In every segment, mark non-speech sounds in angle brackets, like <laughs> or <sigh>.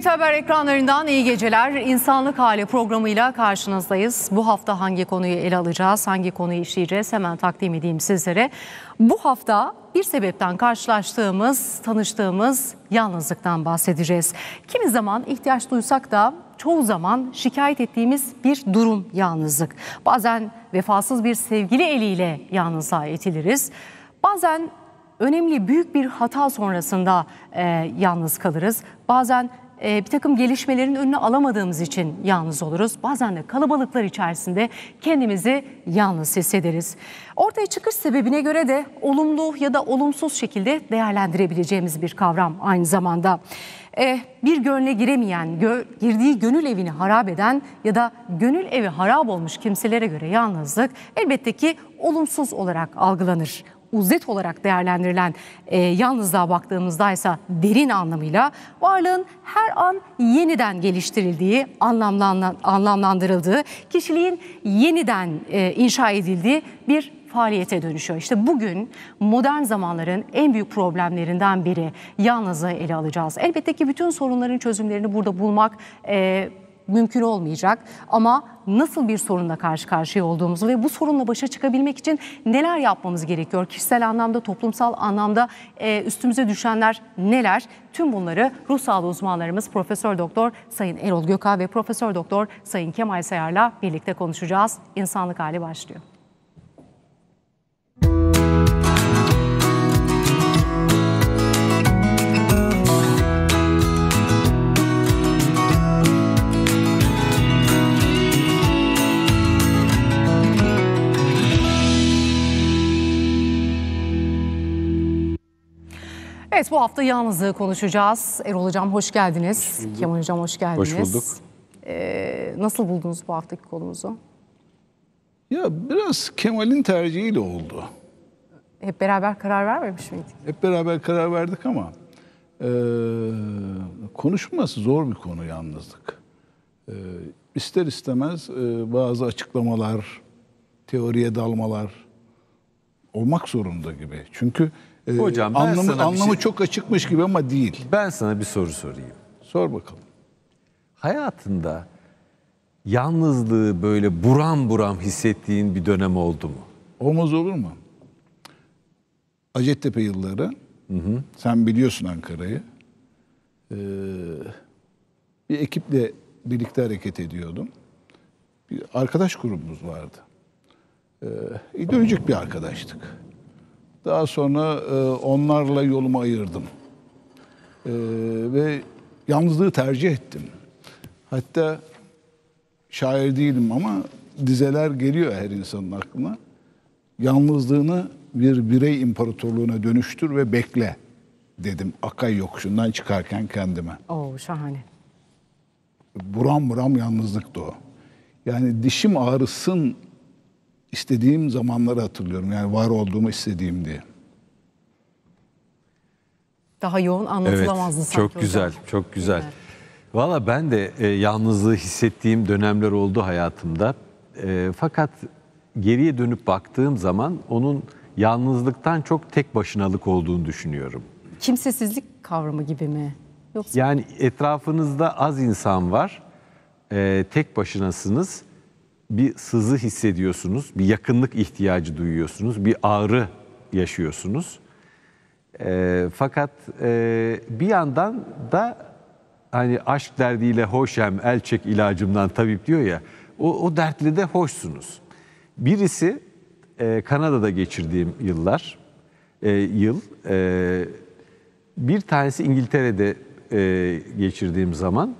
TRT Haber ekranlarından iyi geceler. İnsanlık Hali programıyla karşınızdayız. Bu hafta hangi konuyu ele alacağız, hangi konuyu işleyeceğiz hemen takdim edeyim sizlere. Bu hafta bir sebepten karşılaştığımız, tanıştığımız yalnızlıktan bahsedeceğiz. Kimi zaman ihtiyaç duysak da çoğu zaman şikayet ettiğimiz bir durum yalnızlık. Bazen vefasız bir sevgili eliyle yalnızlığa itiliriz. Bazen önemli büyük bir hata sonrasında e, yalnız kalırız. Bazen e, bir takım gelişmelerin önüne alamadığımız için yalnız oluruz. Bazen de kalabalıklar içerisinde kendimizi yalnız hissederiz. Ortaya çıkış sebebine göre de olumlu ya da olumsuz şekilde değerlendirebileceğimiz bir kavram aynı zamanda. E, bir gönle giremeyen, gö girdiği gönül evini harap eden ya da gönül evi harap olmuş kimselere göre yalnızlık elbette ki olumsuz olarak algılanır uzet olarak değerlendirilen e, yalnızlığa baktığımızda ise derin anlamıyla varlığın her an yeniden geliştirildiği, anlamlandırıldığı, kişiliğin yeniden e, inşa edildiği bir faaliyete dönüşüyor. İşte bugün modern zamanların en büyük problemlerinden biri yalnızlığı ele alacağız. Elbette ki bütün sorunların çözümlerini burada bulmak e, mümkün olmayacak. Ama nasıl bir sorunla karşı karşıya olduğumuzu ve bu sorunla başa çıkabilmek için neler yapmamız gerekiyor? Kişisel anlamda, toplumsal anlamda e, üstümüze düşenler neler? Tüm bunları ruh sağlığı uzmanlarımız Profesör Doktor Sayın Erol Gökhan ve Profesör Doktor Sayın Kemal Sayar'la birlikte konuşacağız. İnsanlık hali başlıyor. Müzik Evet bu hafta yalnızlığı konuşacağız. Erol Hocam hoş geldiniz. Hoş Kemal Hocam hoş geldiniz. Hoş bulduk. Ee, nasıl buldunuz bu haftaki konumuzu? Ya biraz Kemal'in tercihiyle oldu. Hep beraber karar vermemiş miydik? Hep beraber karar verdik ama e, konuşulması zor bir konu yalnızlık. E, ister istemez e, bazı açıklamalar, teoriye dalmalar olmak zorunda gibi. Çünkü ee, Hocam ben anlamı, sana anlamı şey... çok açıkmış gibi ama değil. Ben sana bir soru sorayım. Sor bakalım. Hayatında yalnızlığı böyle buram buram hissettiğin bir dönem oldu mu? Olmaz olur mu? Hacettepe yılları. Hı hı. Sen biliyorsun Ankara'yı. Ee, bir ekiple birlikte hareket ediyordum. Bir arkadaş grubumuz vardı. Ee, ideolojik bir arkadaştık. Daha sonra e, onlarla yolumu ayırdım. E, ve yalnızlığı tercih ettim. Hatta şair değilim ama dizeler geliyor her insanın aklına. Yalnızlığını bir birey imparatorluğuna dönüştür ve bekle dedim Akay yokuşundan çıkarken kendime. Oo şahane. Buram buram yalnızlıktı o. Yani dişim ağrısın istediğim zamanları hatırlıyorum. Yani var olduğumu istediğim diye. Daha yoğun anlatılamazdı evet, sanki. Çok hocam. güzel, çok güzel. Evet. Valla ben de e, yalnızlığı hissettiğim dönemler oldu hayatımda. E, fakat geriye dönüp baktığım zaman onun yalnızlıktan çok tek başınalık olduğunu düşünüyorum. Kimsesizlik kavramı gibi mi? Yoksa... Yani etrafınızda az insan var, e, tek başınasınız bir sızı hissediyorsunuz, bir yakınlık ihtiyacı duyuyorsunuz, bir ağrı yaşıyorsunuz. E, fakat e, bir yandan da hani aşk derdiyle hoşem, el çek ilacımdan tabip diyor ya, o, o dertle de hoşsunuz. Birisi e, Kanada'da geçirdiğim yıllar, e, yıl, e, bir tanesi İngiltere'de e, geçirdiğim zaman,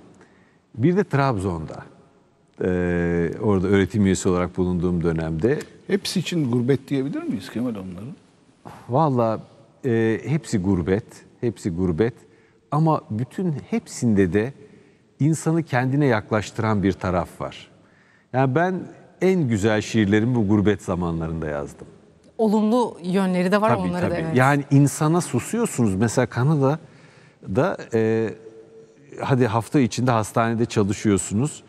bir de Trabzon'da. Ee, orada öğretim üyesi olarak bulunduğum dönemde. Hepsi için gurbet diyebilir miyiz Kemal onların? Valla e, hepsi gurbet, hepsi gurbet. Ama bütün hepsinde de insanı kendine yaklaştıran bir taraf var. Yani ben en güzel şiirlerimi bu gurbet zamanlarında yazdım. Olumlu yönleri de var tabii, onları tabii. da. Evet. Yani insana susuyorsunuz. Mesela Kanada'da da e, hadi hafta içinde hastanede çalışıyorsunuz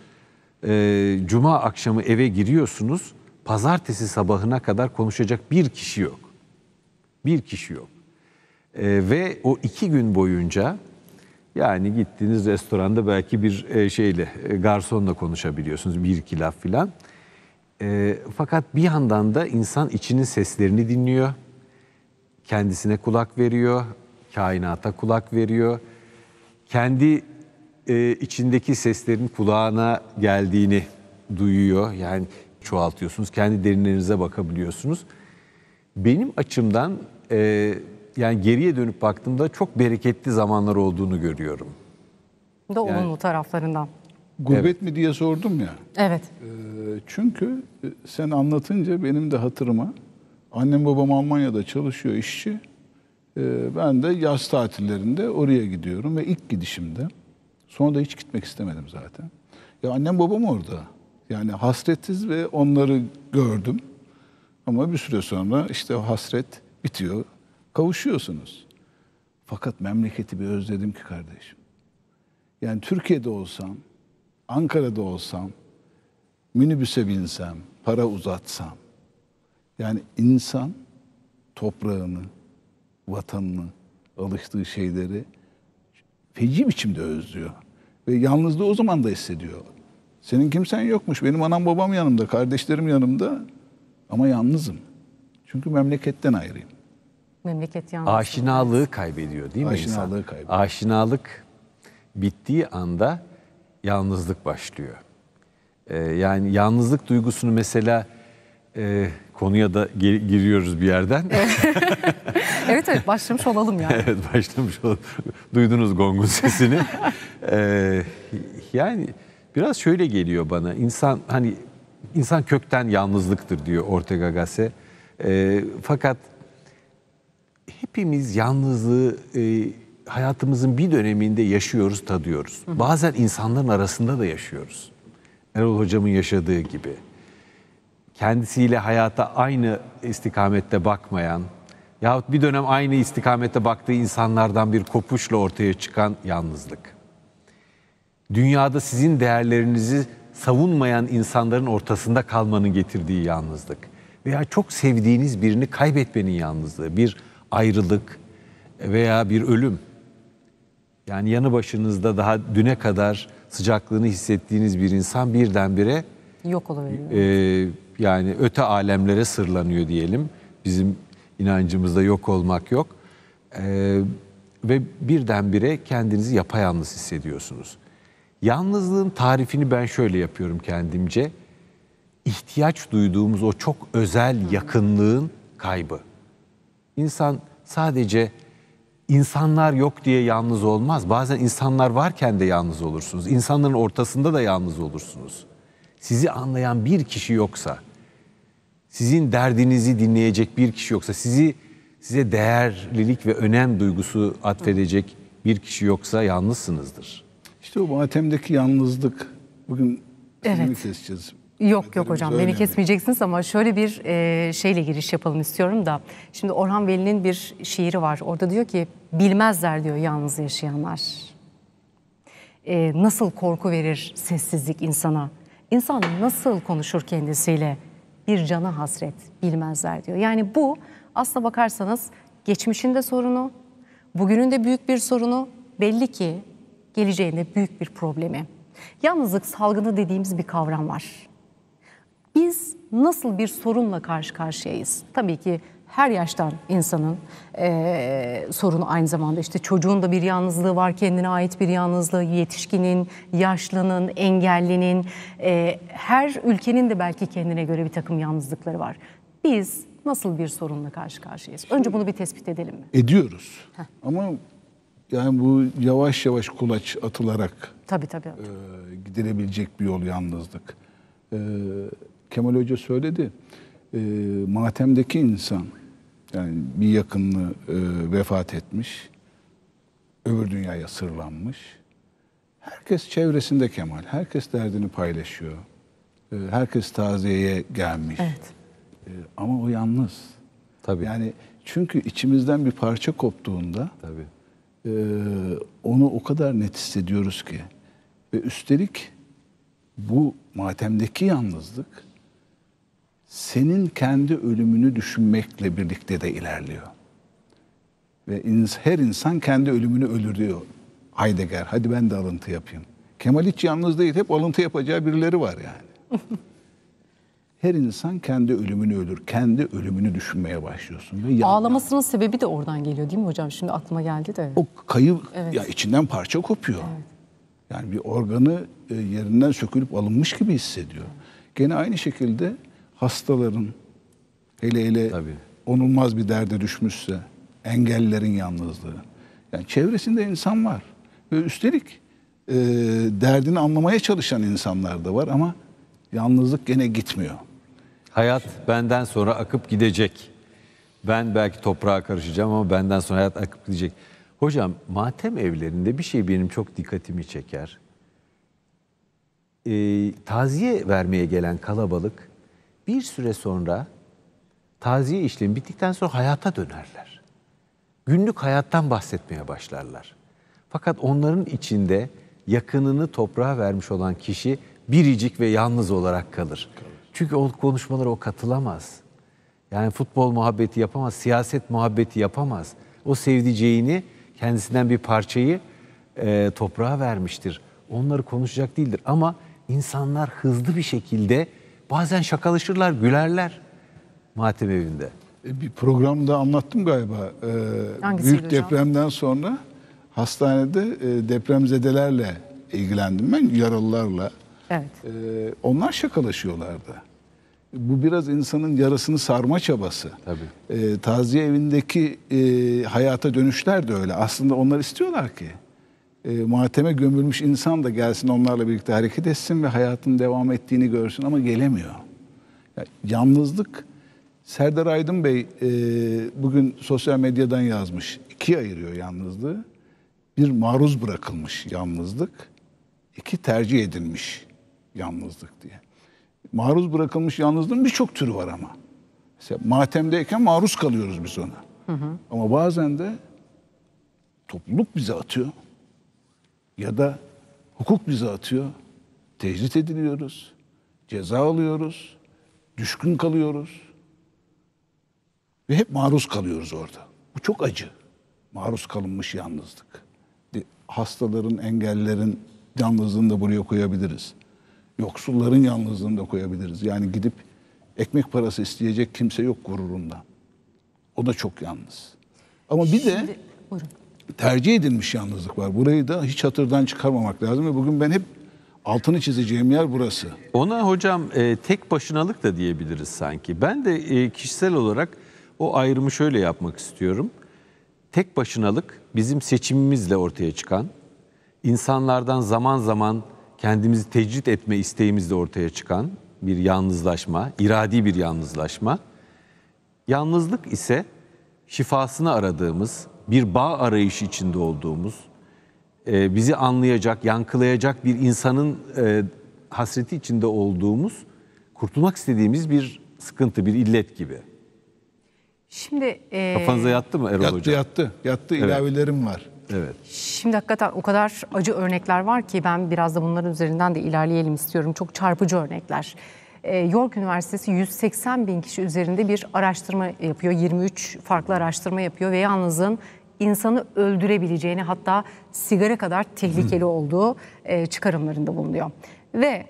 e, cuma akşamı eve giriyorsunuz. Pazartesi sabahına kadar konuşacak bir kişi yok. Bir kişi yok. E, ve o iki gün boyunca yani gittiğiniz restoranda belki bir e, şeyle e, garsonla konuşabiliyorsunuz bir iki laf filan. E, fakat bir yandan da insan içinin seslerini dinliyor. Kendisine kulak veriyor. Kainata kulak veriyor. Kendi e, içindeki seslerin kulağına geldiğini duyuyor. Yani çoğaltıyorsunuz, kendi derinlerinize bakabiliyorsunuz. Benim açımdan e, yani geriye dönüp baktığımda çok bereketli zamanlar olduğunu görüyorum. Da yani, olumlu taraflarından. Gurbet evet. mi diye sordum ya. Evet. E, çünkü e, sen anlatınca benim de hatırıma annem babam Almanya'da çalışıyor işçi. E, ben de yaz tatillerinde oraya gidiyorum ve ilk gidişimde Sonra da hiç gitmek istemedim zaten. Ya annem babam orada. Yani hasretiz ve onları gördüm. Ama bir süre sonra işte o hasret bitiyor. Kavuşuyorsunuz. Fakat memleketi bir özledim ki kardeşim. Yani Türkiye'de olsam, Ankara'da olsam, minibüse binsem, para uzatsam. Yani insan toprağını, vatanını, alıştığı şeyleri feci biçimde özlüyor. Ve yalnızlığı o zaman da hissediyor. Senin kimsen yokmuş. Benim anam babam yanımda, kardeşlerim yanımda. Ama yalnızım. Çünkü memleketten ayrıyım. Memleket yalnız. Aşinalığı kaybediyor değil mi Aşinalığı insan? kaybediyor. Aşinalık bittiği anda yalnızlık başlıyor. Ee, yani yalnızlık duygusunu mesela e, konuya da giriyoruz bir yerden. <laughs> evet evet başlamış olalım yani. <laughs> evet başlamış olalım. Duydunuz gongun sesini. <laughs> ee, yani biraz şöyle geliyor bana. İnsan hani insan kökten yalnızlıktır diyor Ortega Gasset. Ee, fakat hepimiz yalnızlığı e, hayatımızın bir döneminde yaşıyoruz, tadıyoruz. Bazen insanların arasında da yaşıyoruz. Erol Hocam'ın yaşadığı gibi. Kendisiyle hayata aynı istikamette bakmayan, yahut bir dönem aynı istikamete baktığı insanlardan bir kopuşla ortaya çıkan yalnızlık. Dünyada sizin değerlerinizi savunmayan insanların ortasında kalmanın getirdiği yalnızlık veya çok sevdiğiniz birini kaybetmenin yalnızlığı, bir ayrılık veya bir ölüm. Yani yanı başınızda daha düne kadar sıcaklığını hissettiğiniz bir insan birdenbire yok olabiliyor. E, yani öte alemlere sırlanıyor diyelim. Bizim inancımızda yok olmak yok. Ee, ve birdenbire kendinizi yapayalnız hissediyorsunuz. Yalnızlığın tarifini ben şöyle yapıyorum kendimce. İhtiyaç duyduğumuz o çok özel yakınlığın kaybı. İnsan sadece insanlar yok diye yalnız olmaz. Bazen insanlar varken de yalnız olursunuz. İnsanların ortasında da yalnız olursunuz. Sizi anlayan bir kişi yoksa, sizin derdinizi dinleyecek bir kişi yoksa, sizi size değerlilik ve önem duygusu atfedecek bir kişi yoksa yalnızsınızdır. İşte o matemdeki yalnızlık. Bugün evet. keseceğiz. Yok yok hocam beni kesmeyeceksiniz ama şöyle bir e, şeyle giriş yapalım istiyorum da. Şimdi Orhan Veli'nin bir şiiri var. Orada diyor ki bilmezler diyor yalnız yaşayanlar. E, nasıl korku verir sessizlik insana? İnsan nasıl konuşur kendisiyle? bir cana hasret bilmezler diyor. Yani bu aslına bakarsanız geçmişin de sorunu, bugünün de büyük bir sorunu, belli ki geleceğinde büyük bir problemi. Yalnızlık salgını dediğimiz bir kavram var. Biz nasıl bir sorunla karşı karşıyayız? Tabii ki her yaştan insanın e, sorunu aynı zamanda işte çocuğun da bir yalnızlığı var kendine ait bir yalnızlığı yetişkinin, yaşlının, engellinin e, her ülkenin de belki kendine göre bir takım yalnızlıkları var. Biz nasıl bir sorunla karşı karşıyayız? Önce bunu bir tespit edelim mi? Ediyoruz. Heh. Ama yani bu yavaş yavaş kulaç atılarak tabii, tabii, tabii. E, gidilebilecek bir yol yalnızlık. E, Kemal Hoca söyledi. E, matemdeki insan yani bir yakınını e, vefat etmiş, öbür dünyaya sırlanmış. Herkes çevresinde Kemal, herkes derdini paylaşıyor. E, herkes taziyeye gelmiş. Evet. E, ama o yalnız. Tabii. Yani çünkü içimizden bir parça koptuğunda Tabii. E, onu o kadar net hissediyoruz ki. Ve üstelik bu matemdeki yalnızlık senin kendi ölümünü düşünmekle birlikte de ilerliyor. Ve her insan kendi ölümünü ölür diyor Heidegger. Hadi ben de alıntı yapayım. Kemal hiç yalnız değil. Hep alıntı yapacağı birileri var yani. <laughs> her insan kendi ölümünü ölür. Kendi ölümünü düşünmeye başlıyorsun. Ve yan- Ağlamasının sebebi de oradan geliyor değil mi hocam? Şimdi aklıma geldi de. O kayıp Evet. ya içinden parça kopuyor. Evet. Yani bir organı e, yerinden sökülüp alınmış gibi hissediyor. Gene aynı şekilde hastaların hele hele Tabii. onulmaz bir derde düşmüşse engellerin yalnızlığı. Yani çevresinde insan var. Ve üstelik e, derdini anlamaya çalışan insanlar da var ama yalnızlık gene gitmiyor. Hayat benden sonra akıp gidecek. Ben belki toprağa karışacağım ama benden sonra hayat akıp gidecek. Hocam matem evlerinde bir şey benim çok dikkatimi çeker. E, taziye vermeye gelen kalabalık bir süre sonra taziye işlemi bittikten sonra hayata dönerler. Günlük hayattan bahsetmeye başlarlar. Fakat onların içinde yakınını toprağa vermiş olan kişi biricik ve yalnız olarak kalır. Çünkü o konuşmalara o katılamaz. Yani futbol muhabbeti yapamaz, siyaset muhabbeti yapamaz. O sevdiceğini, kendisinden bir parçayı e, toprağa vermiştir. Onları konuşacak değildir. Ama insanlar hızlı bir şekilde Bazen şakalaşırlar, gülerler matem evinde. E, bir programda anlattım galiba. E, büyük hocam? depremden sonra hastanede e, depremzedelerle ilgilendim ben, yaralılarla. Evet. E, onlar şakalaşıyorlardı. Bu biraz insanın yarasını sarma çabası. Tabii. E, taziye evindeki e, hayata dönüşler de öyle. Aslında onlar istiyorlar ki e, mateme gömülmüş insan da gelsin onlarla birlikte hareket etsin ve hayatın devam ettiğini görsün ama gelemiyor. Yani yalnızlık Serdar Aydın Bey e, bugün sosyal medyadan yazmış. İkiye ayırıyor yalnızlığı. Bir maruz bırakılmış yalnızlık, iki tercih edilmiş yalnızlık diye. Maruz bırakılmış yalnızlığın birçok türü var ama. Mesela matemdeyken maruz kalıyoruz biz ona. Hı hı. Ama bazen de topluluk bize atıyor ya da hukuk bize atıyor. Tecrit ediliyoruz. Ceza alıyoruz. Düşkün kalıyoruz. Ve hep maruz kalıyoruz orada. Bu çok acı. Maruz kalınmış yalnızlık. Hastaların, engellerin yalnızlığını da buraya koyabiliriz. Yoksulların yalnızlığını da koyabiliriz. Yani gidip ekmek parası isteyecek kimse yok gururundan. O da çok yalnız. Ama bir Şimdi, de buyurun tercih edilmiş yalnızlık var. Burayı da hiç hatırdan çıkarmamak lazım ve bugün ben hep altını çizeceğim yer burası. Ona hocam e, tek başınalık da diyebiliriz sanki. Ben de e, kişisel olarak o ayrımı şöyle yapmak istiyorum. Tek başınalık bizim seçimimizle ortaya çıkan, insanlardan zaman zaman kendimizi tecrit etme isteğimizle ortaya çıkan bir yalnızlaşma, iradi bir yalnızlaşma. Yalnızlık ise şifasını aradığımız, bir bağ arayışı içinde olduğumuz, e, bizi anlayacak, yankılayacak bir insanın e, hasreti içinde olduğumuz, kurtulmak istediğimiz bir sıkıntı, bir illet gibi. Şimdi e, Kafanıza yattı mı Erol yattı, Hocam? Yattı, yattı. Evet. var. Evet. Şimdi hakikaten o kadar acı örnekler var ki ben biraz da bunların üzerinden de ilerleyelim istiyorum. Çok çarpıcı örnekler. Ee, York Üniversitesi 180 bin kişi üzerinde bir araştırma yapıyor. 23 farklı araştırma yapıyor ve yalnızın insanı öldürebileceğini hatta sigara kadar tehlikeli hmm. olduğu e, çıkarımlarında bulunuyor. Ve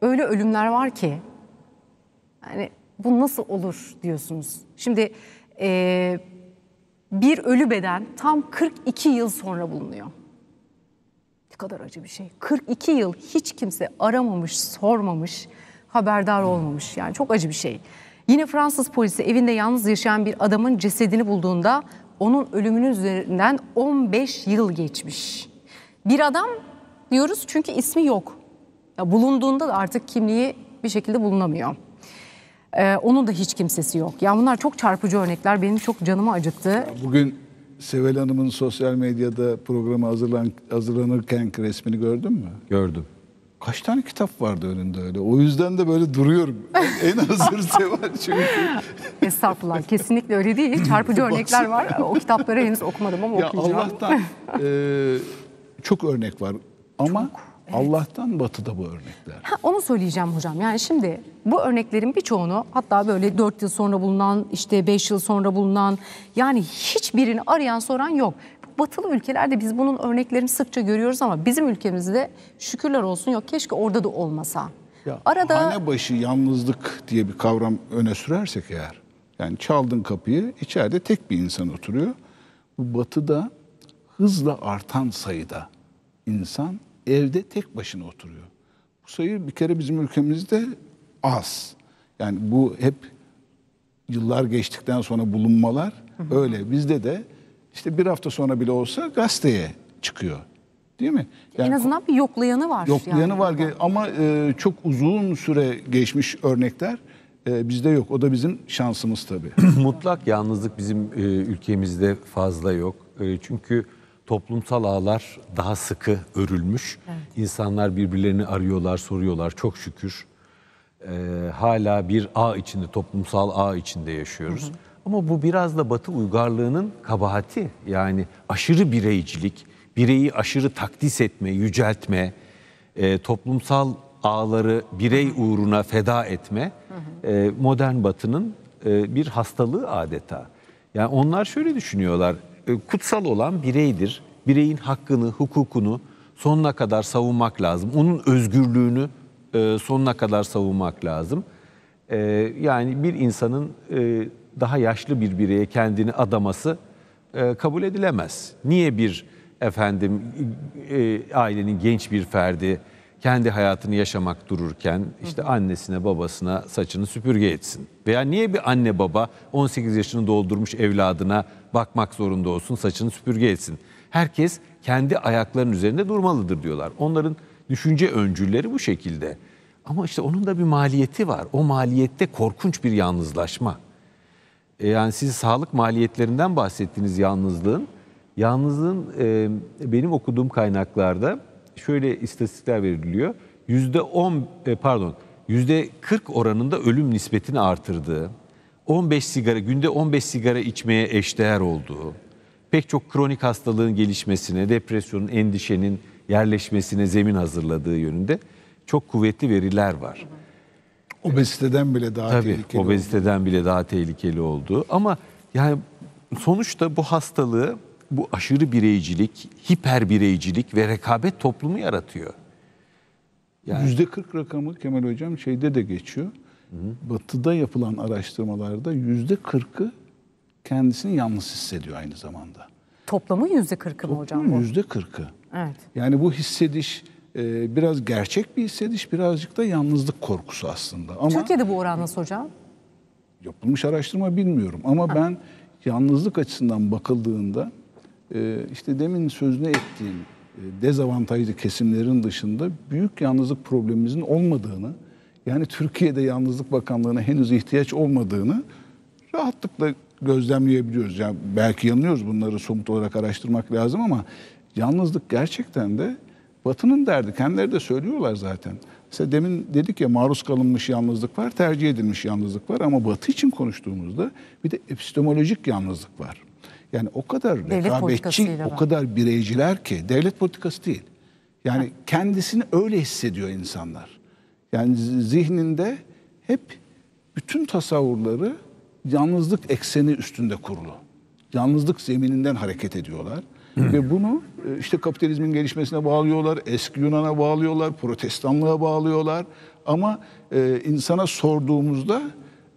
öyle ölümler var ki yani bu nasıl olur diyorsunuz. Şimdi e, bir ölü beden tam 42 yıl sonra bulunuyor. Ne kadar acı bir şey. 42 yıl hiç kimse aramamış, sormamış haberdar olmamış. Yani çok acı bir şey. Yine Fransız polisi evinde yalnız yaşayan bir adamın cesedini bulduğunda onun ölümünün üzerinden 15 yıl geçmiş. Bir adam diyoruz çünkü ismi yok. Ya bulunduğunda da artık kimliği bir şekilde bulunamıyor. Ee, onun da hiç kimsesi yok. yani bunlar çok çarpıcı örnekler. Benim çok canımı acıttı. Bugün Sevel Hanım'ın sosyal medyada programı hazırlan, hazırlanırken resmini gördün mü? Gördüm kaç tane kitap vardı önünde öyle. O yüzden de böyle duruyorum. en hazır Seval <laughs> çünkü. Estağfurullah. Kesinlikle öyle değil. Hmm. Çarpıcı örnekler var. O kitapları henüz okumadım ama ya okuyacağım. Allah'tan <laughs> e, çok örnek var. Ama çok, evet. Allah'tan batıda bu örnekler. Ha, onu söyleyeceğim hocam. Yani şimdi bu örneklerin birçoğunu hatta böyle 4 yıl sonra bulunan işte 5 yıl sonra bulunan yani hiçbirini arayan soran yok batılı ülkelerde biz bunun örneklerini sıkça görüyoruz ama bizim ülkemizde şükürler olsun yok keşke orada da olmasa. Ya, Arada hane başı yalnızlık diye bir kavram öne sürersek eğer yani çaldın kapıyı içeride tek bir insan oturuyor. Bu batıda hızla artan sayıda insan evde tek başına oturuyor. Bu sayı bir kere bizim ülkemizde az. Yani bu hep yıllar geçtikten sonra bulunmalar öyle. Bizde de işte bir hafta sonra bile olsa gazeteye çıkıyor. Değil mi? Yani en azından bir yoklayanı var. Yoklayanı yani. var ama e, çok uzun süre geçmiş örnekler e, bizde yok. O da bizim şansımız tabii. <clears throat> Mutlak yalnızlık bizim e, ülkemizde fazla yok. E, çünkü toplumsal ağlar daha sıkı örülmüş. Evet. İnsanlar birbirlerini arıyorlar, soruyorlar çok şükür. E, hala bir ağ içinde, toplumsal ağ içinde yaşıyoruz. Hı hı. Ama bu biraz da Batı uygarlığının kabahati. Yani aşırı bireycilik, bireyi aşırı takdis etme, yüceltme, e, toplumsal ağları birey uğruna feda etme e, modern Batı'nın e, bir hastalığı adeta. Yani onlar şöyle düşünüyorlar, e, kutsal olan bireydir. Bireyin hakkını, hukukunu sonuna kadar savunmak lazım. Onun özgürlüğünü e, sonuna kadar savunmak lazım. E, yani bir insanın... E, daha yaşlı bir bireye kendini adaması e, kabul edilemez. Niye bir efendim e, ailenin genç bir ferdi kendi hayatını yaşamak dururken işte annesine babasına saçını süpürge etsin? Veya niye bir anne baba 18 yaşını doldurmuş evladına bakmak zorunda olsun, saçını süpürge etsin? Herkes kendi ayaklarının üzerinde durmalıdır diyorlar. Onların düşünce öncülleri bu şekilde. Ama işte onun da bir maliyeti var. O maliyette korkunç bir yalnızlaşma. E, yani siz sağlık maliyetlerinden bahsettiniz yalnızlığın. Yalnızlığın e, benim okuduğum kaynaklarda şöyle istatistikler veriliyor. Yüzde 10 e, pardon yüzde 40 oranında ölüm nispetini artırdığı, 15 sigara günde 15 sigara içmeye eşdeğer olduğu, pek çok kronik hastalığın gelişmesine, depresyonun, endişenin yerleşmesine zemin hazırladığı yönünde çok kuvvetli veriler var. Obeziteden bile daha Tabii, tehlikeli obeziteden oldu. bile daha tehlikeli oldu. Ama yani sonuçta bu hastalığı bu aşırı bireycilik, hiper bireycilik ve rekabet toplumu yaratıyor. Yani... %40 rakamı Kemal Hocam şeyde de geçiyor. Hı. Batı'da yapılan araştırmalarda %40'ı kendisini yalnız hissediyor aynı zamanda. Toplamı %40'ı mı hocam bu? %40'ı. Evet. Yani bu hissediş ee, biraz gerçek bir hissediş, birazcık da yalnızlık korkusu aslında. Ama Türkiye'de bu oran nasıl hocam? Yapılmış araştırma bilmiyorum ama ha. ben yalnızlık açısından bakıldığında e, işte demin sözünü ettiğim e, dezavantajlı kesimlerin dışında büyük yalnızlık problemimizin olmadığını, yani Türkiye'de Yalnızlık Bakanlığı'na henüz ihtiyaç olmadığını rahatlıkla gözlemleyebiliyoruz. Yani belki yanılıyoruz bunları somut olarak araştırmak lazım ama yalnızlık gerçekten de Batı'nın derdi. Kendileri de söylüyorlar zaten. Mesela demin dedik ya maruz kalınmış yalnızlık var, tercih edilmiş yalnızlık var ama Batı için konuştuğumuzda bir de epistemolojik yalnızlık var. Yani o kadar devlet rekabetçi, o kadar bireyciler ki devlet politikası değil. Yani ha. kendisini öyle hissediyor insanlar. Yani zihninde hep bütün tasavvurları yalnızlık ekseni üstünde kurulu. Yalnızlık zemininden hareket ediyorlar. Ve bunu e, işte kapitalizmin gelişmesine bağlıyorlar, eski Yunan'a bağlıyorlar, protestanlığa bağlıyorlar. Ama e, insana sorduğumuzda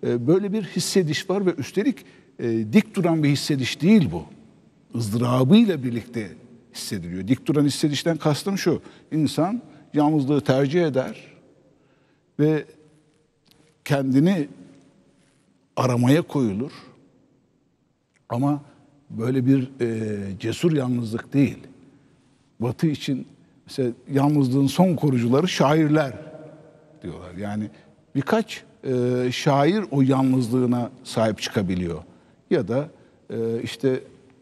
e, böyle bir hissediş var ve üstelik e, dik duran bir hissediş değil bu. Izdırabıyla birlikte hissediliyor. Dik duran hissedişten kastım şu, insan yalnızlığı tercih eder ve kendini aramaya koyulur. Ama böyle bir e, cesur yalnızlık değil. Batı için mesela yalnızlığın son korucuları şairler diyorlar. Yani birkaç e, şair o yalnızlığına sahip çıkabiliyor. Ya da e, işte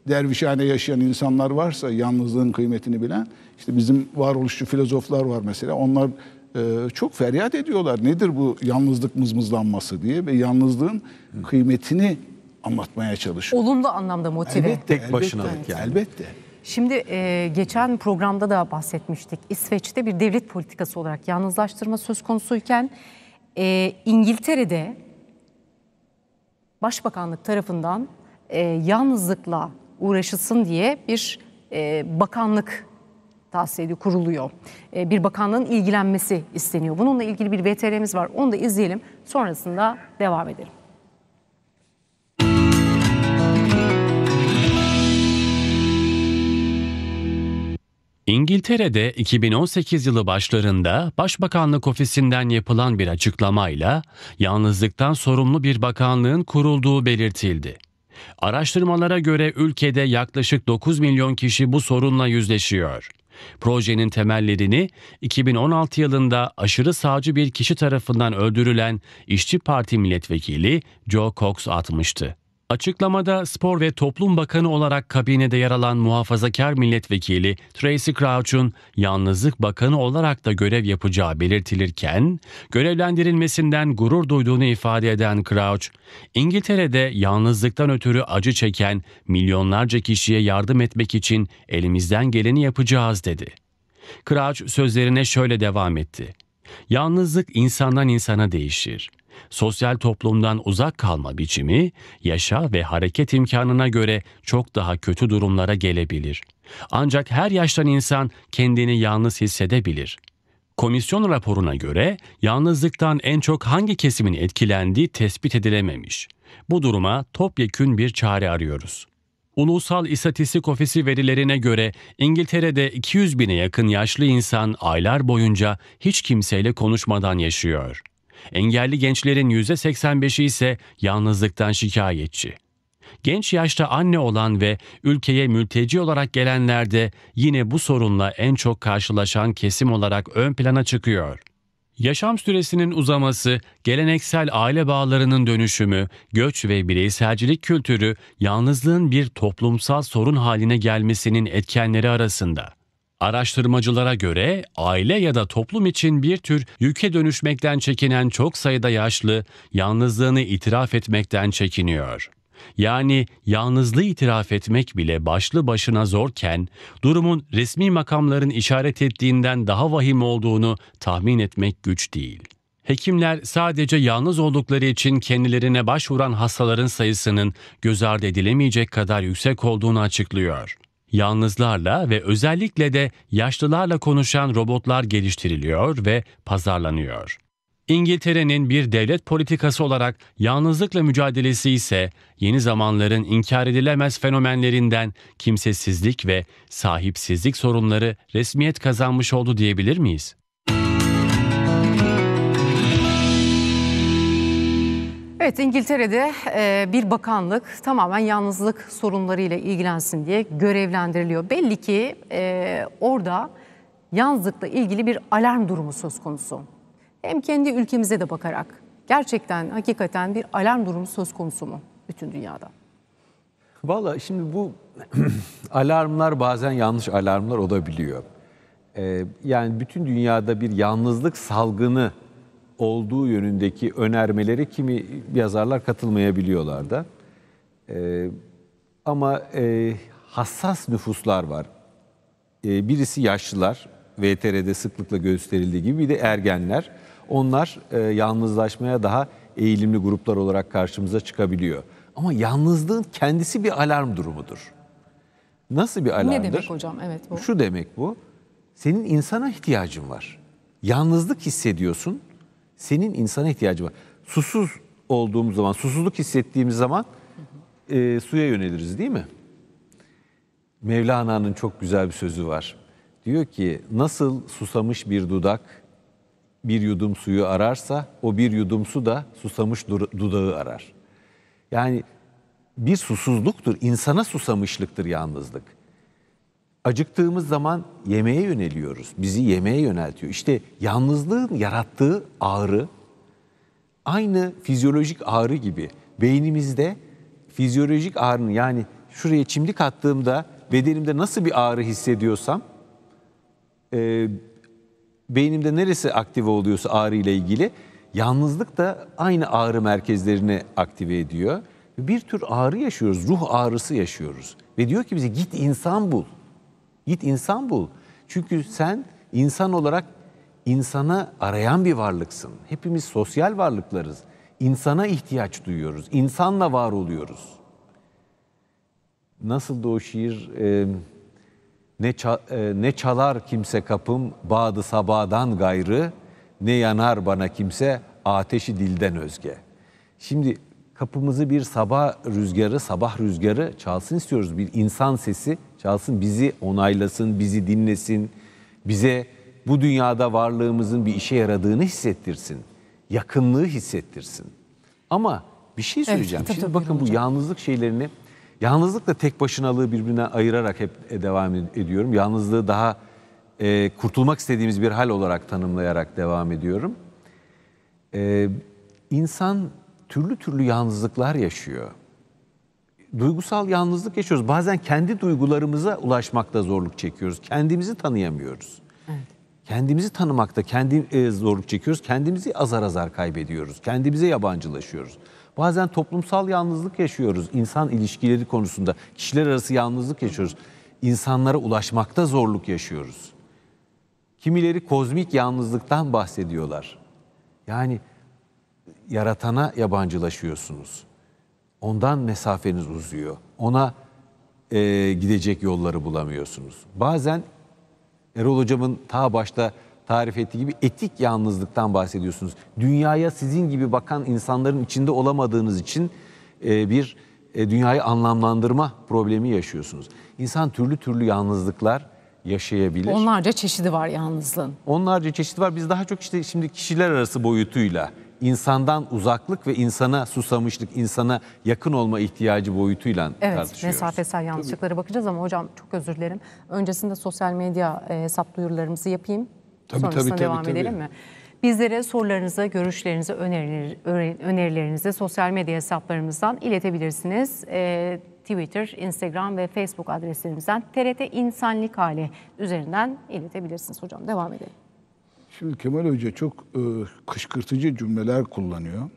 dervişhane yaşayan insanlar varsa yalnızlığın kıymetini bilen işte bizim varoluşçu filozoflar var mesela. Onlar e, çok feryat ediyorlar. Nedir bu yalnızlık mızmızlanması diye ve yalnızlığın kıymetini anlatmaya çalışıyor. Olumlu anlamda motive. Elbette, Tek elbette, başınalık yani. Elbette. Şimdi e, geçen programda da bahsetmiştik. İsveç'te bir devlet politikası olarak yalnızlaştırma söz konusuyken e, İngiltere'de Başbakanlık tarafından e, yalnızlıkla uğraşılsın diye bir e, bakanlık tavsiye ediyor, kuruluyor. E, bir bakanlığın ilgilenmesi isteniyor. Bununla ilgili bir VTR'miz var. Onu da izleyelim. Sonrasında devam edelim. İngiltere'de 2018 yılı başlarında Başbakanlık ofisinden yapılan bir açıklamayla yalnızlıktan sorumlu bir bakanlığın kurulduğu belirtildi. Araştırmalara göre ülkede yaklaşık 9 milyon kişi bu sorunla yüzleşiyor. Projenin temellerini 2016 yılında aşırı sağcı bir kişi tarafından öldürülen İşçi Parti milletvekili Joe Cox atmıştı. Açıklamada Spor ve Toplum Bakanı olarak kabinede yer alan muhafazakar milletvekili Tracy Crouch'un yalnızlık bakanı olarak da görev yapacağı belirtilirken, görevlendirilmesinden gurur duyduğunu ifade eden Crouch, İngiltere'de yalnızlıktan ötürü acı çeken milyonlarca kişiye yardım etmek için elimizden geleni yapacağız dedi. Crouch sözlerine şöyle devam etti. Yalnızlık insandan insana değişir.'' sosyal toplumdan uzak kalma biçimi yaşa ve hareket imkanına göre çok daha kötü durumlara gelebilir. Ancak her yaştan insan kendini yalnız hissedebilir. Komisyon raporuna göre yalnızlıktan en çok hangi kesimin etkilendiği tespit edilememiş. Bu duruma topyekün bir çare arıyoruz. Ulusal İstatistik Ofisi verilerine göre İngiltere'de 200 bine yakın yaşlı insan aylar boyunca hiç kimseyle konuşmadan yaşıyor. Engelli gençlerin %85'i ise yalnızlıktan şikayetçi. Genç yaşta anne olan ve ülkeye mülteci olarak gelenler de yine bu sorunla en çok karşılaşan kesim olarak ön plana çıkıyor. Yaşam süresinin uzaması, geleneksel aile bağlarının dönüşümü, göç ve bireyselcilik kültürü yalnızlığın bir toplumsal sorun haline gelmesinin etkenleri arasında. Araştırmacılara göre aile ya da toplum için bir tür yüke dönüşmekten çekinen çok sayıda yaşlı yalnızlığını itiraf etmekten çekiniyor. Yani yalnızlığı itiraf etmek bile başlı başına zorken durumun resmi makamların işaret ettiğinden daha vahim olduğunu tahmin etmek güç değil. Hekimler sadece yalnız oldukları için kendilerine başvuran hastaların sayısının göz ardı edilemeyecek kadar yüksek olduğunu açıklıyor yalnızlarla ve özellikle de yaşlılarla konuşan robotlar geliştiriliyor ve pazarlanıyor. İngiltere'nin bir devlet politikası olarak yalnızlıkla mücadelesi ise yeni zamanların inkar edilemez fenomenlerinden kimsesizlik ve sahipsizlik sorunları resmiyet kazanmış oldu diyebilir miyiz? Evet İngiltere'de e, bir bakanlık tamamen yalnızlık sorunlarıyla ilgilensin diye görevlendiriliyor. Belli ki e, orada yalnızlıkla ilgili bir alarm durumu söz konusu. Hem kendi ülkemize de bakarak gerçekten hakikaten bir alarm durumu söz konusu mu bütün dünyada? Valla şimdi bu <clears throat> alarmlar bazen yanlış alarmlar olabiliyor. E, yani bütün dünyada bir yalnızlık salgını olduğu yönündeki önermeleri kimi yazarlar katılmayabiliyorlar da. E, ama e, hassas nüfuslar var. E, birisi yaşlılar, VTR'de sıklıkla gösterildiği gibi bir de ergenler. Onlar e, yalnızlaşmaya daha eğilimli gruplar olarak karşımıza çıkabiliyor. Ama yalnızlığın kendisi bir alarm durumudur. Nasıl bir alarmdır? Ne demek hocam? Evet bu. Şu demek bu. Senin insana ihtiyacın var. Yalnızlık hissediyorsun senin insana ihtiyacı var. Susuz olduğumuz zaman, susuzluk hissettiğimiz zaman e, suya yöneliriz değil mi? Mevlana'nın çok güzel bir sözü var. Diyor ki nasıl susamış bir dudak bir yudum suyu ararsa o bir yudum su da susamış dudağı arar. Yani bir susuzluktur, insana susamışlıktır yalnızlık acıktığımız zaman yemeğe yöneliyoruz. Bizi yemeğe yöneltiyor. İşte yalnızlığın yarattığı ağrı aynı fizyolojik ağrı gibi beynimizde fizyolojik ağrının yani şuraya çimdik attığımda bedenimde nasıl bir ağrı hissediyorsam e, beynimde neresi aktive oluyorsa ağrı ile ilgili yalnızlık da aynı ağrı merkezlerini aktive ediyor. Bir tür ağrı yaşıyoruz, ruh ağrısı yaşıyoruz. Ve diyor ki bize git insan bul. Git insan bul. Çünkü sen insan olarak insana arayan bir varlıksın. Hepimiz sosyal varlıklarız. İnsana ihtiyaç duyuyoruz. İnsanla var oluyoruz. Nasıl da o şiir e, ne, ça, e, ne çalar kimse kapım bağdı sabadan gayrı ne yanar bana kimse ateşi dilden özge. Şimdi kapımızı bir sabah rüzgarı, sabah rüzgarı çalsın istiyoruz. Bir insan sesi çalsın, bizi onaylasın, bizi dinlesin, bize bu dünyada varlığımızın bir işe yaradığını hissettirsin, yakınlığı hissettirsin. Ama bir şey söyleyeceğim. Evet, Şimdi bakın bu hocam. yalnızlık şeylerini, yalnızlıkla tek başınalığı birbirinden ayırarak hep devam ediyorum. Yalnızlığı daha e, kurtulmak istediğimiz bir hal olarak tanımlayarak devam ediyorum. E, insan türlü türlü yalnızlıklar yaşıyor duygusal yalnızlık yaşıyoruz. Bazen kendi duygularımıza ulaşmakta zorluk çekiyoruz. Kendimizi tanıyamıyoruz. Evet. Kendimizi tanımakta kendi e, zorluk çekiyoruz. Kendimizi azar azar kaybediyoruz. Kendimize yabancılaşıyoruz. Bazen toplumsal yalnızlık yaşıyoruz. İnsan ilişkileri konusunda kişiler arası yalnızlık yaşıyoruz. İnsanlara ulaşmakta zorluk yaşıyoruz. Kimileri kozmik yalnızlıktan bahsediyorlar. Yani yaratana yabancılaşıyorsunuz. Ondan mesafeniz uzuyor. Ona e, gidecek yolları bulamıyorsunuz. Bazen Erol Hocam'ın ta başta tarif ettiği gibi etik yalnızlıktan bahsediyorsunuz. Dünyaya sizin gibi bakan insanların içinde olamadığınız için e, bir e, dünyayı anlamlandırma problemi yaşıyorsunuz. İnsan türlü türlü yalnızlıklar yaşayabilir. Onlarca çeşidi var yalnızlığın. Onlarca çeşidi var. Biz daha çok işte şimdi kişiler arası boyutuyla insandan uzaklık ve insana susamışlık, insana yakın olma ihtiyacı boyutuyla evet, tartışıyoruz. Evet, mesafesel yanlışlıklara Tabii. bakacağız ama hocam çok özür dilerim. Öncesinde sosyal medya e, hesap duyurularımızı yapayım. Tabii, Sonrasında tabii, devam tabii, edelim tabii. mi? Bizlere sorularınızı, görüşlerinizi, önerilerinizi sosyal medya hesaplarımızdan iletebilirsiniz. Ee, Twitter, Instagram ve Facebook adreslerimizden TRT İnsanlık Hali üzerinden iletebilirsiniz hocam. Devam edelim. Şimdi Kemal Hoca çok e, kışkırtıcı cümleler kullanıyor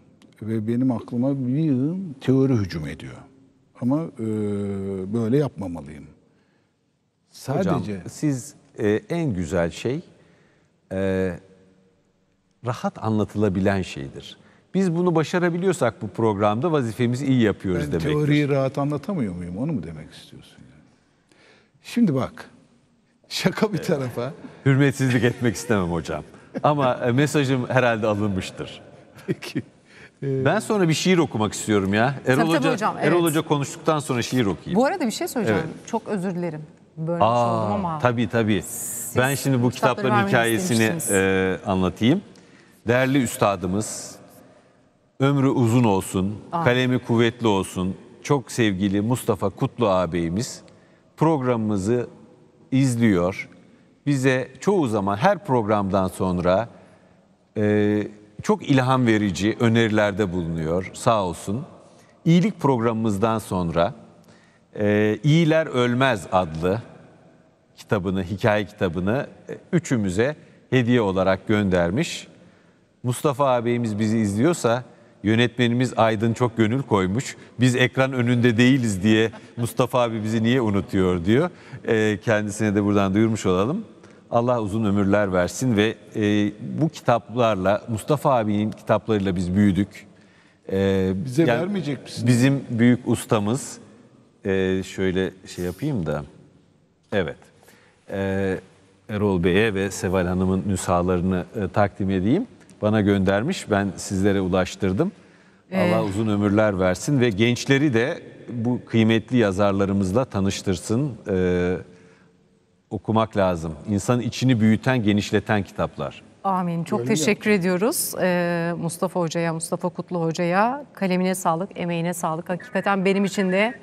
ve benim aklıma bir yığın teori hücum ediyor. Ama e, böyle yapmamalıyım. Sadece Hocam, siz e, en güzel şey e, rahat anlatılabilen şeydir. Biz bunu başarabiliyorsak bu programda vazifemizi iyi yapıyoruz ben Teoriyi rahat anlatamıyor muyum? Onu mu demek istiyorsun? Yani? Şimdi bak, Şaka bir tarafa. Hürmetsizlik etmek istemem hocam. Ama e, mesajım herhalde alınmıştır. Peki. E, ben sonra bir şiir okumak istiyorum ya. Erol, tabii Hoca, hocam, Erol evet. Hoca konuştuktan sonra şiir okuyayım. Bu arada bir şey söyleyeceğim. Evet. Çok özür dilerim. Bölmüş şey Aa, oldum ama. Tabii tabii. Siz ben şimdi bu kitapların hikayesini e, anlatayım. Değerli üstadımız, ömrü uzun olsun, Aa. kalemi kuvvetli olsun, çok sevgili Mustafa Kutlu ağabeyimiz programımızı izliyor. Bize çoğu zaman her programdan sonra e, çok ilham verici önerilerde bulunuyor sağ olsun. İyilik programımızdan sonra e, İyiler Ölmez adlı kitabını, hikaye kitabını e, üçümüze hediye olarak göndermiş. Mustafa ağabeyimiz bizi izliyorsa Yönetmenimiz Aydın çok gönül koymuş. Biz ekran önünde değiliz diye Mustafa abi bizi niye unutuyor diyor. E, kendisine de buradan duyurmuş olalım. Allah uzun ömürler versin ve e, bu kitaplarla Mustafa abinin kitaplarıyla biz büyüdük. E, Bize yani vermeyecek misin? Bizim büyük ustamız e, şöyle şey yapayım da evet e, Erol Bey'e ve Seval Hanım'ın nüshalarını e, takdim edeyim bana göndermiş. Ben sizlere ulaştırdım. Ee. Allah uzun ömürler versin ve gençleri de bu kıymetli yazarlarımızla tanıştırsın. Ee, okumak lazım. İnsanın içini büyüten, genişleten kitaplar. Amin. Çok Öyle teşekkür ediyoruz ee, Mustafa Hoca'ya, Mustafa Kutlu Hoca'ya. Kalemine sağlık, emeğine sağlık. Hakikaten benim için de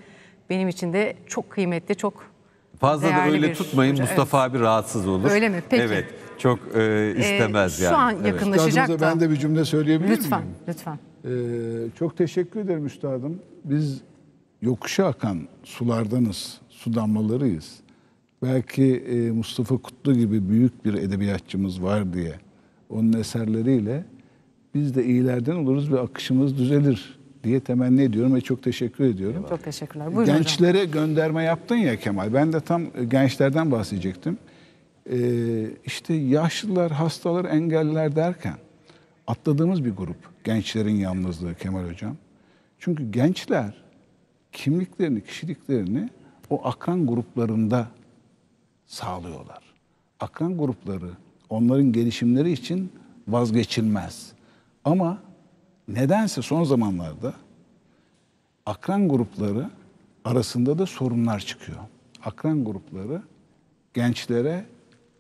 benim için de çok kıymetli, çok Fazla da öyle tutmayın. hoca, Mustafa abi rahatsız olur. Öyle mi? Peki. Evet çok e, istemez Ee, yani. Şu an yakınlaşacak da. ben de bir cümle söyleyebilir Lütfen, miyim? lütfen. Ee, çok teşekkür ederim üstadım. Biz yokuşa akan sulardanız, su damlalarıyız. Belki e, Mustafa Kutlu gibi büyük bir edebiyatçımız var diye onun eserleriyle biz de iyilerden oluruz ve akışımız düzelir diye temenni ediyorum ve çok teşekkür ediyorum. Çok teşekkürler. Buyurun hocam. Gençlere gönderme yaptın ya Kemal. Ben de tam e, gençlerden bahsedecektim. Ee, işte yaşlılar, hastalar, engelliler derken atladığımız bir grup gençlerin yalnızlığı Kemal Hocam. Çünkü gençler kimliklerini, kişiliklerini o akran gruplarında sağlıyorlar. Akran grupları onların gelişimleri için vazgeçilmez. Ama nedense son zamanlarda akran grupları arasında da sorunlar çıkıyor. Akran grupları gençlere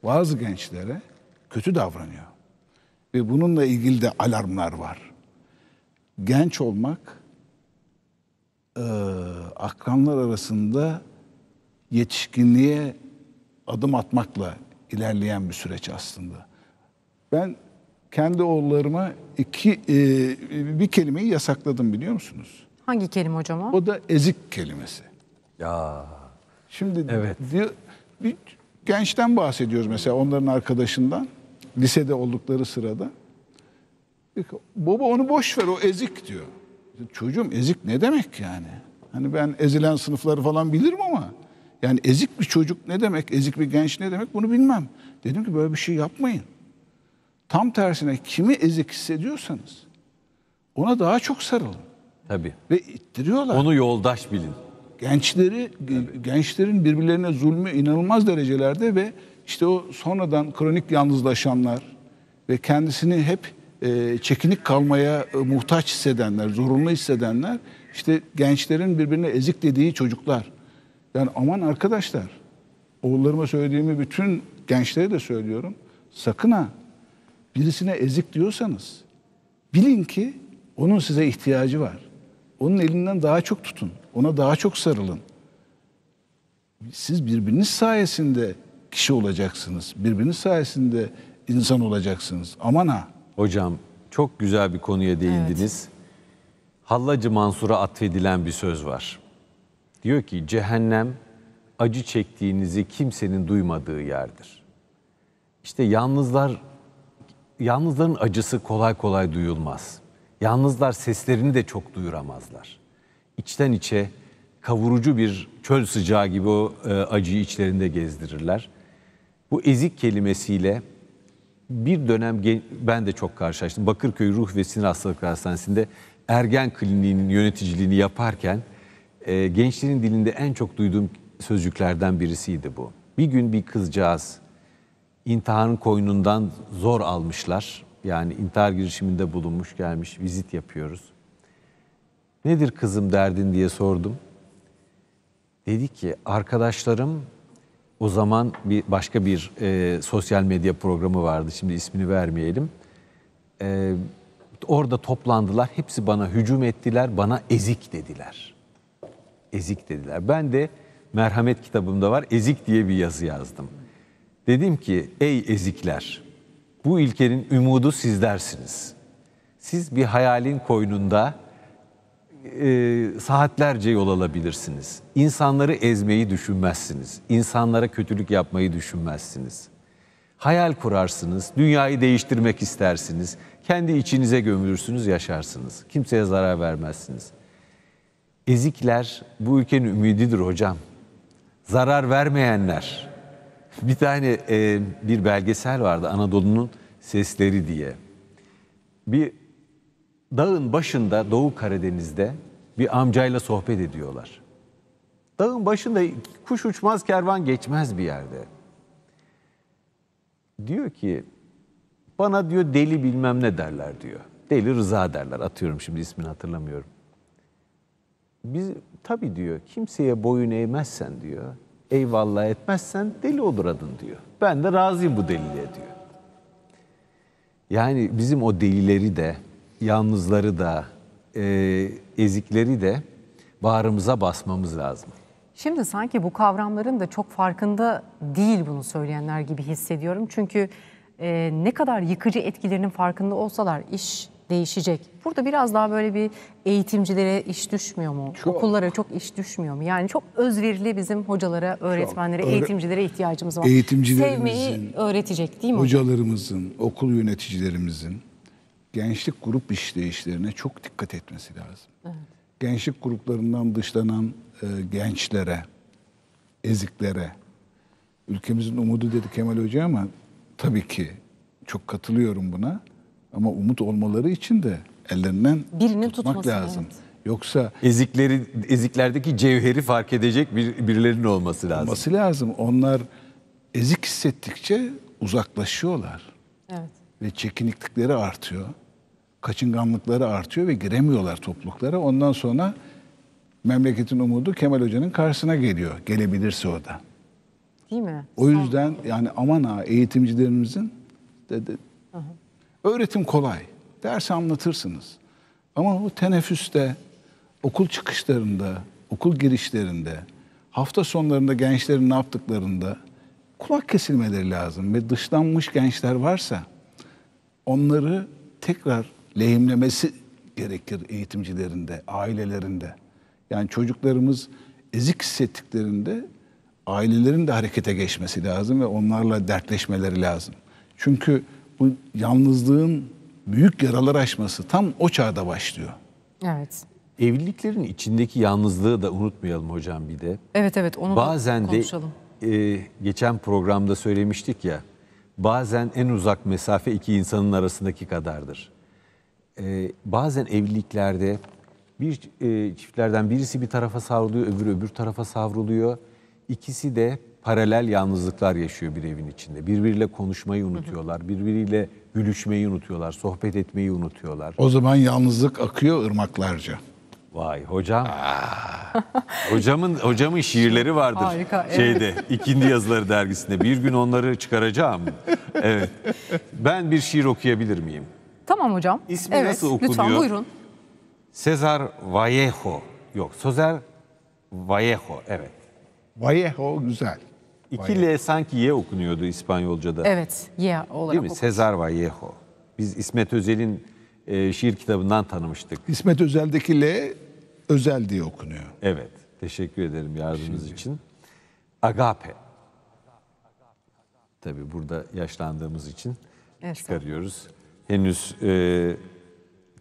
bazı gençlere kötü davranıyor. Ve bununla ilgili de alarmlar var. Genç olmak e, akranlar arasında yetişkinliğe adım atmakla ilerleyen bir süreç aslında. Ben kendi oğullarıma iki e, bir kelimeyi yasakladım biliyor musunuz? Hangi kelime hocam o? O da ezik kelimesi. Ya. Şimdi evet. diyor bir, gençten bahsediyoruz mesela onların arkadaşından. Lisede oldukları sırada. Baba onu boş ver o ezik diyor. Çocuğum ezik ne demek yani? Hani ben ezilen sınıfları falan bilirim ama yani ezik bir çocuk ne demek, ezik bir genç ne demek bunu bilmem. Dedim ki böyle bir şey yapmayın. Tam tersine kimi ezik hissediyorsanız ona daha çok sarılın. Tabii. Ve ittiriyorlar. Onu yoldaş bilin gençleri evet. gençlerin birbirlerine zulmü inanılmaz derecelerde ve işte o sonradan kronik yalnızlaşanlar ve kendisini hep e, çekinik kalmaya e, muhtaç hissedenler, zorunlu hissedenler işte gençlerin birbirine ezik dediği çocuklar. Yani aman arkadaşlar oğullarıma söylediğimi bütün gençlere de söylüyorum. Sakın ha birisine ezik diyorsanız bilin ki onun size ihtiyacı var. Onun elinden daha çok tutun. Ona daha çok sarılın. Siz birbiriniz sayesinde kişi olacaksınız. Birbiriniz sayesinde insan olacaksınız. Aman ha. Hocam çok güzel bir konuya değindiniz. Evet. Hallacı Mansur'a atfedilen bir söz var. Diyor ki cehennem acı çektiğinizi kimsenin duymadığı yerdir. İşte yalnızlar yalnızların acısı kolay kolay duyulmaz. Yalnızlar seslerini de çok duyuramazlar içten içe kavurucu bir çöl sıcağı gibi o e, acıyı içlerinde gezdirirler. Bu ezik kelimesiyle bir dönem ben de çok karşılaştım. Bakırköy Ruh ve Sinir Hastalıkları Hastanesi'nde ergen kliniğinin yöneticiliğini yaparken e, gençlerin dilinde en çok duyduğum sözcüklerden birisiydi bu. Bir gün bir kızcağız intiharın koynundan zor almışlar. Yani intihar girişiminde bulunmuş gelmiş vizit yapıyoruz. Nedir kızım derdin diye sordum. Dedi ki arkadaşlarım o zaman bir başka bir e, sosyal medya programı vardı. Şimdi ismini vermeyelim. E, orada toplandılar. Hepsi bana hücum ettiler. Bana ezik dediler. Ezik dediler. Ben de merhamet kitabımda var. Ezik diye bir yazı yazdım. Dedim ki ey ezikler bu ilkenin umudu sizlersiniz. Siz bir hayalin koynunda e, saatlerce yol alabilirsiniz. İnsanları ezmeyi düşünmezsiniz. İnsanlara kötülük yapmayı düşünmezsiniz. Hayal kurarsınız, dünyayı değiştirmek istersiniz. Kendi içinize gömülürsünüz, yaşarsınız. Kimseye zarar vermezsiniz. Ezikler bu ülkenin ümididir hocam. Zarar vermeyenler. <laughs> Bir tane e, bir belgesel vardı Anadolu'nun Sesleri diye. Bir dağın başında Doğu Karadeniz'de bir amcayla sohbet ediyorlar. Dağın başında kuş uçmaz kervan geçmez bir yerde. Diyor ki bana diyor deli bilmem ne derler diyor. Deli Rıza derler atıyorum şimdi ismini hatırlamıyorum. Biz tabi diyor kimseye boyun eğmezsen diyor eyvallah etmezsen deli olur adın diyor. Ben de razıyım bu deliliğe diyor. Yani bizim o delileri de yalnızları da, e, ezikleri de bağrımıza basmamız lazım. Şimdi sanki bu kavramların da çok farkında değil bunu söyleyenler gibi hissediyorum. Çünkü e, ne kadar yıkıcı etkilerinin farkında olsalar iş değişecek. Burada biraz daha böyle bir eğitimcilere iş düşmüyor mu? Çok. Okullara çok iş düşmüyor mu? Yani çok özverili bizim hocalara, öğretmenlere, çok. eğitimcilere ihtiyacımız var. Eğitimcilerimizin, Sevmeyi öğretecek değil mi? Hocalarımızın, okul yöneticilerimizin, gençlik grup işleyişlerine çok dikkat etmesi lazım. Evet. Gençlik gruplarından dışlanan e, gençlere, eziklere, ülkemizin umudu dedi Kemal Hoca ama tabii ki çok katılıyorum buna. Ama umut olmaları için de ellerinden Birinin tutmak lazım. Evet. Yoksa ezikleri eziklerdeki cevheri fark edecek bir, birilerinin olması lazım. Olması lazım. Onlar ezik hissettikçe uzaklaşıyorlar. Evet. Ve çekiniklikleri artıyor kaçınganlıkları artıyor ve giremiyorlar topluluklara. Ondan sonra memleketin umudu Kemal Hoca'nın karşısına geliyor. Gelebilirse o da. Değil mi? O yüzden yani aman ha eğitimcilerimizin dedi. Hı hı. Öğretim kolay. Ders anlatırsınız. Ama bu teneffüste, okul çıkışlarında, okul girişlerinde, hafta sonlarında gençlerin ne yaptıklarında kulak kesilmeleri lazım. Ve dışlanmış gençler varsa onları tekrar lehimlemesi gerekir eğitimcilerinde, ailelerinde. Yani çocuklarımız ezik hissettiklerinde ailelerin de harekete geçmesi lazım ve onlarla dertleşmeleri lazım. Çünkü bu yalnızlığın büyük yaralar açması tam o çağda başlıyor. Evet. Evliliklerin içindeki yalnızlığı da unutmayalım hocam bir de. Evet evet onu bazen konuşalım. de e, geçen programda söylemiştik ya. Bazen en uzak mesafe iki insanın arasındaki kadardır e, bazen evliliklerde bir e, çiftlerden birisi bir tarafa savruluyor, öbürü öbür tarafa savruluyor. İkisi de paralel yalnızlıklar yaşıyor bir evin içinde. Birbiriyle konuşmayı unutuyorlar, birbiriyle gülüşmeyi unutuyorlar, sohbet etmeyi unutuyorlar. O zaman yalnızlık akıyor ırmaklarca. Vay hocam. <laughs> hocamın hocamın şiirleri vardır. Harika, evet. Şeyde ikindi yazıları dergisinde. Bir gün onları çıkaracağım. Evet. Ben bir şiir okuyabilir miyim? Tamam hocam. İsmi evet, nasıl okunuyor? Lütfen buyurun. Cesar Vallejo. Yok, Cesar Vallejo. Evet. Vallejo güzel. İki Vallejo. L sanki Y okunuyordu İspanyolca'da. Evet, Y olarak Değil mi? Cesar Vallejo. Biz İsmet Özel'in e, şiir kitabından tanımıştık. İsmet Özel'deki L özel diye okunuyor. Evet. Teşekkür ederim yardımınız Şimdi. için. Agape. Tabii burada yaşlandığımız için evet, çıkarıyoruz henüz e,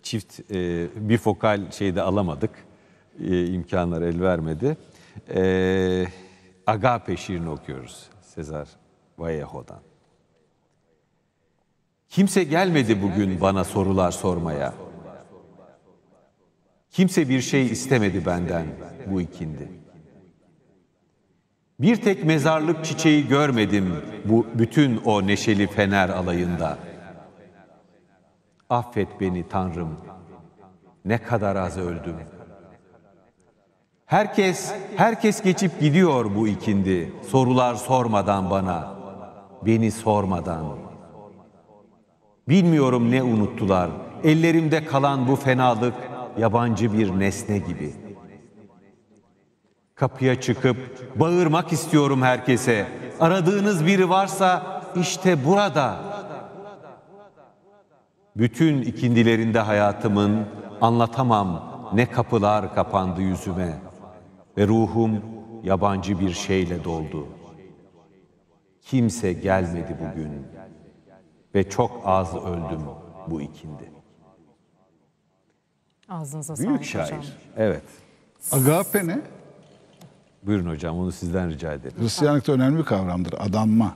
çift e, bifokal şeyde alamadık. E, imkanlar el vermedi. E, Agape şiirini okuyoruz Sezar Vallejo'dan. Kimse gelmedi bugün bana sorular sormaya. Kimse bir şey istemedi benden bu ikindi. Bir tek mezarlık çiçeği görmedim bu bütün o neşeli fener alayında.'' Affet beni Tanrım, ne kadar az öldüm. Herkes, herkes geçip gidiyor bu ikindi, sorular sormadan bana, beni sormadan. Bilmiyorum ne unuttular, ellerimde kalan bu fenalık yabancı bir nesne gibi. Kapıya çıkıp bağırmak istiyorum herkese, aradığınız biri varsa işte burada.'' Bütün ikindilerinde hayatımın anlatamam ne kapılar kapandı yüzüme ve ruhum yabancı bir şeyle doldu. Kimse gelmedi bugün ve çok az öldüm bu ikindi. Ağzınıza sağlık Büyük şair. Hocam. Evet. Agape ne? Buyurun hocam onu sizden rica ederim. Hristiyanlıkta önemli bir kavramdır. Adanma.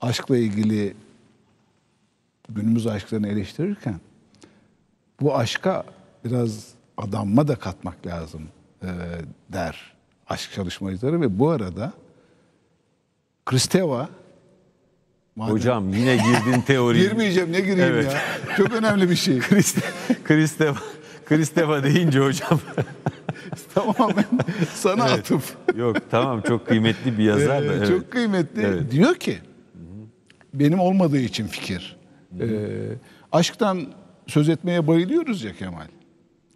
Aşkla ilgili günümüz aşklarını eleştirirken bu aşka biraz adanma da katmak lazım e, der aşk çalışmacıları ve bu arada Kristeva Madem. Hocam yine girdin teoriye. <laughs> Girmeyeceğim ne gireyim evet. ya. Çok önemli bir şey. <laughs> Kristeva, Kristeva deyince hocam. <laughs> tamam ben sana evet. atıp. Yok tamam çok kıymetli bir yazar da. Ee, evet. Çok kıymetli. Evet. Diyor ki benim olmadığı için fikir. E, aşktan söz etmeye bayılıyoruz ya Kemal.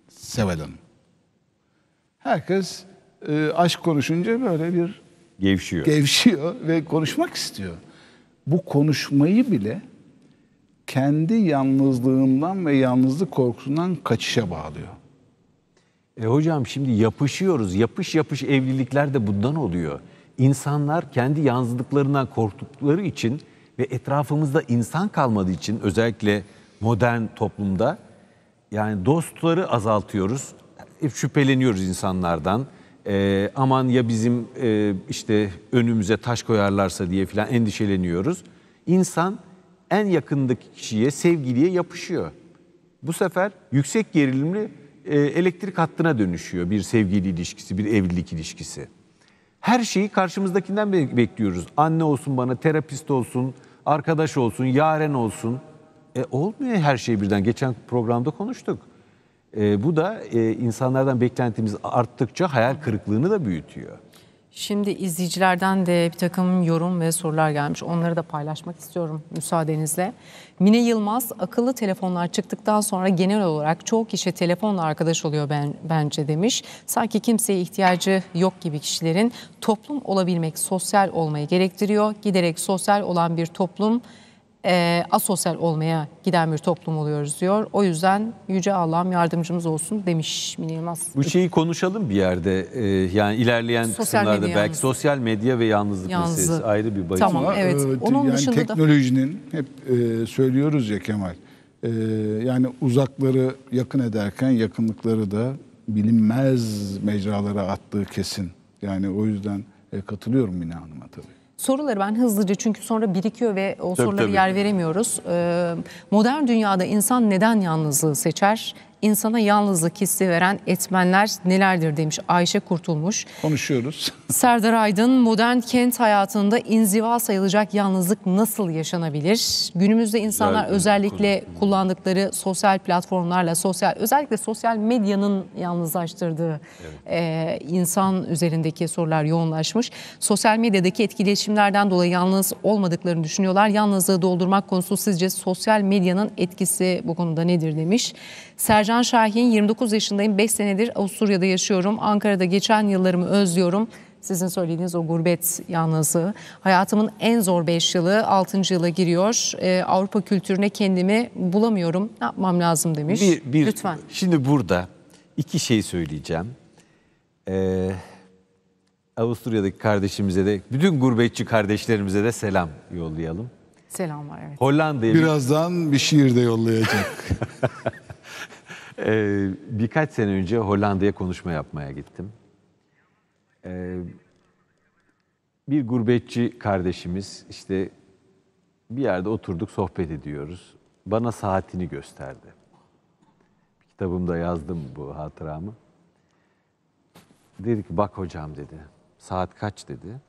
Seval Hanım. Herkes e, aşk konuşunca böyle bir gevşiyor. Gevşiyor ve konuşmak istiyor. Bu konuşmayı bile kendi yalnızlığından ve yalnızlık korkusundan kaçışa bağlıyor. E hocam şimdi yapışıyoruz. Yapış yapış evlilikler de bundan oluyor. İnsanlar kendi yalnızlıklarından korktukları için ve etrafımızda insan kalmadığı için özellikle modern toplumda yani dostları azaltıyoruz. Hep şüpheleniyoruz insanlardan. Ee, aman ya bizim e, işte önümüze taş koyarlarsa diye filan endişeleniyoruz. İnsan en yakındaki kişiye, sevgiliye yapışıyor. Bu sefer yüksek gerilimli e, elektrik hattına dönüşüyor bir sevgili ilişkisi, bir evlilik ilişkisi. Her şeyi karşımızdakinden bekliyoruz. Anne olsun bana, terapist olsun, arkadaş olsun, yaren olsun. E, olmuyor her şey birden. Geçen programda konuştuk. E, bu da e, insanlardan beklentimiz arttıkça hayal kırıklığını da büyütüyor. Şimdi izleyicilerden de bir takım yorum ve sorular gelmiş. Onları da paylaşmak istiyorum müsaadenizle. Mine Yılmaz, akıllı telefonlar çıktıktan sonra genel olarak çoğu kişi telefonla arkadaş oluyor ben, bence demiş. Sanki kimseye ihtiyacı yok gibi kişilerin toplum olabilmek sosyal olmayı gerektiriyor. Giderek sosyal olan bir toplum e, asosyal olmaya giden bir toplum oluyoruz diyor. O yüzden Yüce Allah'ım yardımcımız olsun demiş Mine Yılmaz. Bu şeyi konuşalım bir yerde. Ee, yani ilerleyen sosyal kısımlarda belki yalnızlık. sosyal medya ve yalnızlık Yalnızlık. meselesi ayrı bir bahis. Tamam evet. e, Onun yani dışında da teknolojinin hep e, söylüyoruz ya Kemal. e, yani uzakları yakın ederken yakınlıkları da bilinmez mecralara attığı kesin. Yani o yüzden e, katılıyorum Mine Hanım'a tabii soruları ben hızlıca çünkü sonra birikiyor ve o tabii, sorulara tabii. yer veremiyoruz. Ee, modern dünyada insan neden yalnızlığı seçer? insana yalnızlık hissi veren etmenler nelerdir demiş Ayşe Kurtulmuş. Konuşuyoruz. <laughs> Serdar Aydın modern kent hayatında inziva sayılacak yalnızlık nasıl yaşanabilir? Günümüzde insanlar Yardım, özellikle kullandıkları sosyal platformlarla sosyal özellikle sosyal medyanın yalnızlaştırdığı evet. e, insan üzerindeki sorular yoğunlaşmış. Sosyal medyadaki etkileşimlerden dolayı yalnız olmadıklarını düşünüyorlar. Yalnızlığı doldurmak konusu sizce sosyal medyanın etkisi bu konuda nedir demiş. Sercan Şahin 29 yaşındayım 5 senedir Avusturya'da yaşıyorum. Ankara'da geçen yıllarımı özlüyorum. Sizin söylediğiniz o gurbet yalnızı. Hayatımın en zor 5 yılı 6. yıla giriyor. Ee, Avrupa kültürüne kendimi bulamıyorum. Ne yapmam lazım demiş. Bir, bir, Lütfen. Şimdi burada iki şey söyleyeceğim. Ee, Avusturya'daki kardeşimize de bütün gurbetçi kardeşlerimize de selam yollayalım. Selam var evet. Hollanda'ya birazdan bir şiir de yollayacak. <laughs> Ee, birkaç sene önce Hollanda'ya konuşma yapmaya gittim. Ee, bir gurbetçi kardeşimiz işte bir yerde oturduk sohbet ediyoruz. Bana saatini gösterdi. Kitabımda yazdım bu hatıramı. Dedi ki bak hocam dedi. Saat kaç dedi.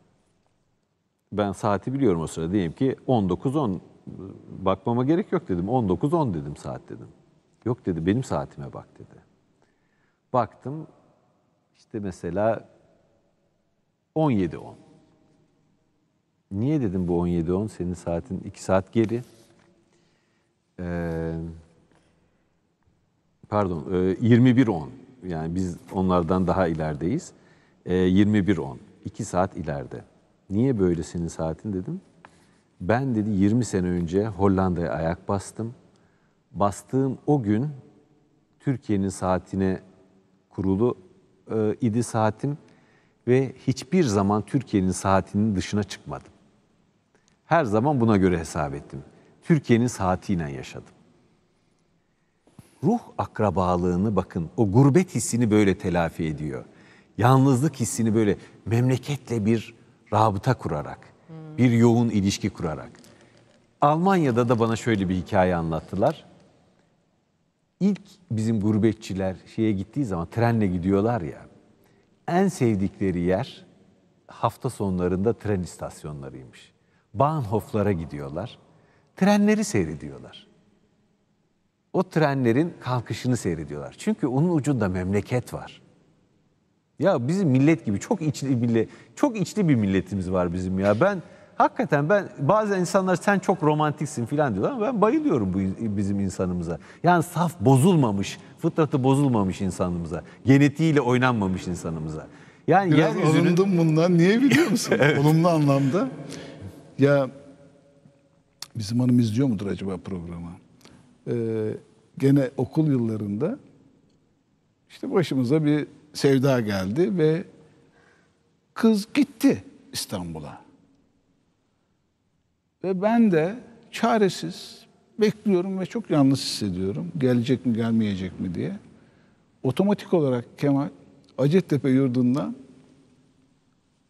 Ben saati biliyorum o sırada. Diyelim ki 19.10 bakmama gerek yok dedim. 19.10 dedim saat dedim. Yok dedi benim saatime bak dedi. Baktım işte mesela 17.10. Niye dedim bu 17.10 senin saatin 2 saat geri. Ee, pardon 21.10 e, yani biz onlardan daha ilerideyiz. Ee, 21.10 2 saat ileride. Niye böyle senin saatin dedim. Ben dedi 20 sene önce Hollanda'ya ayak bastım bastığım o gün Türkiye'nin saatine kurulu e, idi saatim ve hiçbir zaman Türkiye'nin saatinin dışına çıkmadım. Her zaman buna göre hesap ettim. Türkiye'nin saatiyle yaşadım. Ruh akrabalığını bakın o gurbet hissini böyle telafi ediyor. Yalnızlık hissini böyle memleketle bir rabıta kurarak, bir yoğun ilişki kurarak. Almanya'da da bana şöyle bir hikaye anlattılar ilk bizim gurbetçiler şeye gittiği zaman trenle gidiyorlar ya. En sevdikleri yer hafta sonlarında tren istasyonlarıymış. Bahnhoflara gidiyorlar. Trenleri seyrediyorlar. O trenlerin kalkışını seyrediyorlar. Çünkü onun ucunda memleket var. Ya bizim millet gibi çok içli millet, çok içli bir milletimiz var bizim ya. Ben hakikaten ben bazen insanlar sen çok romantiksin filan diyorlar ama ben bayılıyorum bu bizim insanımıza. Yani saf bozulmamış, fıtratı bozulmamış insanımıza. Genetiğiyle oynanmamış insanımıza. Yani Biraz yeryüzünün... alındım bundan. Niye biliyor musun? <laughs> evet. Olumlu anlamda. Ya bizim hanım izliyor mudur acaba programı? Ee, gene okul yıllarında işte başımıza bir sevda geldi ve kız gitti İstanbul'a. Ve ben de çaresiz bekliyorum ve çok yalnız hissediyorum. Gelecek mi gelmeyecek mi diye. Otomatik olarak Kemal Acettepe yurdundan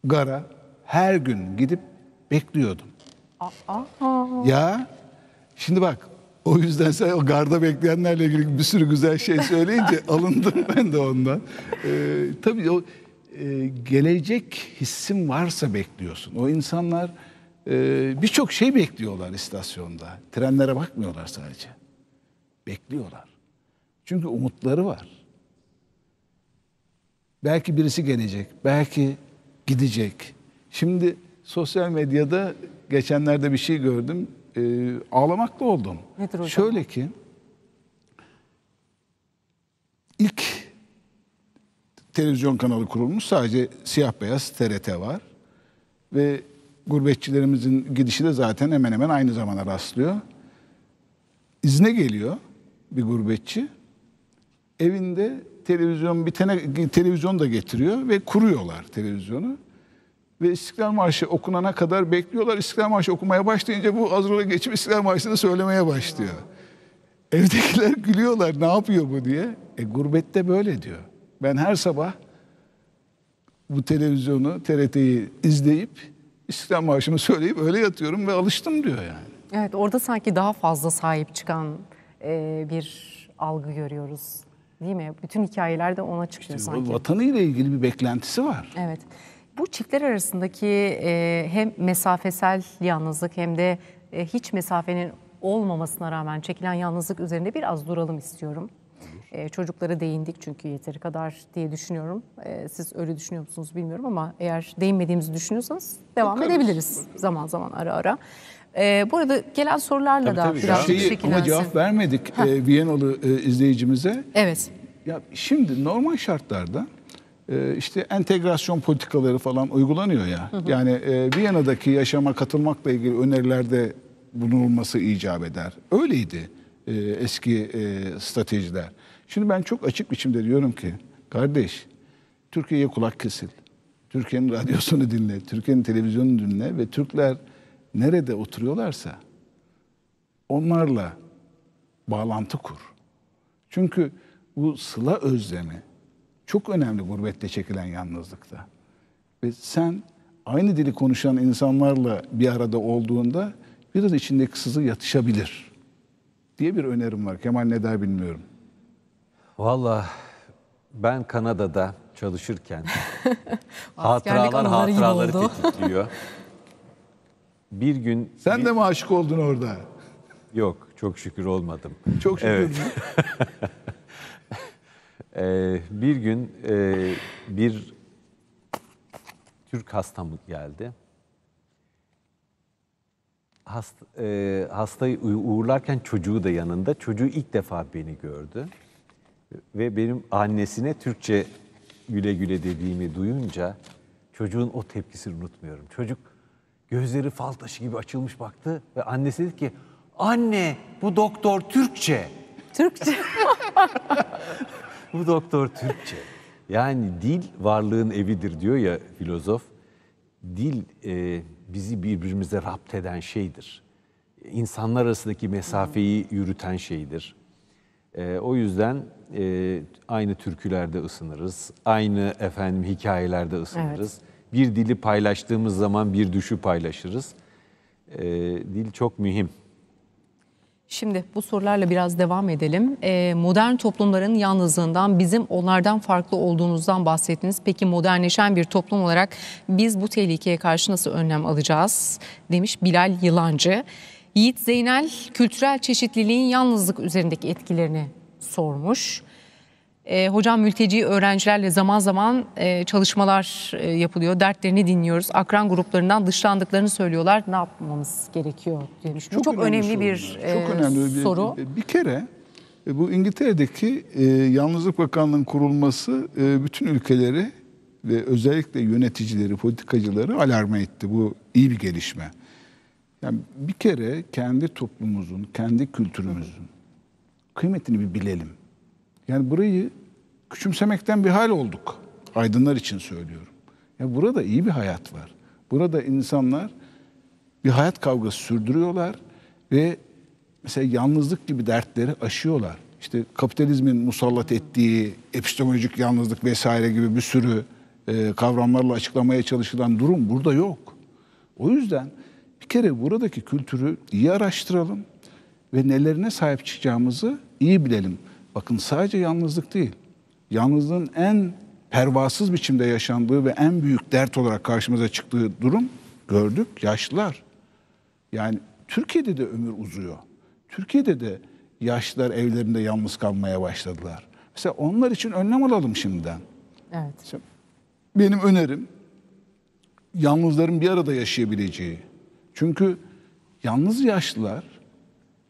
gara her gün gidip bekliyordum. Aa. Ya şimdi bak o yüzden sen o garda bekleyenlerle ilgili bir sürü güzel şey söyleyince <laughs> alındım ben de ondan. Ee, tabii o e, gelecek hissim varsa bekliyorsun. O insanlar ee, birçok şey bekliyorlar istasyonda. Trenlere bakmıyorlar sadece. Bekliyorlar. Çünkü umutları var. Belki birisi gelecek, belki gidecek. Şimdi sosyal medyada geçenlerde bir şey gördüm. E, ağlamaklı oldum. Nedir hocam? Şöyle ki ilk televizyon kanalı kurulmuş sadece siyah beyaz TRT var ve gurbetçilerimizin gidişi de zaten hemen hemen aynı zamana rastlıyor. İzne geliyor bir gurbetçi. Evinde televizyon bitene televizyon da getiriyor ve kuruyorlar televizyonu. Ve İstiklal Marşı okunana kadar bekliyorlar. İstiklal Marşı okumaya başlayınca bu hazırlığa geçip İstiklal Marşı'nı söylemeye başlıyor. Evdekiler <laughs> gülüyorlar ne yapıyor bu diye. E gurbette böyle diyor. Ben her sabah bu televizyonu, TRT'yi izleyip istihdam maaşımı söyleyip öyle yatıyorum ve alıştım diyor yani. Evet orada sanki daha fazla sahip çıkan e, bir algı görüyoruz. Değil mi? Bütün hikayelerde ona çıkıyor işte, sanki. Vatanı ilgili bir beklentisi var. Evet. Bu çiftler arasındaki e, hem mesafesel yalnızlık hem de e, hiç mesafenin olmamasına rağmen çekilen yalnızlık üzerinde biraz duralım istiyorum. E, çocuklara değindik çünkü yeteri kadar diye düşünüyorum. E, siz öyle düşünüyor musunuz bilmiyorum ama eğer değinmediğimizi düşünüyorsanız devam Bakarız. edebiliriz zaman zaman ara ara. E, bu arada gelen sorularla tabii, da tabii biraz şeyi, şekillensin. Ama cevap vermedik e, Viyanalı e, izleyicimize. Evet. Ya şimdi normal şartlarda e, işte entegrasyon politikaları falan uygulanıyor ya. Hı hı. Yani e, Viyana'daki yaşama katılmakla ilgili önerilerde bulunulması icap eder. Öyleydi e, eski e, stratejiler. Şimdi ben çok açık biçimde diyorum ki kardeş Türkiye'ye kulak kesil. Türkiye'nin radyosunu dinle, Türkiye'nin televizyonunu dinle ve Türkler nerede oturuyorlarsa onlarla bağlantı kur. Çünkü bu sıla özlemi çok önemli gurbette çekilen yalnızlıkta. Ve sen aynı dili konuşan insanlarla bir arada olduğunda biraz içindeki sızı yatışabilir diye bir önerim var. Kemal ne der bilmiyorum. Valla ben Kanada'da çalışırken <laughs> hatıralar Askerlik hatıraları tetikliyor. Bir gün Sen de mi aşık oldun orada? yok çok şükür olmadım. Çok şükür. <laughs> Ee, bir gün e, bir Türk hastam geldi. Hast, e, hastayı uğurlarken çocuğu da yanında. Çocuğu ilk defa beni gördü. Ve benim annesine Türkçe güle güle dediğimi duyunca çocuğun o tepkisini unutmuyorum. Çocuk gözleri fal taşı gibi açılmış baktı ve annesi dedi ki anne bu doktor Türkçe. Türkçe. <laughs> bu doktor Türkçe. Yani dil varlığın evidir diyor ya filozof. Dil e, bizi birbirimize rapt eden şeydir. İnsanlar arasındaki mesafeyi yürüten şeydir. E, o yüzden e, aynı türkülerde ısınırız, aynı efendim hikayelerde ısınırız. Evet. Bir dili paylaştığımız zaman bir düşü paylaşırız. E, dil çok mühim. Şimdi bu sorularla biraz devam edelim. Ee, modern toplumların yalnızlığından, bizim onlardan farklı olduğumuzdan bahsettiniz. Peki modernleşen bir toplum olarak biz bu tehlikeye karşı nasıl önlem alacağız? Demiş Bilal Yılancı. Yiğit Zeynel, kültürel çeşitliliğin yalnızlık üzerindeki etkilerini sormuş. E, hocam mülteci öğrencilerle zaman zaman e, çalışmalar e, yapılıyor. Dertlerini dinliyoruz. Akran gruplarından dışlandıklarını söylüyorlar. Ne yapmamız gerekiyor diye Çok, çok önemli, önemli bir e, önemli soru. Bir, e, e, bir kere e, bu İngiltere'deki e, Yalnızlık Bakanlığı'nın kurulması e, bütün ülkeleri ve özellikle yöneticileri, politikacıları alarma etti. Bu iyi bir gelişme. Yani bir kere kendi toplumumuzun, kendi kültürümüzün, kıymetini bir bilelim. Yani burayı küçümsemekten bir hal olduk. Aydınlar için söylüyorum. Ya burada iyi bir hayat var. Burada insanlar bir hayat kavgası sürdürüyorlar ve mesela yalnızlık gibi dertleri aşıyorlar. İşte kapitalizmin musallat ettiği epistemolojik yalnızlık vesaire gibi bir sürü e, kavramlarla açıklamaya çalışılan durum burada yok. O yüzden bir kere buradaki kültürü iyi araştıralım ve nelerine sahip çıkacağımızı iyi bilelim. Bakın sadece yalnızlık değil. Yalnızlığın en pervasız biçimde yaşandığı ve en büyük dert olarak karşımıza çıktığı durum gördük yaşlılar. Yani Türkiye'de de ömür uzuyor. Türkiye'de de yaşlılar evlerinde yalnız kalmaya başladılar. Mesela onlar için önlem alalım şimdiden. Evet. benim önerim yalnızların bir arada yaşayabileceği. Çünkü yalnız yaşlılar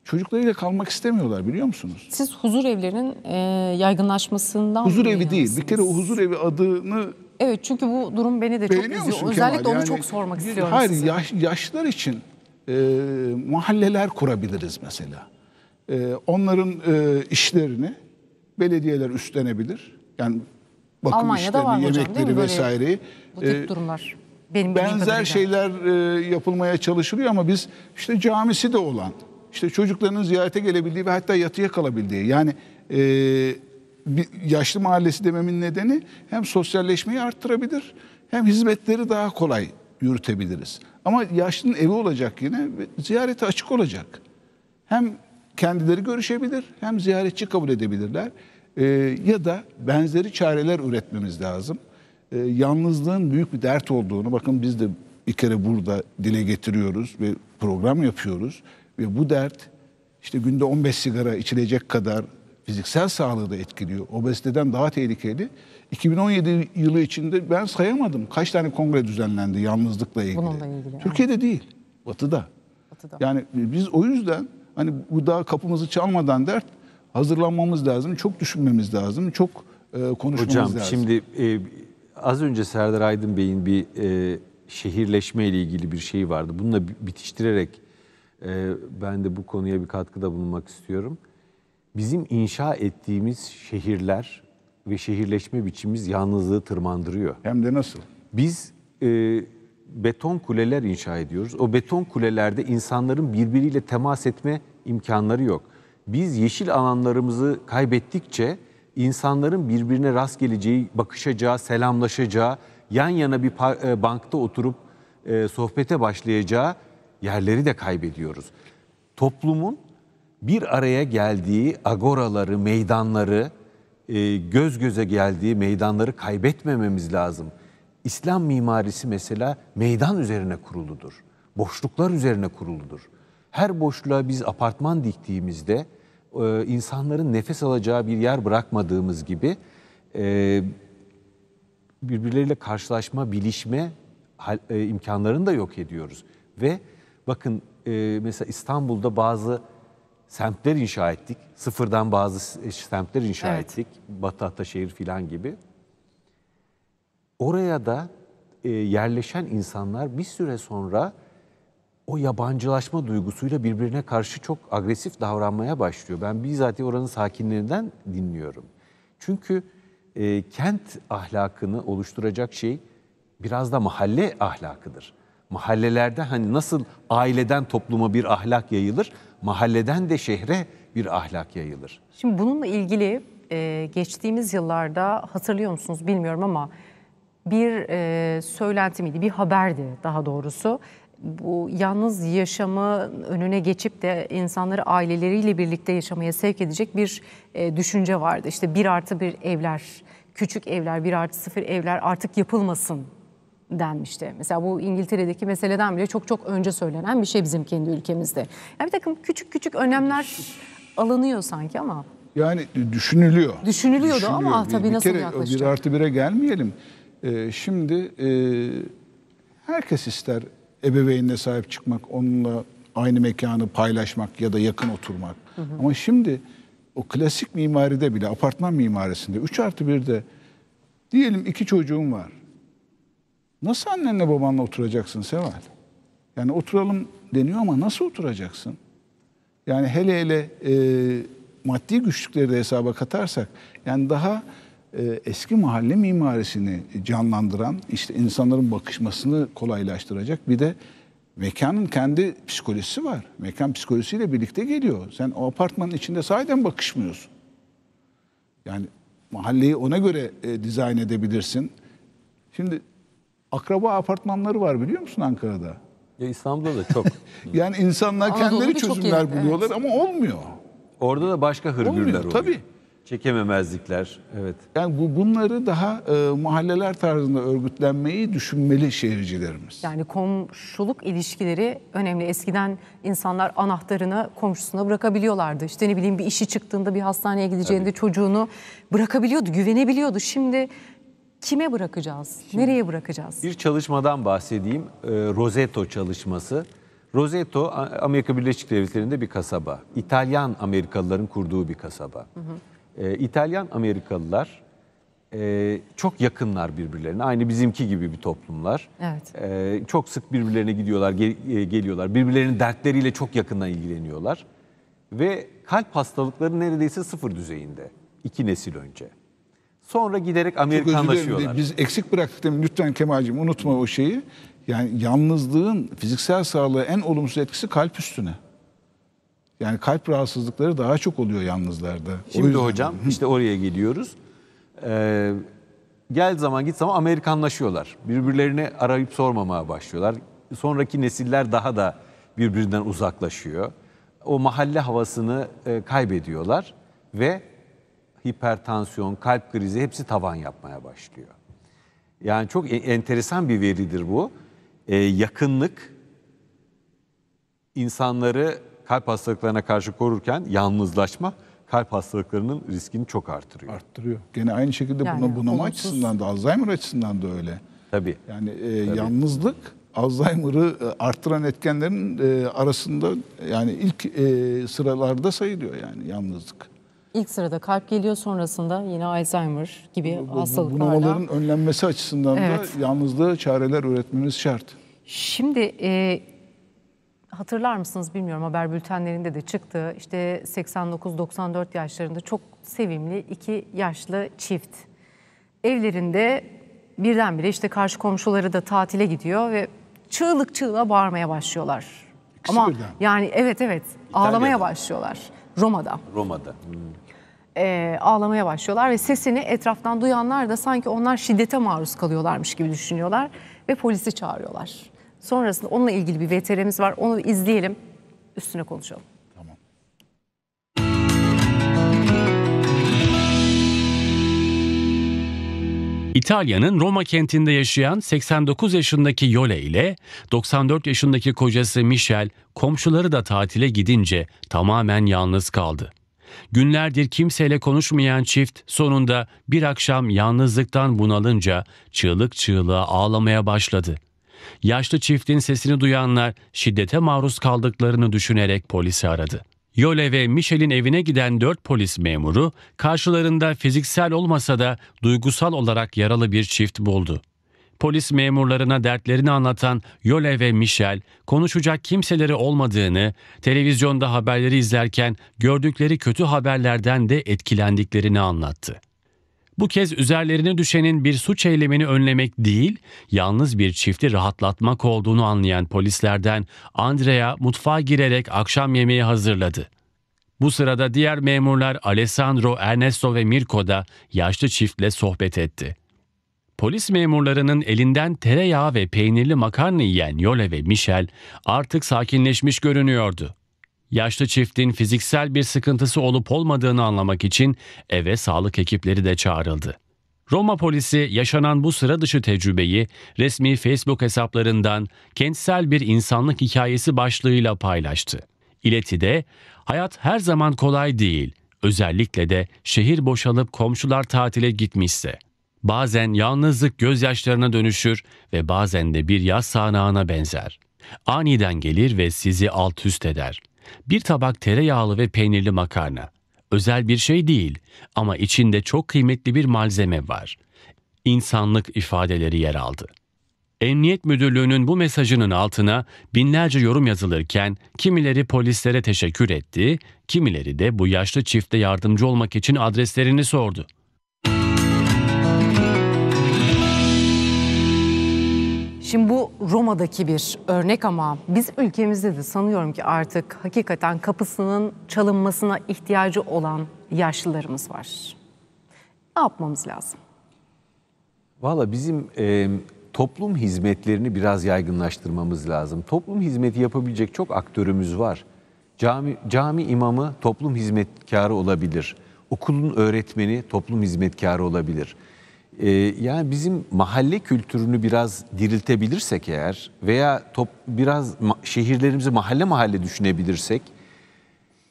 çocuklarıyla kalmak istemiyorlar biliyor musunuz? Siz huzur evlerinin e, yaygınlaşmasından Huzur evi değil. Bir kere o huzur evi adını Evet çünkü bu durum beni de çok üzüyor. musun Kemal? Özellikle onu Yani çok sormak istiyorum Hayır yaş- yaşlar için e, mahalleler kurabiliriz mesela. E, onların e, işlerini belediyeler üstlenebilir. Yani bakım Almanya'da işlerini, mı hocam, yemekleri Böyle vesaireyi. Bu tip e, durumlar benim benzer şeyler e, yapılmaya çalışılıyor ama biz işte camisi de olan, işte çocuklarının ziyarete gelebildiği ve hatta yatıya kalabildiği. Yani e, bir yaşlı mahallesi dememin nedeni hem sosyalleşmeyi arttırabilir hem hizmetleri daha kolay yürütebiliriz. Ama yaşlının evi olacak yine ziyarete açık olacak. Hem kendileri görüşebilir hem ziyaretçi kabul edebilirler. E, ya da benzeri çareler üretmemiz lazım. E, yalnızlığın büyük bir dert olduğunu bakın biz de bir kere burada dile getiriyoruz ve program yapıyoruz. Ve bu dert işte günde 15 sigara içilecek kadar fiziksel sağlığı da etkiliyor. Obeziteden daha tehlikeli. 2017 yılı içinde ben sayamadım. Kaç tane kongre düzenlendi yalnızlıkla ilgili. Bununla ilgili. Türkiye'de evet. değil, batıda. batıda. Yani biz o yüzden hani bu daha kapımızı çalmadan dert hazırlanmamız lazım. Çok düşünmemiz lazım. Çok e, konuşmamız Hocam, lazım. Hocam şimdi e, az önce Serdar Aydın Bey'in bir e, şehirleşme ile ilgili bir şey vardı. Bununla bitiştirerek e, ben de bu konuya bir katkıda bulunmak istiyorum. Bizim inşa ettiğimiz şehirler ve şehirleşme biçimimiz yalnızlığı tırmandırıyor. Hem de nasıl? Biz e, beton kuleler inşa ediyoruz. O beton kulelerde insanların birbiriyle temas etme imkanları yok. Biz yeşil alanlarımızı kaybettikçe insanların birbirine rast geleceği, bakışacağı, selamlaşacağı, yan yana bir e, bankta oturup e, sohbete başlayacağı yerleri de kaybediyoruz. Toplumun bir araya geldiği agoraları, meydanları, e, göz göze geldiği meydanları kaybetmememiz lazım. İslam mimarisi mesela meydan üzerine kuruludur. Boşluklar üzerine kuruludur. Her boşluğa biz apartman diktiğimizde e, insanların nefes alacağı bir yer bırakmadığımız gibi e, birbirleriyle karşılaşma, bilişme imkanlarını da yok ediyoruz. Ve Bakın e, mesela İstanbul'da bazı semtler inşa ettik. Sıfırdan bazı e, semtler inşa evet. ettik. Batı Ataşehir filan gibi. Oraya da e, yerleşen insanlar bir süre sonra o yabancılaşma duygusuyla birbirine karşı çok agresif davranmaya başlıyor. Ben bizzat oranın sakinlerinden dinliyorum. Çünkü e, kent ahlakını oluşturacak şey biraz da mahalle ahlakıdır mahallelerde hani nasıl aileden topluma bir ahlak yayılır, mahalleden de şehre bir ahlak yayılır. Şimdi bununla ilgili e, geçtiğimiz yıllarda hatırlıyor musunuz bilmiyorum ama bir e, söylenti miydi, bir haberdi daha doğrusu. Bu yalnız yaşamı önüne geçip de insanları aileleriyle birlikte yaşamaya sevk edecek bir e, düşünce vardı. İşte bir artı bir evler, küçük evler, bir artı sıfır evler artık yapılmasın denmişti. Mesela bu İngiltere'deki meseleden bile çok çok önce söylenen bir şey bizim kendi ülkemizde. Yani bir takım küçük küçük önlemler alınıyor sanki ama. Yani düşünülüyor. Düşünülüyordu Düşünülüyor. ama ah, bir, tabii bir nasıl kere, yaklaşacak? Bir artı bire gelmeyelim. Ee, şimdi e, herkes ister ebeveynine sahip çıkmak, onunla aynı mekanı paylaşmak ya da yakın oturmak. Hı hı. Ama şimdi o klasik mimaride bile apartman mimarisinde 3 artı 1'de diyelim iki çocuğum var. Nasıl annenle babanla oturacaksın Seval? Yani oturalım deniyor ama nasıl oturacaksın? Yani hele hele e, maddi güçlükleri de hesaba katarsak yani daha e, eski mahalle mimarisini canlandıran işte insanların bakışmasını kolaylaştıracak bir de mekanın kendi psikolojisi var. Mekan psikolojisiyle birlikte geliyor. Sen o apartmanın içinde sahiden bakışmıyorsun. Yani mahalleyi ona göre e, dizayn edebilirsin. Şimdi akraba apartmanları var biliyor musun Ankara'da? Ya İstanbul'da da çok. <laughs> yani insanlar kendileri çok çözümler buluyorlar evet. ama olmuyor. Orada da başka hırgürler olmuyor. oluyor. Tabii. Çekememezlikler. Evet. Yani bu bunları daha e, mahalleler tarzında örgütlenmeyi düşünmeli şehircilerimiz. Yani komşuluk ilişkileri önemli. Eskiden insanlar anahtarını komşusuna bırakabiliyorlardı. İşte ne bileyim bir işi çıktığında bir hastaneye gideceğinde Tabii. çocuğunu bırakabiliyordu, güvenebiliyordu. Şimdi kime bırakacağız? Şimdi Nereye bırakacağız? Bir çalışmadan bahsedeyim. E, Rosetto çalışması. Rosetto Amerika Birleşik Devletleri'nde bir kasaba. İtalyan Amerikalıların kurduğu bir kasaba. Hı hı. Ee, İtalyan Amerikalılar e, çok yakınlar birbirlerine. Aynı bizimki gibi bir toplumlar. Evet. Ee, çok sık birbirlerine gidiyorlar, e, geliyorlar. Birbirlerinin dertleriyle çok yakından ilgileniyorlar. Ve kalp hastalıkları neredeyse sıfır düzeyinde. iki nesil önce. Sonra giderek Amerikanlaşıyorlar. Biz eksik bıraktık demin. Lütfen Kemal'cim unutma o şeyi. Yani yalnızlığın fiziksel sağlığı en olumsuz etkisi kalp üstüne. Yani kalp rahatsızlıkları daha çok oluyor yalnızlarda. Şimdi yüzden... hocam işte oraya geliyoruz. Ee, gel zaman git zaman Amerikanlaşıyorlar. Birbirlerini arayıp sormamaya başlıyorlar. Sonraki nesiller daha da birbirinden uzaklaşıyor. O mahalle havasını e, kaybediyorlar ve hipertansiyon, kalp krizi hepsi tavan yapmaya başlıyor. Yani çok e, enteresan bir veridir bu. Ee, yakınlık insanları kalp hastalıklarına karşı korurken yalnızlaşma kalp hastalıklarının riskini çok artırıyor. Arttırıyor. Gene aynı şekilde yani, buna, bunama olumsuz. açısından da Alzheimer açısından da öyle. Tabii. Yani e, Tabii. yalnızlık Alzheimer'ı e, arttıran etkenlerin e, arasında yani ilk e, sıralarda sayılıyor yani yalnızlık. İlk sırada kalp geliyor sonrasında yine Alzheimer gibi bu, bu, hastalıklarla. Bunamaların önlenmesi açısından evet. da yalnızlığı çareler üretmeniz şart. Şimdi e, hatırlar mısınız bilmiyorum haber bültenlerinde de çıktı. İşte 89-94 yaşlarında çok sevimli iki yaşlı çift. Evlerinde birdenbire işte karşı komşuları da tatile gidiyor ve çığlık çığlığa bağırmaya başlıyorlar. İkisi Ama birden. yani evet evet İtalya'da. ağlamaya başlıyorlar Roma'da. Roma'da. Hmm e, ağlamaya başlıyorlar ve sesini etraftan duyanlar da sanki onlar şiddete maruz kalıyorlarmış gibi düşünüyorlar ve polisi çağırıyorlar. Sonrasında onunla ilgili bir VTR'miz var. Onu izleyelim, üstüne konuşalım. Tamam. İtalya'nın Roma kentinde yaşayan 89 yaşındaki Yole ile 94 yaşındaki kocası Michel komşuları da tatile gidince tamamen yalnız kaldı. Günlerdir kimseyle konuşmayan çift sonunda bir akşam yalnızlıktan bunalınca çığlık çığlığa ağlamaya başladı. Yaşlı çiftin sesini duyanlar şiddete maruz kaldıklarını düşünerek polisi aradı. Yole ve Michel'in evine giden dört polis memuru karşılarında fiziksel olmasa da duygusal olarak yaralı bir çift buldu polis memurlarına dertlerini anlatan Yole ve Michel, konuşacak kimseleri olmadığını, televizyonda haberleri izlerken gördükleri kötü haberlerden de etkilendiklerini anlattı. Bu kez üzerlerine düşenin bir suç eylemini önlemek değil, yalnız bir çifti rahatlatmak olduğunu anlayan polislerden Andrea mutfağa girerek akşam yemeği hazırladı. Bu sırada diğer memurlar Alessandro, Ernesto ve Mirko da yaşlı çiftle sohbet etti. Polis memurlarının elinden tereyağı ve peynirli makarna yiyen Yole ve Michel artık sakinleşmiş görünüyordu. Yaşlı çiftin fiziksel bir sıkıntısı olup olmadığını anlamak için eve sağlık ekipleri de çağrıldı. Roma polisi yaşanan bu sıra dışı tecrübeyi resmi Facebook hesaplarından kentsel bir insanlık hikayesi başlığıyla paylaştı. İletide hayat her zaman kolay değil, özellikle de şehir boşalıp komşular tatile gitmişse. Bazen yalnızlık gözyaşlarına dönüşür ve bazen de bir yaz sahnağına benzer. Aniden gelir ve sizi alt üst eder. Bir tabak tereyağlı ve peynirli makarna. Özel bir şey değil ama içinde çok kıymetli bir malzeme var. İnsanlık ifadeleri yer aldı. Emniyet Müdürlüğü'nün bu mesajının altına binlerce yorum yazılırken kimileri polislere teşekkür etti, kimileri de bu yaşlı çifte yardımcı olmak için adreslerini sordu. Şimdi bu Roma'daki bir örnek ama biz ülkemizde de sanıyorum ki artık hakikaten kapısının çalınmasına ihtiyacı olan yaşlılarımız var. Ne yapmamız lazım? Valla bizim e, toplum hizmetlerini biraz yaygınlaştırmamız lazım. Toplum hizmeti yapabilecek çok aktörümüz var. Cami, cami imamı toplum hizmetkarı olabilir. Okulun öğretmeni toplum hizmetkarı olabilir. E, yani bizim mahalle kültürünü biraz diriltebilirsek eğer veya top biraz ma şehirlerimizi mahalle mahalle düşünebilirsek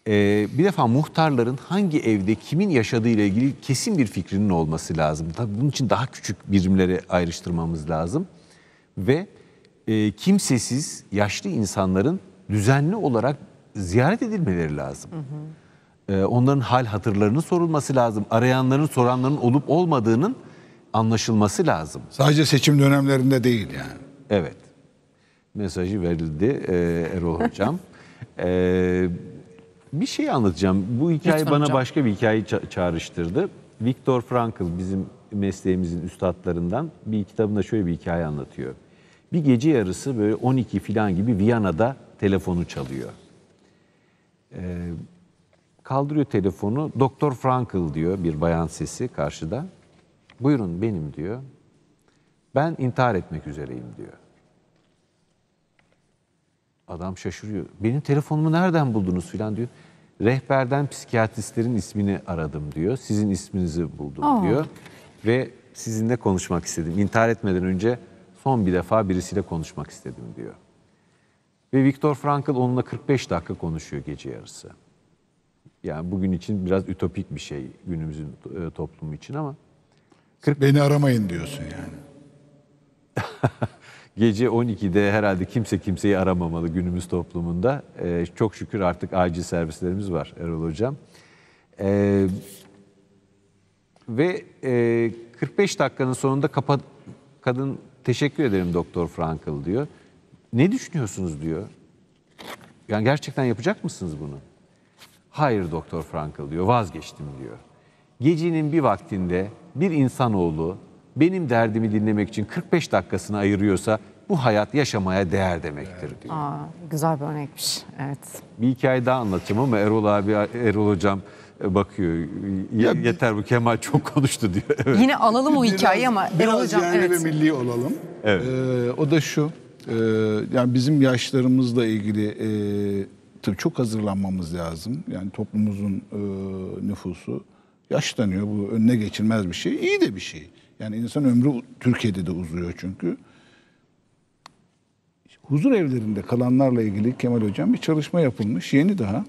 e, bir defa muhtarların hangi evde kimin yaşadığı ile ilgili kesin bir fikrinin olması lazım. Tabii bunun için daha küçük birimlere ayrıştırmamız lazım ve e, kimsesiz yaşlı insanların düzenli olarak ziyaret edilmeleri lazım. Hı hı. E, onların hal hatırlarının sorulması lazım. Arayanların, soranların olup olmadığının anlaşılması lazım. Sadece seçim dönemlerinde değil yani. Evet. Mesajı verildi e, Erol Hocam. <laughs> e, bir şey anlatacağım. Bu hikaye Lütfen bana hocam. başka bir hikaye ça- çağrıştırdı. Viktor Frankl bizim mesleğimizin üstadlarından bir kitabında şöyle bir hikaye anlatıyor. Bir gece yarısı böyle 12 filan gibi Viyana'da telefonu çalıyor. Ee, kaldırıyor telefonu. Doktor Frankl diyor bir bayan sesi karşıda. Buyurun benim diyor. Ben intihar etmek üzereyim diyor. Adam şaşırıyor. Benim telefonumu nereden buldunuz filan diyor. Rehberden psikiyatristlerin ismini aradım diyor. Sizin isminizi buldum Oo. diyor. Ve sizinle konuşmak istedim. İntihar etmeden önce son bir defa birisiyle konuşmak istedim diyor. Ve Viktor Frankl onunla 45 dakika konuşuyor gece yarısı. Yani bugün için biraz ütopik bir şey günümüzün e, toplumu için ama 40... Beni aramayın diyorsun yani. <laughs> Gece 12'de herhalde kimse kimseyi aramamalı günümüz toplumunda. Ee, çok şükür artık acil servislerimiz var Erol Hocam. Ee, ve e, 45 dakikanın sonunda kapat kadın teşekkür ederim Doktor Frankl diyor. Ne düşünüyorsunuz diyor. Yani gerçekten yapacak mısınız bunu? Hayır Doktor Frankl diyor vazgeçtim diyor. Gecenin bir vaktinde bir insanoğlu benim derdimi dinlemek için 45 dakikasını ayırıyorsa bu hayat yaşamaya değer demektir diyor. Aa, güzel bir örnekmiş. Evet. Bir hikaye daha anlatacağım ama Erol abi, Erol hocam e, bakıyor. Ya, yeter bu Kemal çok konuştu diyor. <laughs> Evet. Yine alalım o hikayeyi ama Erol Biraz Hocam yerli evet. ve milli olalım. Evet. Ee, o da şu. e, yani bizim yaşlarımızla ilgili e, tabii çok hazırlanmamız lazım. Yani toplumumuzun e, nüfusu yaşlanıyor. Bu önüne geçilmez bir şey. İyi de bir şey. Yani insan ömrü Türkiye'de de uzuyor çünkü. Huzur evlerinde kalanlarla ilgili Kemal Hocam bir çalışma yapılmış. Yeni daha.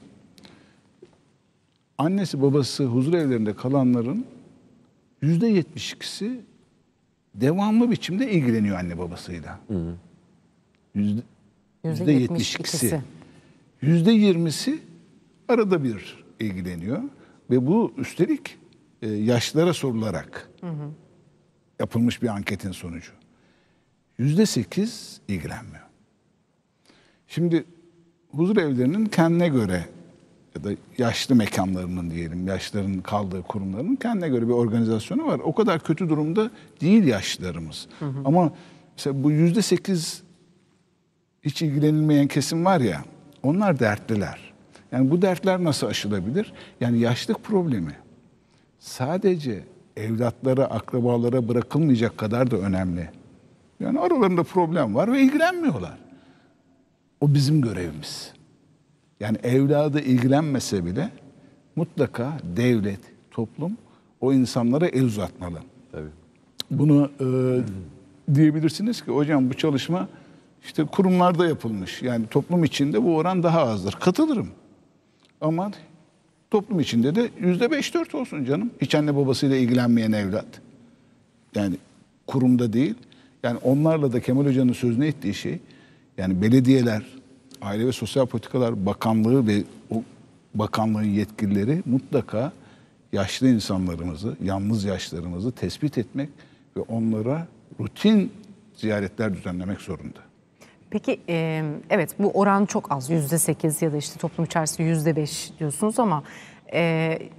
Annesi babası huzur evlerinde kalanların yüzde yetmiş ikisi devamlı biçimde ilgileniyor anne babasıyla. Yüzde yetmiş ikisi. Yüzde yirmisi arada bir ilgileniyor. Ve bu üstelik e, yaşlara sorularak hı hı. yapılmış bir anketin sonucu. Yüzde sekiz ilgilenmiyor. Şimdi huzur evlerinin kendine göre ya da yaşlı mekanlarının diyelim, yaşların kaldığı kurumların kendine göre bir organizasyonu var. O kadar kötü durumda değil yaşlılarımız Hı hı. Ama mesela bu yüzde sekiz hiç ilgilenilmeyen kesim var ya, onlar dertliler. Yani bu dertler nasıl aşılabilir? Yani yaşlık problemi sadece evlatlara, akrabalara bırakılmayacak kadar da önemli. Yani aralarında problem var ve ilgilenmiyorlar. O bizim görevimiz. Yani evladı ilgilenmese bile mutlaka devlet, toplum o insanlara el uzatmalı. Tabii. Bunu e, diyebilirsiniz ki hocam bu çalışma işte kurumlarda yapılmış. Yani toplum içinde bu oran daha azdır. Katılırım. Ama toplum içinde de yüzde beş dört olsun canım. Hiç anne babasıyla ilgilenmeyen evlat. Yani kurumda değil. Yani onlarla da Kemal Hoca'nın sözünü ettiği şey yani belediyeler, Aile ve Sosyal Politikalar Bakanlığı ve o bakanlığın yetkilileri mutlaka yaşlı insanlarımızı, yalnız yaşlarımızı tespit etmek ve onlara rutin ziyaretler düzenlemek zorunda. Peki e, evet bu oran çok az yüzde sekiz ya da işte toplum içerisinde yüzde beş diyorsunuz ama e,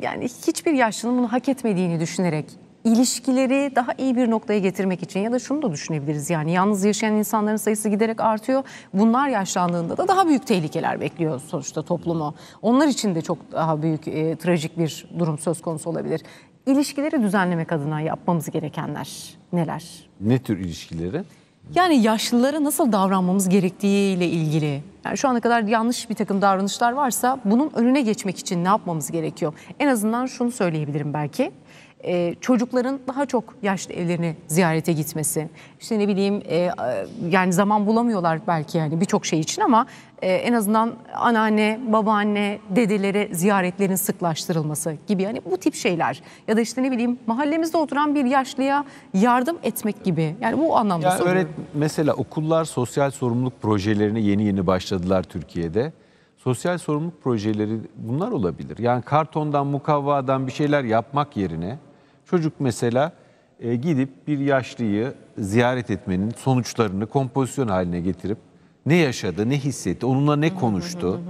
yani hiçbir yaşlının bunu hak etmediğini düşünerek ilişkileri daha iyi bir noktaya getirmek için ya da şunu da düşünebiliriz yani yalnız yaşayan insanların sayısı giderek artıyor. Bunlar yaşlandığında da daha büyük tehlikeler bekliyor sonuçta toplumu. Onlar için de çok daha büyük e, trajik bir durum söz konusu olabilir. ilişkileri düzenlemek adına yapmamız gerekenler neler? Ne tür ilişkileri? Yani yaşlılara nasıl davranmamız gerektiği ile ilgili. Yani şu ana kadar yanlış bir takım davranışlar varsa bunun önüne geçmek için ne yapmamız gerekiyor? En azından şunu söyleyebilirim belki e, çocukların daha çok yaşlı evlerini ziyarete gitmesi. İşte ne bileyim e, yani zaman bulamıyorlar belki yani birçok şey için ama e, en azından anneanne, babaanne, dedelere ziyaretlerin sıklaştırılması gibi yani bu tip şeyler. Ya da işte ne bileyim mahallemizde oturan bir yaşlıya yardım etmek gibi. Yani bu anlamda yani öğret, Mesela okullar sosyal sorumluluk projelerini yeni yeni başladılar Türkiye'de sosyal sorumluluk projeleri bunlar olabilir. Yani kartondan, mukavvadan bir şeyler yapmak yerine Çocuk mesela e, gidip bir yaşlıyı ziyaret etmenin sonuçlarını kompozisyon haline getirip ne yaşadı, ne hissetti, onunla ne konuştu,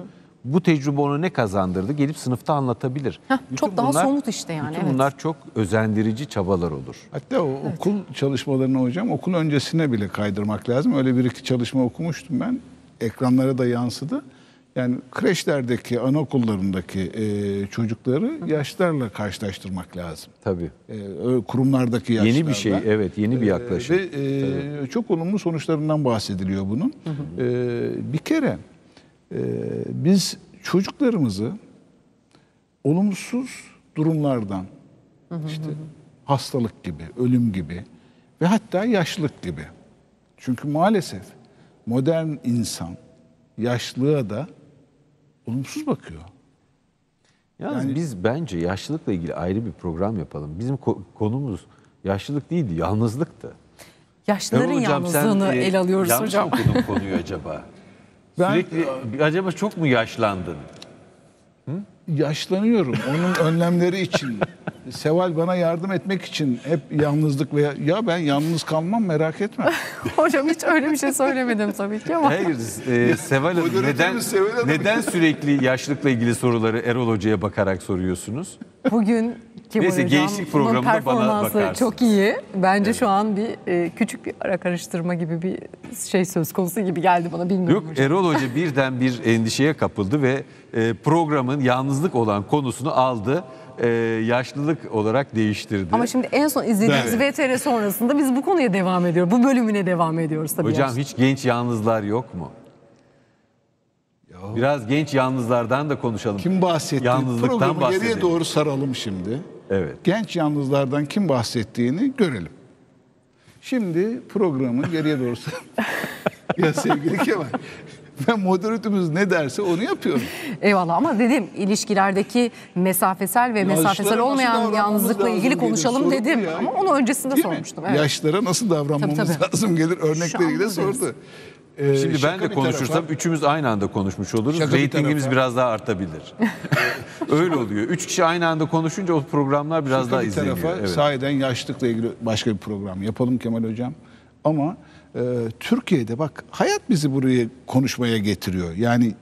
bu tecrübe ona ne kazandırdı gelip sınıfta anlatabilir. Heh, Bütün çok daha somut işte yani, Bütün evet. bunlar çok özendirici çabalar olur. Hatta o okul çalışmalarını hocam okul öncesine bile kaydırmak lazım. Öyle bir iki çalışma okumuştum ben. Ekranlara da yansıdı. Yani kreşlerdeki, anaokullarındaki e, çocukları yaşlarla karşılaştırmak lazım. Tabii. E, kurumlardaki yaşlarla. Yeni bir şey, evet yeni bir e, yaklaşım. E, ve e, çok olumlu sonuçlarından bahsediliyor bunun. Hı hı. E, bir kere e, biz çocuklarımızı olumsuz durumlardan, hı hı işte hastalık gibi, ölüm gibi ve hatta yaşlılık gibi. Çünkü maalesef modern insan yaşlılığa da olumsuz bakıyor. Yalnız yani, biz bence yaşlılıkla ilgili ayrı bir program yapalım. Bizim ko konumuz yaşlılık değildi, yalnızlıktı. Yaşlıların hocam, yalnızlığını sen, el alıyoruz yanlış hocam. Yanlış okudun konuyu acaba? Ben, Sürekli acaba çok mu yaşlandın? Hı? yaşlanıyorum. Onun <laughs> önlemleri için. Seval bana yardım etmek için hep yalnızlık veya ya ben yalnız kalmam merak etme. <laughs> Hocam hiç öyle bir şey söylemedim tabii ki ama. Hayır e, Seval Hanım neden, neden sürekli yaşlılıkla ilgili soruları Erol Hoca'ya bakarak soruyorsunuz? Bugün ki Neyse, gençlik programında performansı bana bakarsın. çok iyi. Bence evet. şu an bir e, küçük bir ara karıştırma gibi bir şey söz konusu gibi geldi bana bilmiyorum. Yok hocam. Erol Hoca <laughs> birden bir endişeye kapıldı ve e, programın yalnızlık olan konusunu aldı e, yaşlılık olarak değiştirdi. Ama şimdi en son izlediğimiz evet. VTR sonrasında biz bu konuya devam ediyoruz. Bu bölümüne devam ediyoruz tabii. Hocam yaşlı. hiç genç yalnızlar yok mu? Biraz genç yalnızlardan da konuşalım. Kim bahsetti? Yalnızlıktan Programı bahsedelim. geriye doğru saralım şimdi. Evet. Genç yalnızlardan kim bahsettiğini görelim. Şimdi programın geriye doğru <laughs> Ya sevgili Kemal. Ben moderatörümüz ne derse onu yapıyorum. Eyvallah ama dedim ilişkilerdeki mesafesel ve mesafesel olmayan yalnızlıkla ilgili lazım konuşalım dedim. ya. Ama onu öncesinde Değil sormuştum. Evet. Yaşlara nasıl davranmamız Tabii, tabii. lazım gelir örnekleriyle buradayız. sordu. Ee, Şimdi ben de konuşursam tarafa, üçümüz aynı anda konuşmuş oluruz. Reytingimiz bir biraz daha artabilir. <laughs> Öyle oluyor. Üç kişi aynı anda konuşunca o programlar biraz şaka daha bir izleniyor. Tarafa, evet. Sahiden yaşlılıkla ilgili başka bir program yapalım Kemal Hocam. Ama e, Türkiye'de bak hayat bizi buraya konuşmaya getiriyor. Yani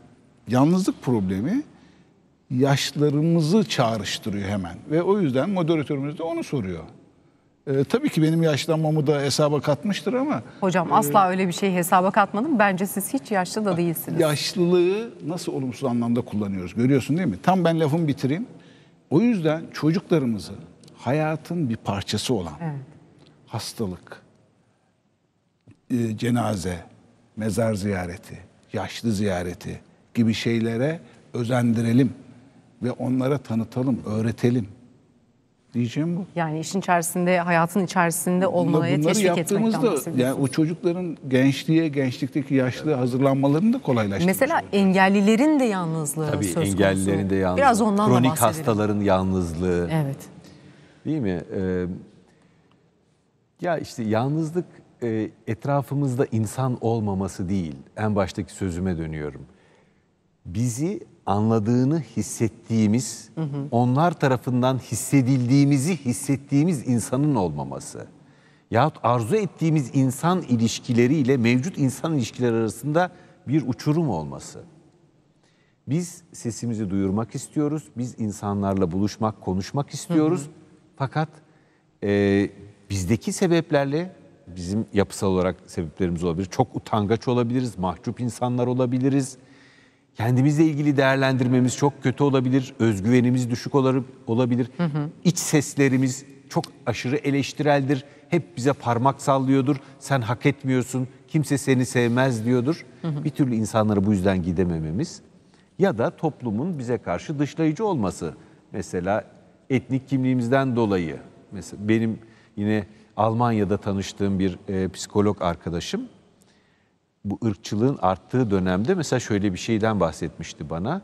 yalnızlık problemi yaşlarımızı çağrıştırıyor hemen. Ve o yüzden moderatörümüz de onu soruyor. E, tabii ki benim yaşlanmamı da hesaba katmıştır ama... Hocam e, asla öyle bir şey hesaba katmadım. Bence siz hiç yaşlı da değilsiniz. Yaşlılığı nasıl olumsuz anlamda kullanıyoruz görüyorsun değil mi? Tam ben lafımı bitireyim. O yüzden çocuklarımızı hayatın bir parçası olan evet. hastalık, e, cenaze, mezar ziyareti, yaşlı ziyareti gibi şeylere özendirelim ve onlara tanıtalım, öğretelim. Diyeceğim bu. Yani işin içerisinde, hayatın içerisinde olmaya Bunları teşvik yaptığımızda, etmekten yani o çocukların gençliğe, gençlikteki yaşlı hazırlanmalarını da kolaylaştırıyor. Mesela engellilerin de yalnızlığı Tabii, söz konusu. engellilerin de yalnızlığı. Biraz ondan Kronik da hastaların yalnızlığı. Evet. Değil mi? Ee, ya işte yalnızlık e, etrafımızda insan olmaması değil. En baştaki sözüme dönüyorum. Bizi anladığını hissettiğimiz, hı hı. onlar tarafından hissedildiğimizi hissettiğimiz insanın olmaması yahut arzu ettiğimiz insan ilişkileriyle mevcut insan ilişkileri arasında bir uçurum olması. Biz sesimizi duyurmak istiyoruz, biz insanlarla buluşmak, konuşmak istiyoruz. Hı hı. Fakat e, bizdeki sebeplerle, bizim yapısal olarak sebeplerimiz olabilir, çok utangaç olabiliriz, mahcup insanlar olabiliriz kendimizle ilgili değerlendirmemiz çok kötü olabilir, özgüvenimiz düşük olabilir, hı hı. iç seslerimiz çok aşırı eleştireldir, hep bize parmak sallıyordur, sen hak etmiyorsun, kimse seni sevmez diyordur. Hı hı. Bir türlü insanları bu yüzden gidemememiz ya da toplumun bize karşı dışlayıcı olması. Mesela etnik kimliğimizden dolayı. Mesela benim yine Almanya'da tanıştığım bir e, psikolog arkadaşım bu ırkçılığın arttığı dönemde mesela şöyle bir şeyden bahsetmişti bana.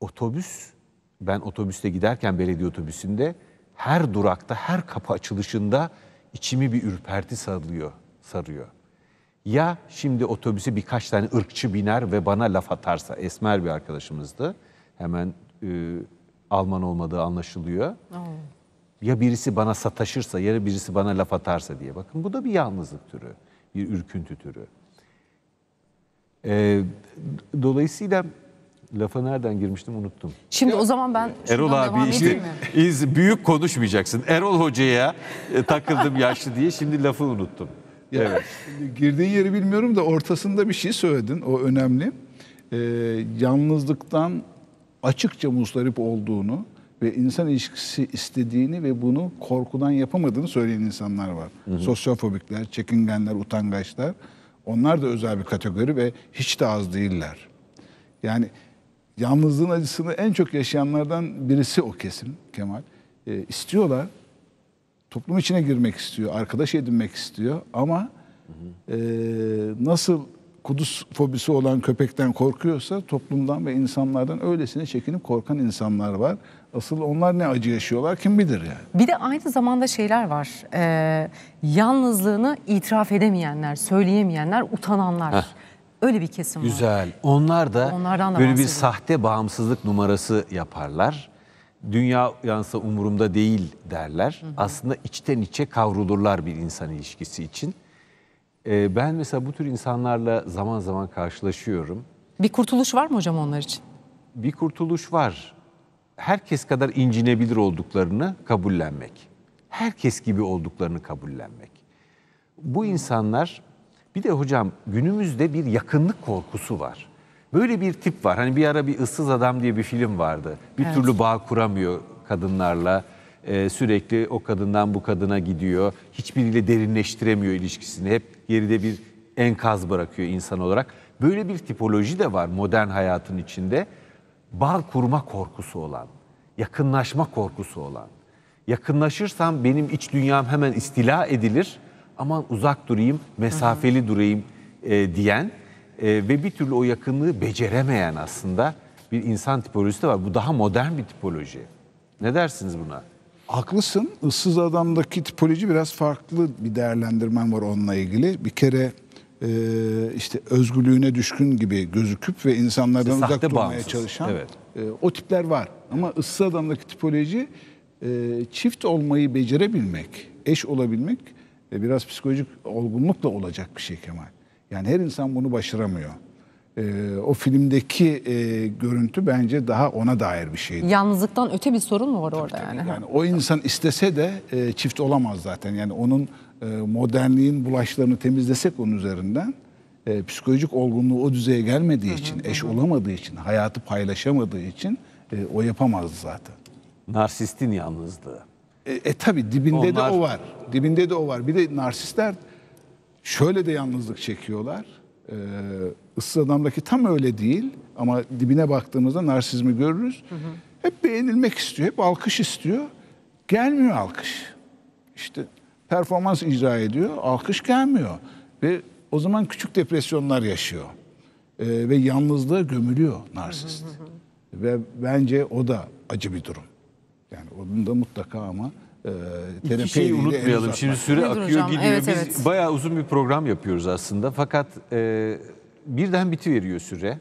Otobüs, ben otobüste giderken belediye otobüsünde her durakta, her kapı açılışında içimi bir ürperti sarılıyor, sarıyor. Ya şimdi otobüse birkaç tane ırkçı biner ve bana laf atarsa, esmer bir arkadaşımızdı. Hemen e, Alman olmadığı anlaşılıyor. Hmm. Ya birisi bana sataşırsa, ya birisi bana laf atarsa diye. Bakın bu da bir yalnızlık türü bir ürküntü türü. E, dolayısıyla lafa nereden girmiştim unuttum. Şimdi o zaman ben ee, Erol abi işte <laughs> iz büyük konuşmayacaksın. Erol hocaya e, takıldım yaşlı diye şimdi lafı unuttum. Ya, evet. Girdiğin yeri bilmiyorum da ortasında bir şey söyledin. O önemli. E, yalnızlıktan açıkça mustarip olduğunu, ve insan ilişkisi istediğini ve bunu korkudan yapamadığını söyleyen insanlar var. Hı hı. Sosyofobikler, çekingenler, utangaçlar. Onlar da özel bir kategori ve hiç de az değiller. Yani yalnızlığın acısını en çok yaşayanlardan birisi o kesim Kemal. E, istiyorlar. Toplum içine girmek istiyor, arkadaş edinmek istiyor ama E, nasıl Kudüs fobisi olan köpekten korkuyorsa toplumdan ve insanlardan öylesine çekinip korkan insanlar var. Asıl onlar ne acı yaşıyorlar kim bilir yani. Bir de aynı zamanda şeyler var. Ee, yalnızlığını itiraf edemeyenler, söyleyemeyenler, utananlar. Heh. Öyle bir kesim Güzel. var. Güzel. Onlar da, Onlardan da böyle bir sahte bağımsızlık numarası yaparlar. Dünya yansa umurumda değil derler. Hı hı. Aslında içten içe kavrulurlar bir insan ilişkisi için. Ee, ben mesela bu tür insanlarla zaman zaman karşılaşıyorum. Bir kurtuluş var mı hocam onlar için? Bir kurtuluş var herkes kadar incinebilir olduklarını kabullenmek. Herkes gibi olduklarını kabullenmek. Bu insanlar bir de hocam günümüzde bir yakınlık korkusu var. Böyle bir tip var. Hani bir ara bir ıssız adam diye bir film vardı. Bir evet. türlü bağ kuramıyor kadınlarla. Ee, sürekli o kadından bu kadına gidiyor. Hiçbiriyle derinleştiremiyor ilişkisini. Hep geride bir enkaz bırakıyor insan olarak. Böyle bir tipoloji de var modern hayatın içinde bağ kurma korkusu olan, yakınlaşma korkusu olan. Yakınlaşırsam benim iç dünyam hemen istila edilir. Aman uzak durayım, mesafeli durayım e, diyen e, ve bir türlü o yakınlığı beceremeyen aslında bir insan tipolojisi de var. Bu daha modern bir tipoloji. Ne dersiniz buna? Haklısın. Issız adamdaki tipoloji biraz farklı bir değerlendirmem var onunla ilgili. Bir kere e, işte özgürlüğüne düşkün gibi gözüküp ve insanlardan işte uzak durmaya bağımsız. çalışan evet. e, o tipler var. Ama ıssız adamdaki tipoloji e, çift olmayı becerebilmek, eş olabilmek e, biraz psikolojik olgunlukla olacak bir şey Kemal. Yani her insan bunu başaramıyor. E, o filmdeki e, görüntü bence daha ona dair bir şeydi. Yalnızlıktan öte bir sorun mu var tabii, orada tabii. yani? Yani o insan istese de e, çift olamaz zaten. Yani onun e, modernliğin bulaşlarını temizlesek onun üzerinden e, psikolojik olgunluğu o düzeye gelmediği için, eş olamadığı için, hayatı paylaşamadığı için e, o yapamazdı zaten. Narsistin yalnızlığı. E, e tabi dibinde Onlar... de o var. Dibinde de o var. Bir de narsistler şöyle de yalnızlık çekiyorlar. E, Issız Adam'daki tam öyle değil ama dibine baktığımızda narsizmi görürüz. Hı hı. Hep beğenilmek istiyor, hep alkış istiyor. Gelmiyor alkış. İşte performans icra ediyor. Alkış gelmiyor. Ve o zaman küçük depresyonlar yaşıyor. Ee, ve yalnızlığa gömülüyor narsist. ve bence o da acı bir durum. Yani onun da mutlaka ama e, İki şeyi unutmayalım. Şimdi süre Nedir akıyor hocam? gidiyor. Evet, Biz evet. bayağı uzun bir program yapıyoruz aslında. Fakat e, birden bitiveriyor süre.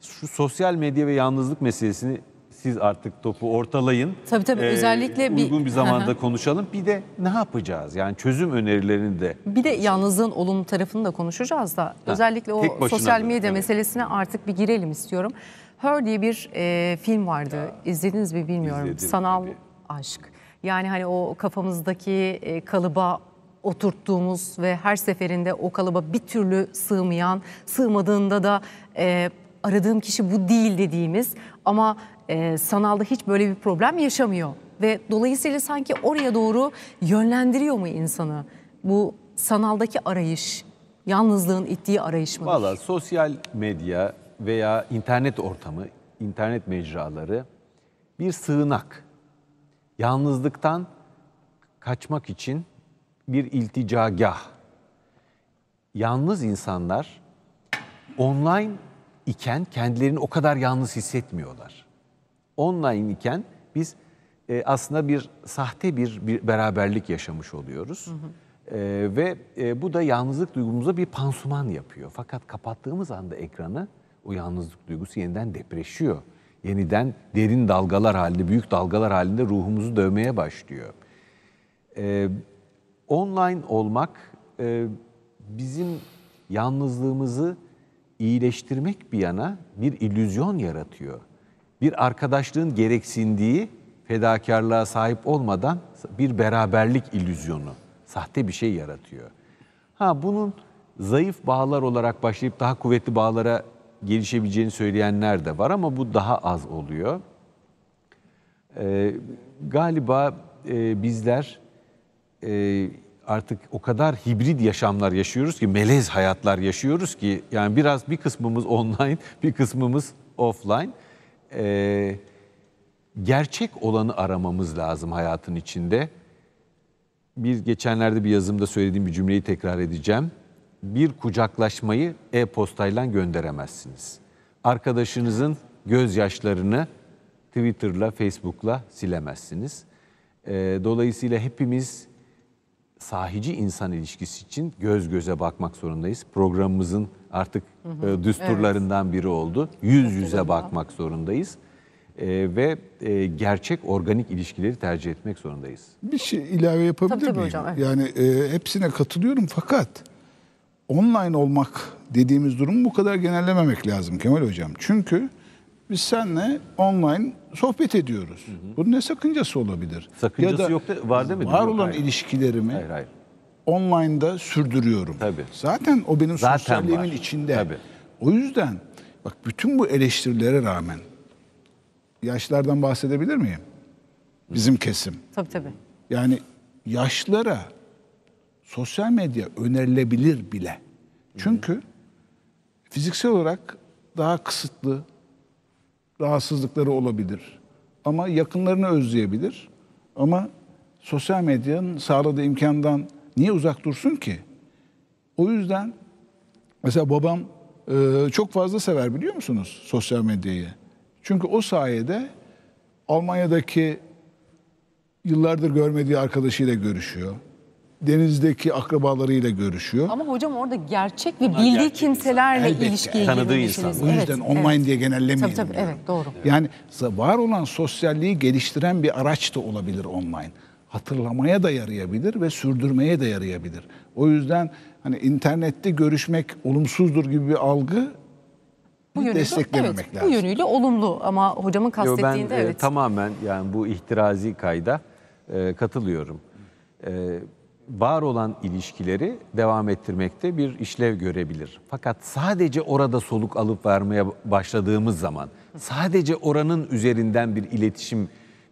Şu sosyal medya ve yalnızlık meselesini siz artık topu ortalayın. Tabii tabii ee, özellikle uygun bir, zamanda konuşalım. Bir de ne yapacağız? Yani çözüm önerilerini de. Bir de yalnızlığın olumlu tarafını da konuşacağız da ha, özellikle o sosyal medya evet. meselesine artık bir girelim istiyorum. Her diye bir e, film vardı. Ya, İzlediniz mi bilmiyorum. İzledim, Sanal tabii. aşk. Yani hani o kafamızdaki e, kalıba oturttuğumuz ve her seferinde o kalıba bir türlü sığmayan, sığmadığında da e, aradığım kişi bu değil dediğimiz ama e, sanalda hiç böyle bir problem yaşamıyor. Ve dolayısıyla sanki oraya doğru yönlendiriyor mu insanı? Bu sanaldaki arayış, yalnızlığın ittiği arayış mı? Valla sosyal medya veya internet ortamı, internet mecraları bir sığınak. Yalnızlıktan kaçmak için bir ilticagah. Yalnız insanlar online iken kendilerini o kadar yalnız hissetmiyorlar online iken biz e, aslında bir sahte bir, bir beraberlik yaşamış oluyoruz. Hı hı. E, ve e, bu da yalnızlık duygumuza bir pansuman yapıyor. Fakat kapattığımız anda ekranı o yalnızlık duygusu yeniden depreşiyor. Yeniden derin dalgalar halinde, büyük dalgalar halinde ruhumuzu dövmeye başlıyor. E, online olmak e, bizim yalnızlığımızı iyileştirmek bir yana bir illüzyon yaratıyor bir arkadaşlığın gereksindiği fedakarlığa sahip olmadan bir beraberlik illüzyonu sahte bir şey yaratıyor. Ha bunun zayıf bağlar olarak başlayıp daha kuvvetli bağlara gelişebileceğini söyleyenler de var ama bu daha az oluyor. Ee, galiba e, bizler e, artık o kadar hibrit yaşamlar yaşıyoruz ki, melez hayatlar yaşıyoruz ki yani biraz bir kısmımız online, bir kısmımız offline e, gerçek olanı aramamız lazım hayatın içinde. Bir geçenlerde bir yazımda söylediğim bir cümleyi tekrar edeceğim. Bir kucaklaşmayı e-postayla gönderemezsiniz. Arkadaşınızın gözyaşlarını Twitter'la, Facebook'la silemezsiniz. E, dolayısıyla hepimiz sahici insan ilişkisi için göz göze bakmak zorundayız. Programımızın artık e, düsturlarından biri oldu. Yüz yüze bakmak zorundayız. E, ve e, gerçek organik ilişkileri tercih etmek zorundayız. Bir şey ilave yapabilir Tabii, tabii miyim? hocam, Yani e, hepsine katılıyorum fakat online olmak dediğimiz durumu bu kadar genellememek lazım Kemal Hocam. Çünkü biz seninle online sohbet ediyoruz. Bunun ne sakıncası olabilir? Sakıncası yok da var değil mi? Var olan hayır. ilişkilerimi Hayır hayır online'da sürdürüyorum. Tabii. Zaten o benim Zaten sosyalliğimin içinde. Tabii. O yüzden bak bütün bu eleştirilere rağmen yaşlardan bahsedebilir miyim? Bizim kesim. Tabii tabii. Yani yaşlara sosyal medya önerilebilir bile. Çünkü Hı. fiziksel olarak daha kısıtlı rahatsızlıkları olabilir. Ama yakınlarını özleyebilir. Ama sosyal medyanın sağladığı imkandan Niye uzak dursun ki? O yüzden mesela babam e, çok fazla sever biliyor musunuz sosyal medyayı? Çünkü o sayede Almanya'daki yıllardır görmediği arkadaşıyla görüşüyor. Denizdeki akrabalarıyla görüşüyor. Ama hocam orada gerçek ve bildiği gerçek kimselerle Elbette. ilişkiyi tanıdığı insan. O yüzden evet, online evet. diye genellemeyelim. Tabii tabii diyorum. evet doğru. Yani var olan sosyalliği geliştiren bir araç da olabilir online hatırlamaya da yarayabilir ve sürdürmeye de yarayabilir. O yüzden hani internette görüşmek olumsuzdur gibi bir algı bu yönüyle, desteklememek evet, lazım. Bu yönüyle olumlu ama hocamın kastettiğinde e, evet. tamamen yani bu ihtirazi kayda e, katılıyorum. E, var olan ilişkileri devam ettirmekte bir işlev görebilir. Fakat sadece orada soluk alıp vermeye başladığımız zaman, sadece oranın üzerinden bir iletişim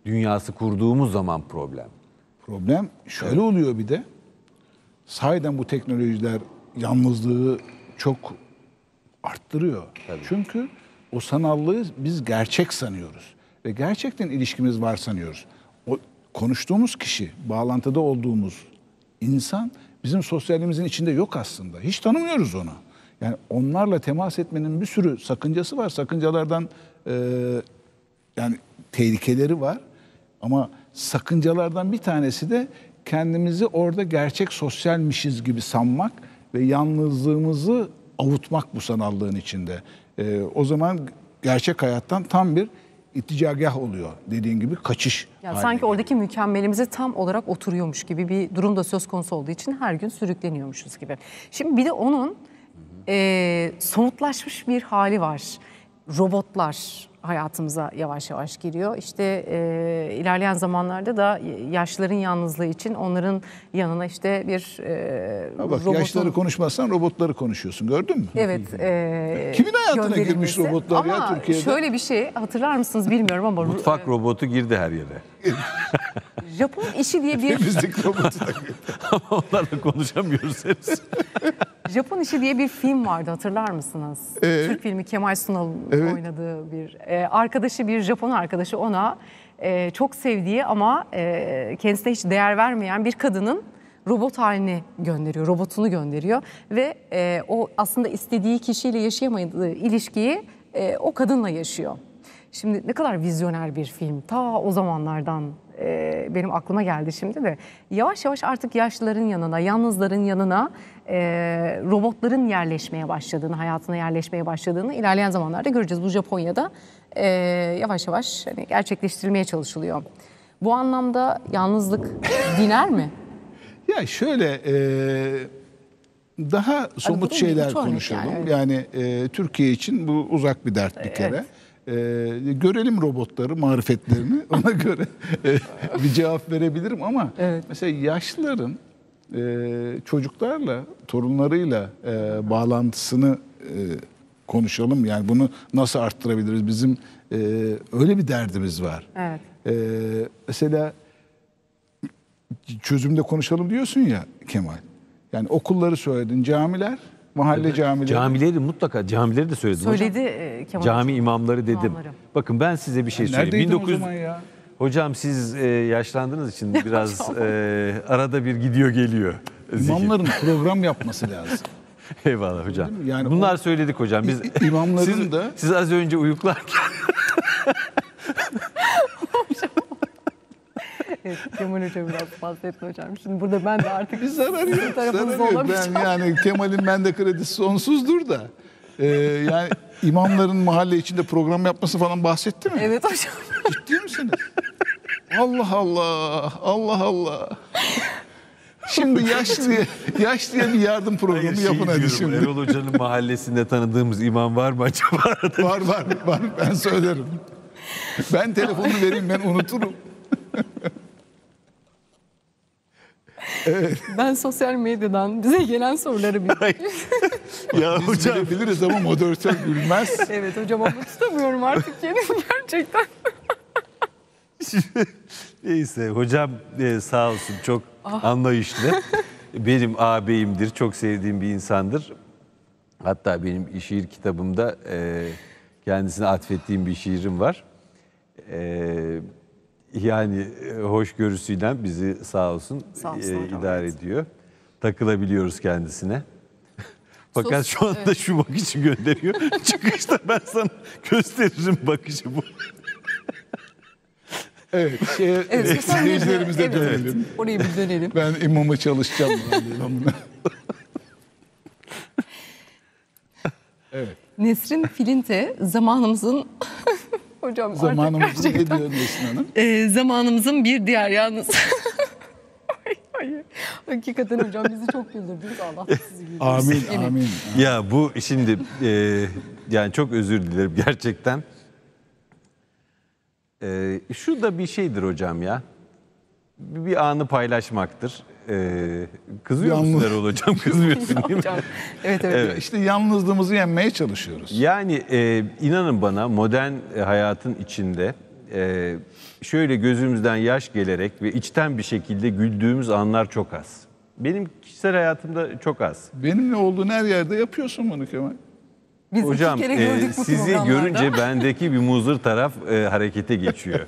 dünyası kurduğumuz zaman problem. Problem şöyle oluyor bir de. Sahiden bu teknolojiler yalnızlığı çok arttırıyor. Tabii. Çünkü o sanallığı biz gerçek sanıyoruz. Ve gerçekten ilişkimiz var sanıyoruz. O konuştuğumuz kişi, bağlantıda olduğumuz insan bizim sosyalimizin içinde yok aslında. Hiç tanımıyoruz onu. Yani onlarla temas etmenin bir sürü sakıncası var. Sakıncalardan e, yani tehlikeleri var. Ama sakıncalardan bir tanesi de kendimizi orada gerçek sosyalmişiz gibi sanmak ve yalnızlığımızı avutmak bu sanallığın içinde. E, o zaman gerçek hayattan tam bir itticagah oluyor dediğin gibi kaçış. Ya sanki oradaki mükemmelimize tam olarak oturuyormuş gibi bir durumda söz konusu olduğu için her gün sürükleniyormuşuz gibi. Şimdi bir de onun e, somutlaşmış bir hali var. Robotlar, hayatımıza yavaş yavaş giriyor. İşte e, ilerleyen zamanlarda da yaşlıların yalnızlığı için onların yanına işte bir e, ha bak, robotun... yaşları konuşmazsan robotları konuşuyorsun gördün mü? Evet. E, Kimin hayatına girmiş robotlar ama ya Türkiye'de? Şöyle bir şey hatırlar mısınız bilmiyorum ama mutfak e, robotu girdi her yere. <laughs> Japon işi diye bir temizlik robotu. <laughs> ama onlarla konuşamıyoruz <laughs> Japon İşi diye bir film vardı hatırlar mısınız? Ee, Türk filmi Kemal Sunal'ın evet. oynadığı bir e, arkadaşı bir Japon arkadaşı ona e, çok sevdiği ama e, kendisine hiç değer vermeyen bir kadının robot halini gönderiyor, robotunu gönderiyor ve e, o aslında istediği kişiyle yaşayamadığı ilişkiyi e, o kadınla yaşıyor. Şimdi ne kadar vizyoner bir film. Ta o zamanlardan e, benim aklıma geldi şimdi de yavaş yavaş artık yaşlıların yanına, yalnızların yanına e, robotların yerleşmeye başladığını, hayatına yerleşmeye başladığını ilerleyen zamanlarda göreceğiz. Bu Japonya'da e, yavaş yavaş hani gerçekleştirilmeye çalışılıyor. Bu anlamda yalnızlık <laughs> diner mi? Ya şöyle e, daha somut şeyler konuşalım. Yani, yani e, Türkiye için bu uzak bir dert bir kere e, görelim robotları, marifetlerini. <laughs> Ona göre e, bir cevap verebilirim ama evet. mesela yaşlıların e, çocuklarla, torunlarıyla e, bağlantısını e, konuşalım. Yani bunu nasıl arttırabiliriz? Bizim e, öyle bir derdimiz var. Evet. E, mesela çözümde konuşalım diyorsun ya Kemal. Yani okulları söyledin, camiler mahalle evet. camileri. Camileri mutlaka camileri de söyledim Söyledi e, hocam. Kemal Cami hocam. imamları dedim. İmamları. Bakın ben size bir şey yani söyleyeyim. 1900 ya? Hocam siz e, yaşlandığınız için <laughs> biraz e, arada bir gidiyor geliyor. İmamların <laughs> program yapması lazım. Eyvallah hocam. Yani Bunlar o, söyledik hocam. Biz imamların siz, da siz az önce uyuklarken <laughs> Evet, Kemal Hoca biraz fazla etti hocam. Şimdi burada ben de artık zarar yok, tarafınızda zarar yok. Ben yani Kemal'in bende kredisi sonsuzdur da. Ee, yani imamların mahalle içinde program yapması falan bahsetti mi? Evet hocam. Ciddi misiniz? Allah Allah, Allah Allah. Şimdi yaş diye yaş diye bir yardım programı Hayır, şey yapın hadi şimdi. Erol Hoca'nın mahallesinde tanıdığımız imam var mı acaba? Var var var ben söylerim. Ben telefonu vereyim ben unuturum. Ben sosyal medyadan bize gelen soruları bir. <laughs> ya Biz hocam. bilebiliriz ama moderatör gülmez. evet hocam onu tutamıyorum artık kendimi <laughs> gerçekten. Neyse hocam e, sağ olsun çok ah. anlayışlı. Benim ağabeyimdir, çok sevdiğim bir insandır. Hatta benim şiir kitabımda e, kendisine atfettiğim bir şiirim var. Evet yani e, hoşgörüsüyle bizi sağ olsun Sağ olsun e, idare evet. ediyor. Takılabiliyoruz kendisine. Fakat şu anda evet. şu bakışı gönderiyor. <laughs> Çıkışta ben sana gösteririm bakışı bu. Evet. <laughs> Şey, Evet, evet, seyircilerimize evet. dönelim. Oraya bir dönelim. Ben imama çalışacağım. <laughs> evet. Nesrin Filinte zamanımızın Hocam Zamanımızın ne diyor Nesin Hanım? E, zamanımızın bir diğer yalnız. hayır, <laughs> hayır. Hakikaten hocam bizi çok güldürdünüz. Allah sizi güldürsün. Amin, amin, Ya bu şimdi e, yani çok özür dilerim <laughs> gerçekten. E, şu da bir şeydir hocam ya. Bir anı paylaşmaktır. Ee, kızıyor Yalnız... musun Erol Hocam? <laughs> Kızmıyorsun değil mi? evet, evet, evet. İşte yalnızlığımızı yenmeye çalışıyoruz. Yani e, inanın bana modern e, hayatın içinde e, şöyle gözümüzden yaş gelerek ve içten bir şekilde güldüğümüz anlar çok az. Benim kişisel hayatımda çok az. Benimle olduğun her yerde yapıyorsun bunu Kemal. Biz Hocam, iki kere gördük e, sizi görünce bendeki bir muzur taraf e, harekete geçiyor. <laughs>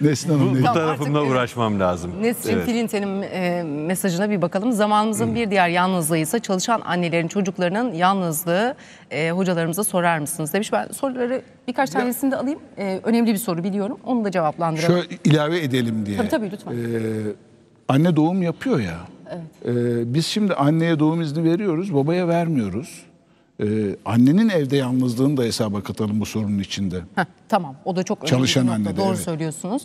Nesli Hanım bu, bu tarafımla e, uğraşmam lazım. Nesrin evet. Filinte'nin e, mesajına bir bakalım. Zamanımızın hmm. bir diğer yalnızlığı ise çalışan annelerin çocuklarının yalnızlığı e, hocalarımıza sorar mısınız demiş. Ben soruları birkaç tanesini de alayım. E, önemli bir soru biliyorum. Onu da cevaplandıralım. Şöyle ilave edelim diye. Tabii tabii lütfen. Ee, anne doğum yapıyor ya. Evet. E, biz şimdi anneye doğum izni veriyoruz, babaya vermiyoruz. Ee, annenin evde yalnızlığını da hesaba katalım bu sorunun içinde. Heh, tamam o da çok önemli Çalışan Anne de, Doğru evet. söylüyorsunuz.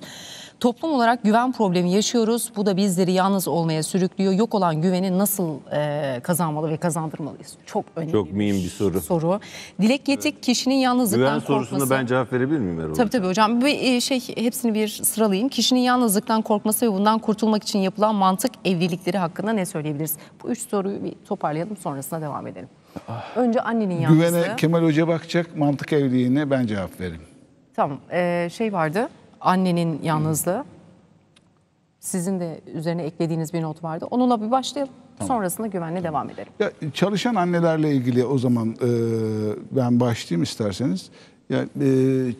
Toplum olarak güven problemi yaşıyoruz. Bu da bizleri yalnız olmaya sürüklüyor. Yok olan güveni nasıl e, kazanmalı ve kazandırmalıyız? Çok önemli çok mühim bir soru. soru. Dilek Yetik evet. kişinin yalnızlıktan korkması. Güven sorusuna ben cevap verebilir miyim herhalde? Tabii tabii hocam. Bir e, şey hepsini bir sıralayayım. Kişinin yalnızlıktan korkması ve bundan kurtulmak için yapılan mantık evlilikleri hakkında ne söyleyebiliriz? Bu üç soruyu bir toparlayalım sonrasında devam edelim. Önce annenin yaptısı. Güvene Kemal Hoca bakacak mantık evliliğine ben cevap veririm. Tamam ee, şey vardı annenin yalnızlığı. Sizin de üzerine eklediğiniz bir not vardı. Onunla bir başlayalım. Tamam. Sonrasında güvenle devam edelim. Ya, çalışan annelerle ilgili o zaman e, ben başlayayım isterseniz. Ya, e,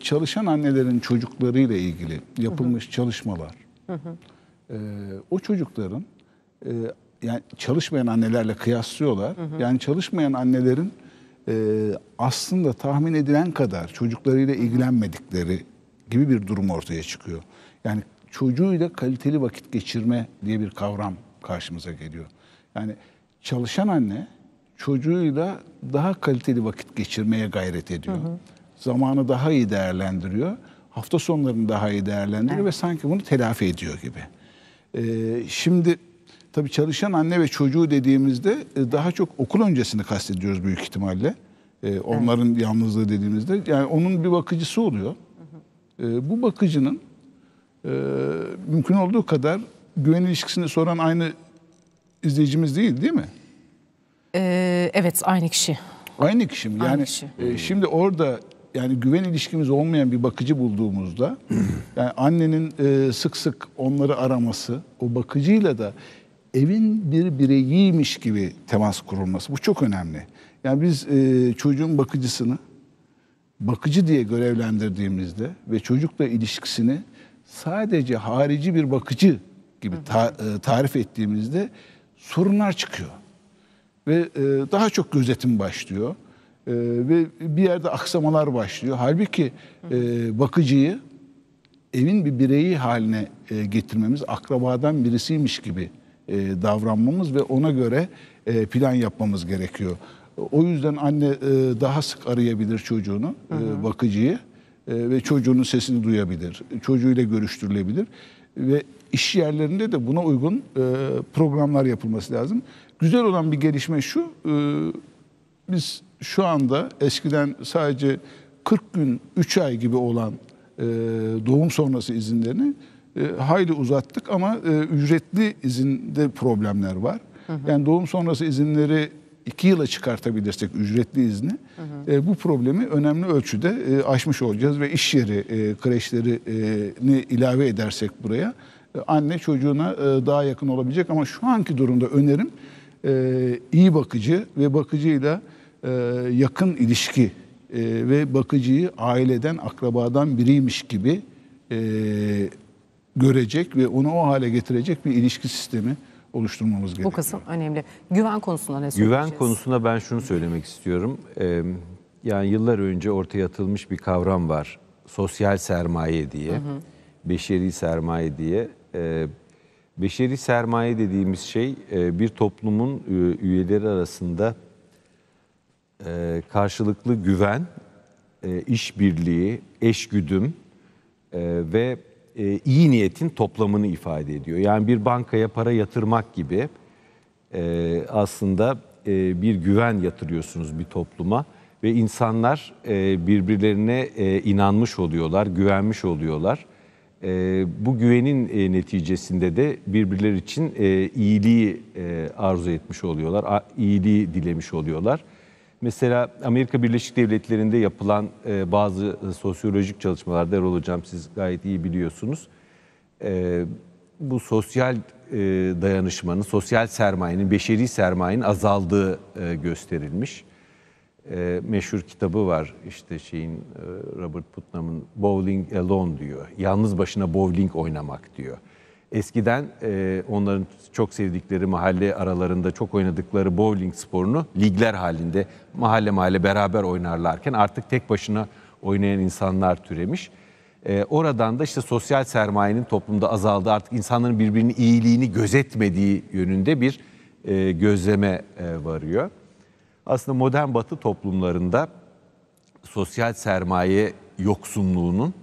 çalışan annelerin çocuklarıyla ilgili yapılmış hı hı. çalışmalar. Hı hı. E, o çocukların e, yani çalışmayan annelerle kıyaslıyorlar. Hı hı. Yani çalışmayan annelerin e, aslında tahmin edilen kadar çocuklarıyla ilgilenmedikleri gibi bir durum ortaya çıkıyor. Yani çocuğuyla kaliteli vakit geçirme diye bir kavram karşımıza geliyor. Yani çalışan anne çocuğuyla daha kaliteli vakit geçirmeye gayret ediyor. Hı hı. Zamanı daha iyi değerlendiriyor. Hafta sonlarını daha iyi değerlendiriyor evet. ve sanki bunu telafi ediyor gibi. Ee, şimdi Tabii çalışan anne ve çocuğu dediğimizde e, daha çok okul öncesini kastediyoruz büyük ihtimalle. E, onların evet. yalnızlığı dediğimizde. Yani onun bir bakıcısı oluyor. E, bu bakıcının mümkün olduğu kadar güven ilişkisini soran aynı izleyicimiz değil değil mi? evet aynı kişi. Aynı kişi mi? Yani aynı kişi. şimdi orada yani güven ilişkimiz olmayan bir bakıcı bulduğumuzda yani annenin sık sık onları araması o bakıcıyla da evin bir bireyiymiş gibi temas kurulması. Bu çok önemli. Yani biz e, çocuğun bakıcısını bakıcı diye görevlendirdiğimizde ve çocukla ilişkisini sadece harici bir bakıcı gibi ta, e, tarif ettiğimizde sorunlar çıkıyor. Ve e, daha çok gözetim başlıyor. E, ve bir yerde aksamalar başlıyor. Halbuki e, bakıcıyı evin bir bireyi haline e, getirmemiz akrabadan birisiymiş gibi e, davranmamız ve ona göre e, plan yapmamız gerekiyor. O yüzden anne e, daha sık arayabilir çocuğunu, e, hı hı. E, bakıcıyı e, ve çocuğunun sesini duyabilir. Çocuğuyla görüştürülebilir ve iş yerlerinde de buna uygun e, programlar yapılması lazım. Güzel olan bir gelişme şu, e, biz şu anda eskiden sadece 40 gün, 3 ay gibi olan e, doğum sonrası izinlerini e, hayli uzattık ama e, ücretli izinde problemler var. Hı hı. Yani doğum sonrası izinleri iki yıla çıkartabilirsek ücretli izni hı hı. E, bu problemi önemli ölçüde e, aşmış olacağız ve iş yeri e, kreşlerini ilave edersek buraya e, anne çocuğuna e, daha yakın olabilecek ama şu anki durumda önerim e, iyi bakıcı ve bakıcıyla e, yakın ilişki e, ve bakıcıyı aileden akrabadan biriymiş gibi e, görecek ve onu o hale getirecek bir ilişki sistemi oluşturmamız gerekiyor. Bu kısım önemli. Güven konusunda ne söyleyeceğiz? Güven konusunda ben şunu söylemek istiyorum. Ee, yani yıllar önce ortaya atılmış bir kavram var. Sosyal sermaye diye, hı hı. beşeri sermaye diye. Ee, beşeri sermaye dediğimiz şey e, bir toplumun e, üyeleri arasında e, karşılıklı güven, işbirliği, eşgüdüm ve e, iyi niyetin toplamını ifade ediyor. Yani bir bankaya para yatırmak gibi e, aslında e, bir güven yatırıyorsunuz bir topluma ve insanlar e, birbirlerine e, inanmış oluyorlar, güvenmiş oluyorlar. E, bu güvenin e, neticesinde de birbirler için e, iyiliği e, arzu etmiş oluyorlar, a, iyiliği dilemiş oluyorlar. Mesela Amerika Birleşik Devletleri'nde yapılan e, bazı e, sosyolojik çalışmalarda Erol Hocam siz gayet iyi biliyorsunuz. E, bu sosyal e, dayanışmanın, sosyal sermayenin, beşeri sermayenin azaldığı e, gösterilmiş. E, meşhur kitabı var işte şeyin e, Robert Putnam'ın Bowling Alone diyor. Yalnız başına bowling oynamak diyor. Eskiden e, onların çok sevdikleri mahalle aralarında çok oynadıkları bowling sporunu ligler halinde mahalle mahalle beraber oynarlarken artık tek başına oynayan insanlar türemiş. E, oradan da işte sosyal sermayenin toplumda azaldığı artık insanların birbirinin iyiliğini gözetmediği yönünde bir e, gözleme e, varıyor. Aslında modern batı toplumlarında sosyal sermaye yoksunluğunun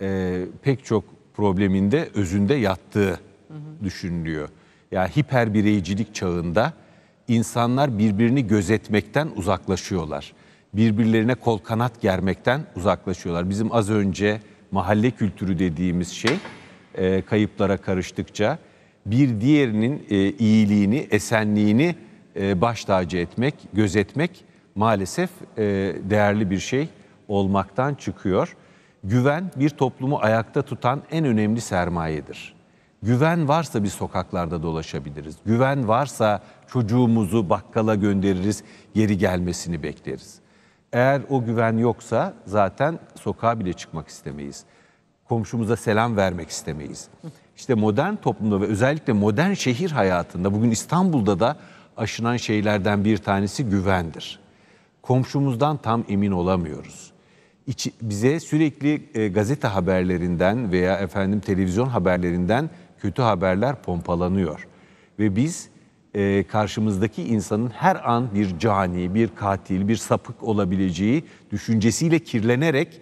e, pek çok probleminde özünde yattığı düşünülüyor. Yani hiper bireycilik çağında insanlar birbirini gözetmekten uzaklaşıyorlar. Birbirlerine kol kanat germekten uzaklaşıyorlar. Bizim az önce mahalle kültürü dediğimiz şey e, kayıplara karıştıkça bir diğerinin e, iyiliğini, esenliğini e, baş tacı etmek, gözetmek maalesef e, değerli bir şey olmaktan çıkıyor güven bir toplumu ayakta tutan en önemli sermayedir. Güven varsa biz sokaklarda dolaşabiliriz. Güven varsa çocuğumuzu bakkala göndeririz, geri gelmesini bekleriz. Eğer o güven yoksa zaten sokağa bile çıkmak istemeyiz. Komşumuza selam vermek istemeyiz. İşte modern toplumda ve özellikle modern şehir hayatında bugün İstanbul'da da aşınan şeylerden bir tanesi güvendir. Komşumuzdan tam emin olamıyoruz içi, bize sürekli e, gazete haberlerinden veya efendim televizyon haberlerinden kötü haberler pompalanıyor. Ve biz e, karşımızdaki insanın her an bir cani, bir katil, bir sapık olabileceği düşüncesiyle kirlenerek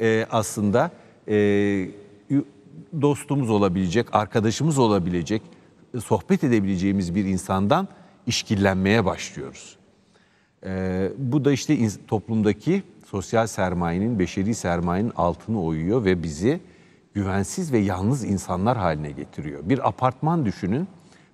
e, aslında e, dostumuz olabilecek, arkadaşımız olabilecek, e, sohbet edebileceğimiz bir insandan işkillenmeye başlıyoruz. E, bu da işte toplumdaki sosyal sermayenin, beşeri sermayenin altını oyuyor ve bizi güvensiz ve yalnız insanlar haline getiriyor. Bir apartman düşünün.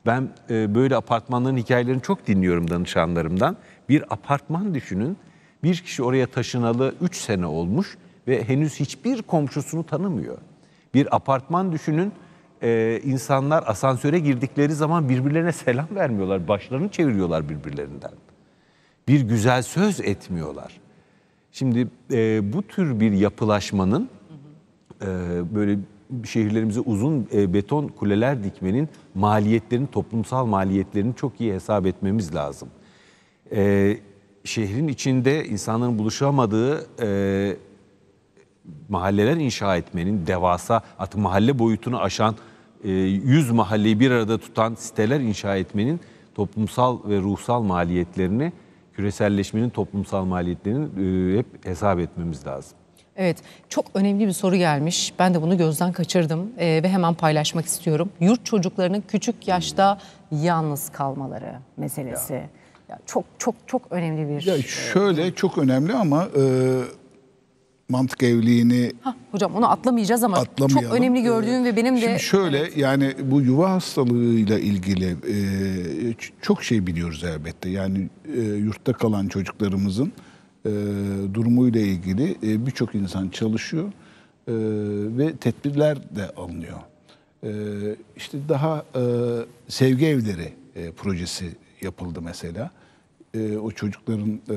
Ben e, böyle apartmanların hikayelerini çok dinliyorum danışanlarımdan. Bir apartman düşünün. Bir kişi oraya taşınalı 3 sene olmuş ve henüz hiçbir komşusunu tanımıyor. Bir apartman düşünün. E, insanlar asansöre girdikleri zaman birbirlerine selam vermiyorlar. Başlarını çeviriyorlar birbirlerinden. Bir güzel söz etmiyorlar. Şimdi e, bu tür bir yapılaşmanın e, böyle şehirlerimize uzun e, beton kuleler dikmenin maliyetlerini, toplumsal maliyetlerini çok iyi hesap etmemiz lazım. E, şehrin içinde insanların buluşamadığı e, mahalleler inşa etmenin devasa, artık mahalle boyutunu aşan, e, 100 mahalleyi bir arada tutan siteler inşa etmenin toplumsal ve ruhsal maliyetlerini küreselleşmenin toplumsal maliyetlerini e, hep hesap etmemiz lazım. Evet, çok önemli bir soru gelmiş. Ben de bunu gözden kaçırdım ee, ve hemen paylaşmak istiyorum. Yurt çocuklarının küçük yaşta yalnız kalmaları meselesi. Ya. Ya çok çok çok önemli bir. Ya şöyle çok önemli ama e, mantık evliliğini Hah, hocam onu atlamayacağız ama çok önemli gördüğüm ee, ve benim de Şimdi şöyle evet. yani bu yuva hastalığıyla ilgili e, çok şey biliyoruz elbette. Yani e, yurtta kalan çocuklarımızın e, durumuyla ilgili e, birçok insan çalışıyor e, ve tedbirler de alınıyor. E, işte daha e, sevgi evleri e, projesi yapıldı mesela. E, o çocukların e,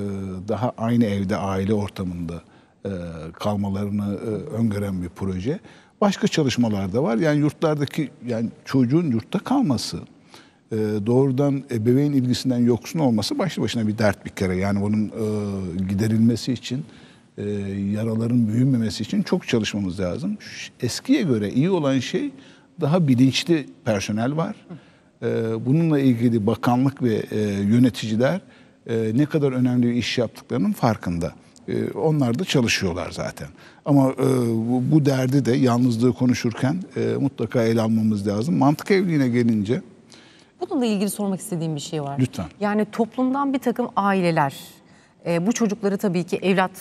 daha aynı evde aile ortamında e, kalmalarını e, öngören bir proje. Başka çalışmalar da var. Yani yurtlardaki yani çocuğun yurtta kalması, e, doğrudan ebeveyn ilgisinden yoksun olması başlı başına bir dert bir kere. Yani onun giderilmesi için, yaraların büyümemesi için çok çalışmamız lazım. Eskiye göre iyi olan şey daha bilinçli personel var. Bununla ilgili bakanlık ve yöneticiler ne kadar önemli bir iş yaptıklarının farkında. Ee, onlar da çalışıyorlar zaten. Ama e, bu derdi de yalnızlığı konuşurken e, mutlaka ele almamız lazım. Mantık evliliğine gelince... Bununla ilgili sormak istediğim bir şey var. Lütfen. Yani toplumdan bir takım aileler e, bu çocukları tabii ki evlat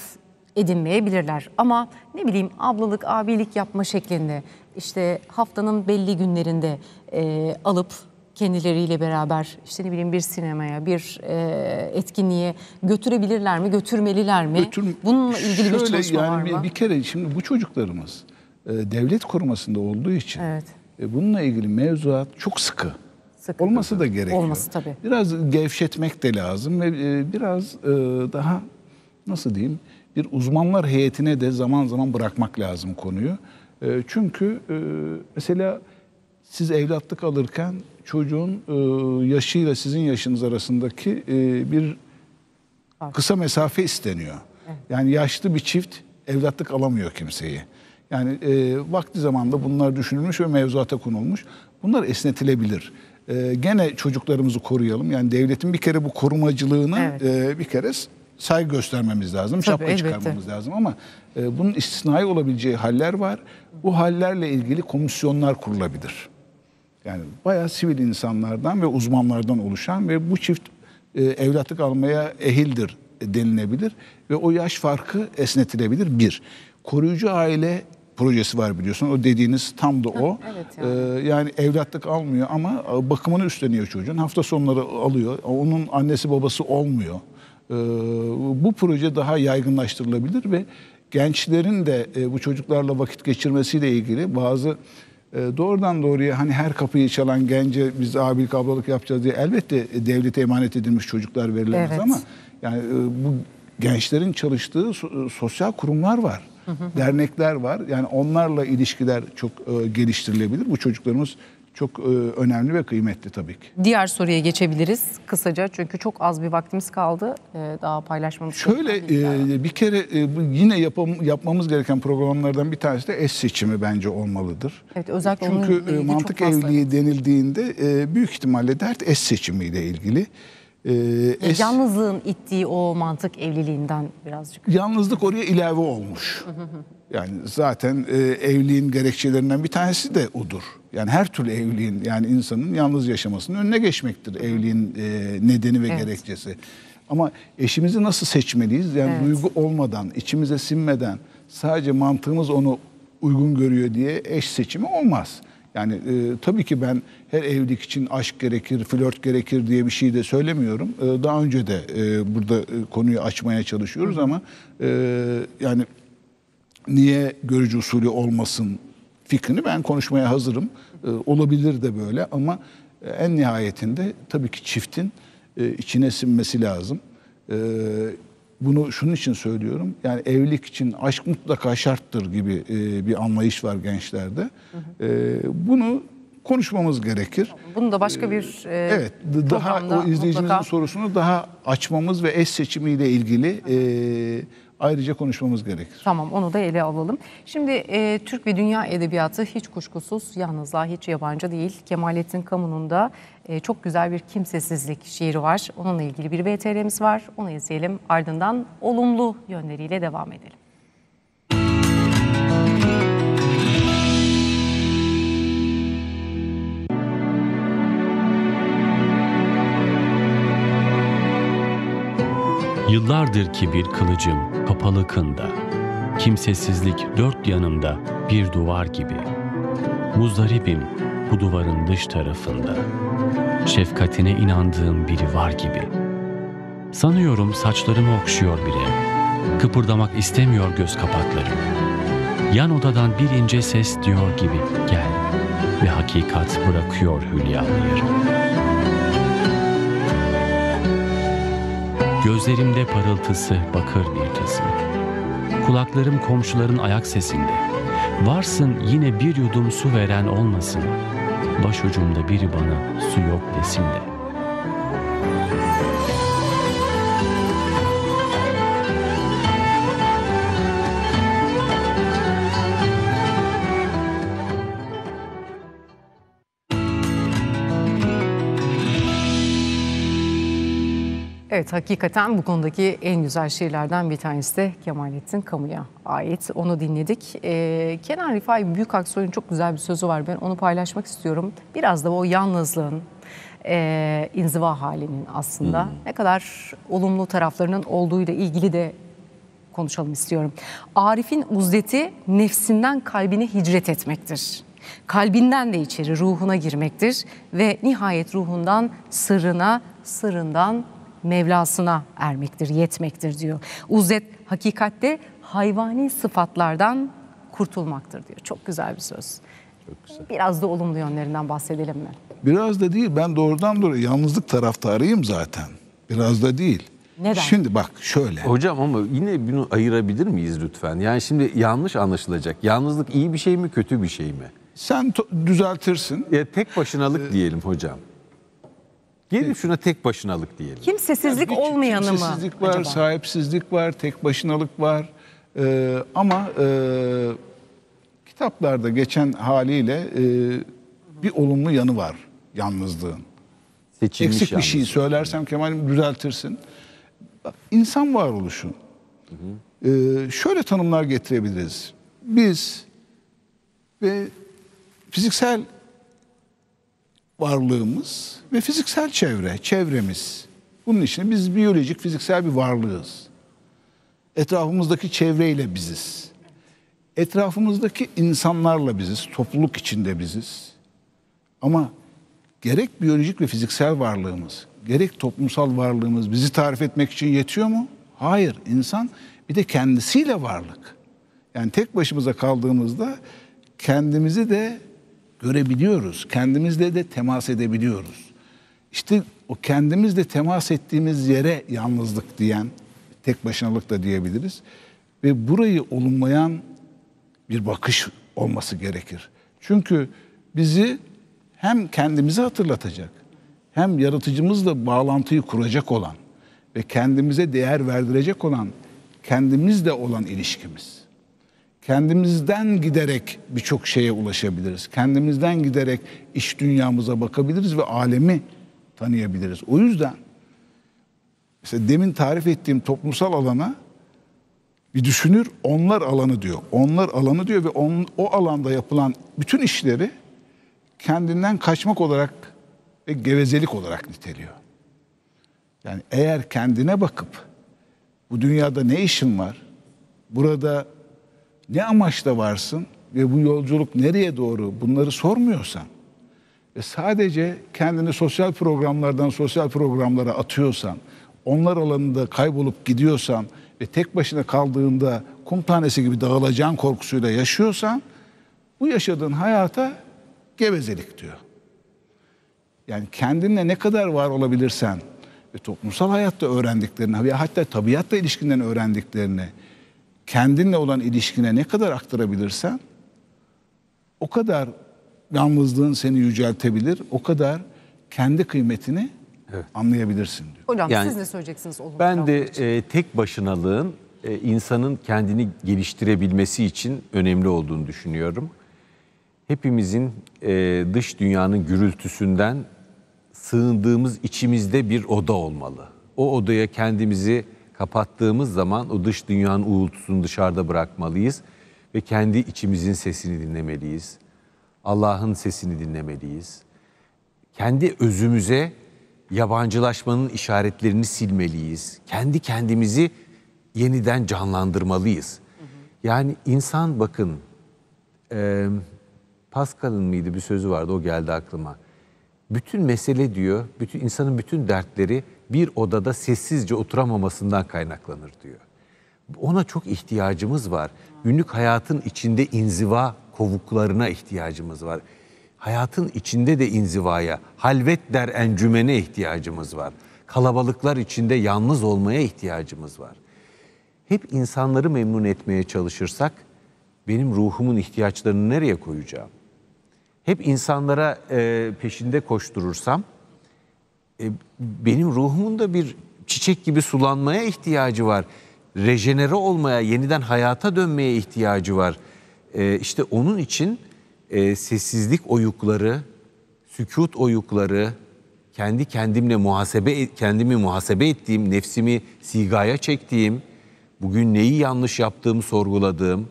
edinmeyebilirler. Ama ne bileyim ablalık, abilik yapma şeklinde işte haftanın belli günlerinde e, alıp kendileriyle beraber işte ne bileyim bir sinemaya, bir e, etkinliğe götürebilirler mi, götürmeliler mi? Götür, Bununla ilgili şöyle, bir çalışma yani var mı? Bir, bir kere şimdi bu çocuklarımız e, devlet korumasında olduğu için evet. e, bununla ilgili mevzuat çok sıkı. Sıkı. Olması tabii. da gerekiyor. Olması tabii. Biraz gevşetmek de lazım ve e, biraz e, daha nasıl diyeyim bir uzmanlar heyetine de zaman zaman bırakmak lazım konuyu. E, çünkü e, mesela siz evlatlık alırken çocuğun e, yaşıyla sizin yaşınız arasındaki e, bir kısa mesafe isteniyor. Yani yaşlı bir çift evlatlık alamıyor kimseyi. Yani e, vakti zamanında bunlar düşünülmüş ve mevzuata konulmuş. Bunlar esnetilebilir. E, gene çocuklarımızı koruyalım. Yani devletin bir kere bu korumacılığını evet. e, bir kere saygı göstermemiz lazım. şapka çıkarmamız lazım ama e, bunun istisnai olabileceği haller var. Bu hallerle ilgili komisyonlar kurulabilir. Yani bayağı sivil insanlardan ve uzmanlardan oluşan ve bu çift e, evlatlık almaya ehildir denilebilir ve o yaş farkı esnetilebilir bir. Koruyucu aile projesi var biliyorsun. O dediğiniz tam da o. evet yani. Ee, yani evlatlık almıyor ama e, bakımını üstleniyor çocuğun. Hafta sonları alıyor. Onun annesi babası olmuyor. Ee, bu proje daha yaygınlaştırılabilir ve gençlerin de e, bu çocuklarla vakit geçirmesiyle ilgili bazı e, doğrudan doğruya hani her kapıyı çalan gence biz abilik ablalık yapacağız diye elbette e, devlete emanet edilmiş çocuklar verilemez evet. ama yani e, bu gençlerin çalıştığı sosyal kurumlar var. Hı hı. Dernekler var. Yani onlarla ilişkiler çok geliştirilebilir. Bu çocuklarımız çok e, önemli ve kıymetli tabii ki. Diğer soruya geçebiliriz kısaca çünkü çok az bir vaktimiz kaldı e, daha paylaşmamız. Şöyle e, bir kere e, yine yapam, yapmamız gereken programlardan bir tanesi de eş seçimi bence olmalıdır. Evet özellikle Çünkü e, mantık evliliği denildiğinde e, büyük ihtimalle dert eş seçimiyle ilgili. E, es, Yalnızlığın ittiği o mantık evliliğinden birazcık. Yalnızlık oraya ilave olmuş. yani zaten e, evliliğin gerekçelerinden bir tanesi de odur. Yani her türlü evliliğin yani insanın yalnız yaşamasının önüne geçmektir evliliğin e, nedeni ve evet. gerekçesi. Ama eşimizi nasıl seçmeliyiz? Yani evet. duygu olmadan, içimize sinmeden sadece mantığımız onu uygun görüyor diye eş seçimi olmaz. Yani e, tabii ki ben her evlilik için aşk gerekir, flört gerekir diye bir şey de söylemiyorum. E, daha önce de e, burada e, konuyu açmaya çalışıyoruz ama e, yani niye görücü usulü olmasın fikrini ben konuşmaya hazırım. Ee, olabilir de böyle ama e, en nihayetinde tabii ki çiftin e, içine sinmesi lazım. Ee, bunu şunun için söylüyorum. Yani evlilik için aşk mutlaka şarttır gibi e, bir anlayış var gençlerde. Ee, bunu konuşmamız gerekir. Bunu da başka bir Evet, daha o izleyicimizin mutlaka... sorusunu daha açmamız ve eş seçimiyle ilgili hı hı ayrıca konuşmamız gerekir. Tamam onu da ele alalım. Şimdi e, Türk ve Dünya Edebiyatı hiç kuşkusuz yalnızla hiç yabancı değil. Kemalettin Kamu'nun da e, çok güzel bir kimsesizlik şiiri var. Onunla ilgili bir VTR'miz var. Onu izleyelim ardından olumlu yönleriyle devam edelim. Yıllardır ki bir kılıcım kapalı kında, kimsesizlik dört yanımda bir duvar gibi. Muzdaribim bu duvarın dış tarafında, şefkatine inandığım biri var gibi. Sanıyorum saçlarımı okşuyor biri, kıpırdamak istemiyor göz kapaklarım. Yan odadan bir ince ses diyor gibi gel ve hakikat bırakıyor hülyalarım. Gözlerimde parıltısı bakır bir tılsım. Kulaklarım komşuların ayak sesinde. Varsın yine bir yudum su veren olmasın. Başucumda biri bana su yok desin de. Evet hakikaten bu konudaki en güzel şiirlerden bir tanesi de Kemalettin Kamu'ya ait. Onu dinledik. Ee, Kenan Rifai Büyükaksoy'un çok güzel bir sözü var. Ben onu paylaşmak istiyorum. Biraz da o yalnızlığın, e, inziva halinin aslında hmm. ne kadar olumlu taraflarının olduğuyla ilgili de konuşalım istiyorum. Arif'in uzdeti nefsinden kalbine hicret etmektir. Kalbinden de içeri ruhuna girmektir ve nihayet ruhundan sırrına, sırrından Mevlasına ermektir, yetmektir diyor. Uzet hakikatte hayvani sıfatlardan kurtulmaktır diyor. Çok güzel bir söz. Çok güzel. Biraz da olumlu yönlerinden bahsedelim mi? Biraz da değil. Ben doğrudan doğru yalnızlık taraftarıyım zaten. Biraz da değil. Neden? Şimdi bak şöyle. Hocam ama yine bunu ayırabilir miyiz lütfen? Yani şimdi yanlış anlaşılacak. Yalnızlık iyi bir şey mi kötü bir şey mi? Sen düzeltirsin. Ya tek başınalık ee, diyelim hocam. Gelin şuna tek başınalık diyelim. Kimsesizlik Yani olmayanı mı? Kimsesizlik var, acaba? sahipsizlik var, tek başınalık var. Ee, ama e, kitaplarda geçen haliyle e, bir olumlu yanı var yalnızlığın. Seçilmiş Eksik bir yalnız. şey söylersem Kemal'im düzeltirsin. Bak, insan varoluşu. Ee, şöyle tanımlar getirebiliriz. Biz ve fiziksel varlığımız ve fiziksel çevre, çevremiz. Bunun için biz biyolojik, fiziksel bir varlığız. Etrafımızdaki çevreyle biziz. Etrafımızdaki insanlarla biziz, topluluk içinde biziz. Ama gerek biyolojik ve fiziksel varlığımız, gerek toplumsal varlığımız bizi tarif etmek için yetiyor mu? Hayır, insan bir de kendisiyle varlık. Yani tek başımıza kaldığımızda kendimizi de görebiliyoruz. Kendimizle de temas edebiliyoruz. İşte o kendimizle temas ettiğimiz yere yalnızlık diyen, tek başınalık da diyebiliriz. Ve burayı olumlayan bir bakış olması gerekir. Çünkü bizi hem kendimizi hatırlatacak, hem yaratıcımızla bağlantıyı kuracak olan ve kendimize değer verdirecek olan, kendimizle olan ilişkimiz kendimizden giderek birçok şeye ulaşabiliriz. Kendimizden giderek iş dünyamıza bakabiliriz ve alemi tanıyabiliriz. O yüzden mesela demin tarif ettiğim toplumsal alana bir düşünür onlar alanı diyor. Onlar alanı diyor ve on, o alanda yapılan bütün işleri kendinden kaçmak olarak ve gevezelik olarak niteliyor. Yani eğer kendine bakıp bu dünyada ne işin var? Burada ne amaçla varsın ve bu yolculuk nereye doğru bunları sormuyorsan ve sadece kendini sosyal programlardan sosyal programlara atıyorsan, onlar alanında kaybolup gidiyorsan ve tek başına kaldığında kum tanesi gibi dağılacağın korkusuyla yaşıyorsan bu yaşadığın hayata gevezelik diyor. Yani kendinle ne kadar var olabilirsen ve toplumsal hayatta öğrendiklerini ve hatta tabiatla ilişkinden öğrendiklerini kendinle olan ilişkine ne kadar aktarabilirsen o kadar yalnızlığın seni yüceltebilir, o kadar kendi kıymetini evet. anlayabilirsin diyor. Hocam yani, siz ne söyleyeceksiniz? Olumlu ben de e, tek başınalığın e, insanın kendini geliştirebilmesi için önemli olduğunu düşünüyorum. Hepimizin e, dış dünyanın gürültüsünden sığındığımız içimizde bir oda olmalı. O odaya kendimizi kapattığımız zaman o dış dünyanın uğultusunu dışarıda bırakmalıyız ve kendi içimizin sesini dinlemeliyiz. Allah'ın sesini dinlemeliyiz. Kendi özümüze yabancılaşmanın işaretlerini silmeliyiz. Kendi kendimizi yeniden canlandırmalıyız. Yani insan bakın, e, Pascal'ın mıydı bir sözü vardı o geldi aklıma. Bütün mesele diyor, bütün insanın bütün dertleri bir odada sessizce oturamamasından kaynaklanır diyor. Ona çok ihtiyacımız var. Günlük hayatın içinde inziva kovuklarına ihtiyacımız var. Hayatın içinde de inzivaya, halvet der encümene ihtiyacımız var. Kalabalıklar içinde yalnız olmaya ihtiyacımız var. Hep insanları memnun etmeye çalışırsak benim ruhumun ihtiyaçlarını nereye koyacağım? Hep insanlara e, peşinde koşturursam e, benim ruhumun da bir çiçek gibi sulanmaya ihtiyacı var. Rejenere olmaya, yeniden hayata dönmeye ihtiyacı var. E, işte onun için e, sessizlik oyukları, sükut oyukları, kendi kendimle muhasebe e, kendimi muhasebe ettiğim, nefsimi sigaya çektiğim, bugün neyi yanlış yaptığımı sorguladığım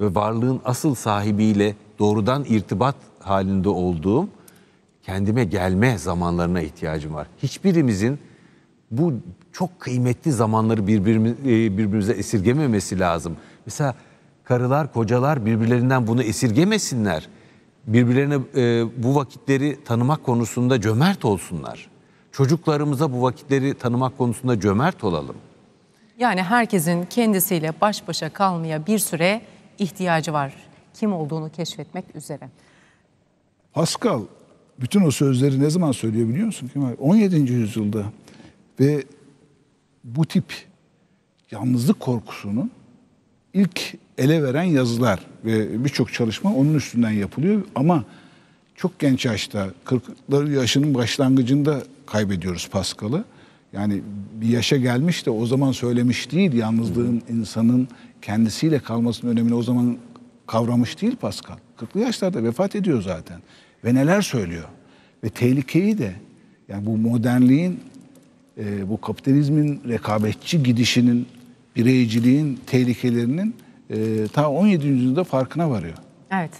ve varlığın asıl sahibiyle doğrudan irtibat halinde olduğum kendime gelme zamanlarına ihtiyacım var. Hiçbirimizin bu çok kıymetli zamanları e, birbirimize esirgememesi lazım. Mesela karılar, kocalar birbirlerinden bunu esirgemesinler. Birbirlerine e, bu vakitleri tanımak konusunda cömert olsunlar. Çocuklarımıza bu vakitleri tanımak konusunda cömert olalım. Yani herkesin kendisiyle baş başa kalmaya bir süre ihtiyacı var. Kim olduğunu keşfetmek üzere. Pascal, bütün o sözleri ne zaman söylüyor biliyor musun? 17. yüzyılda ve bu tip yalnızlık korkusunun ilk ele veren yazılar ve birçok çalışma onun üstünden yapılıyor ama çok genç yaşta 40'lar yaşının başlangıcında kaybediyoruz Paskal'ı. Yani bir yaşa gelmiş de o zaman söylemiş değil yalnızlığın insanın kendisiyle kalmasının önemini o zaman kavramış değil Pascal. 40'lı yaşlarda vefat ediyor zaten ve neler söylüyor. Ve tehlikeyi de yani bu modernliğin, e, bu kapitalizmin rekabetçi gidişinin, bireyciliğin tehlikelerinin e, ta 17. yüzyılda farkına varıyor. Evet.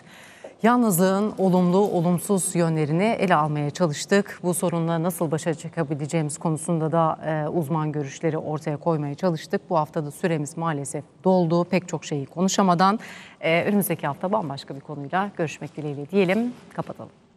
Yalnızlığın olumlu, olumsuz yönlerini ele almaya çalıştık. Bu sorunla nasıl başa çıkabileceğimiz konusunda da e, uzman görüşleri ortaya koymaya çalıştık. Bu hafta da süremiz maalesef doldu. Pek çok şeyi konuşamadan ee, önümüzdeki hafta bambaşka bir konuyla görüşmek dileğiyle diyelim. Kapatalım.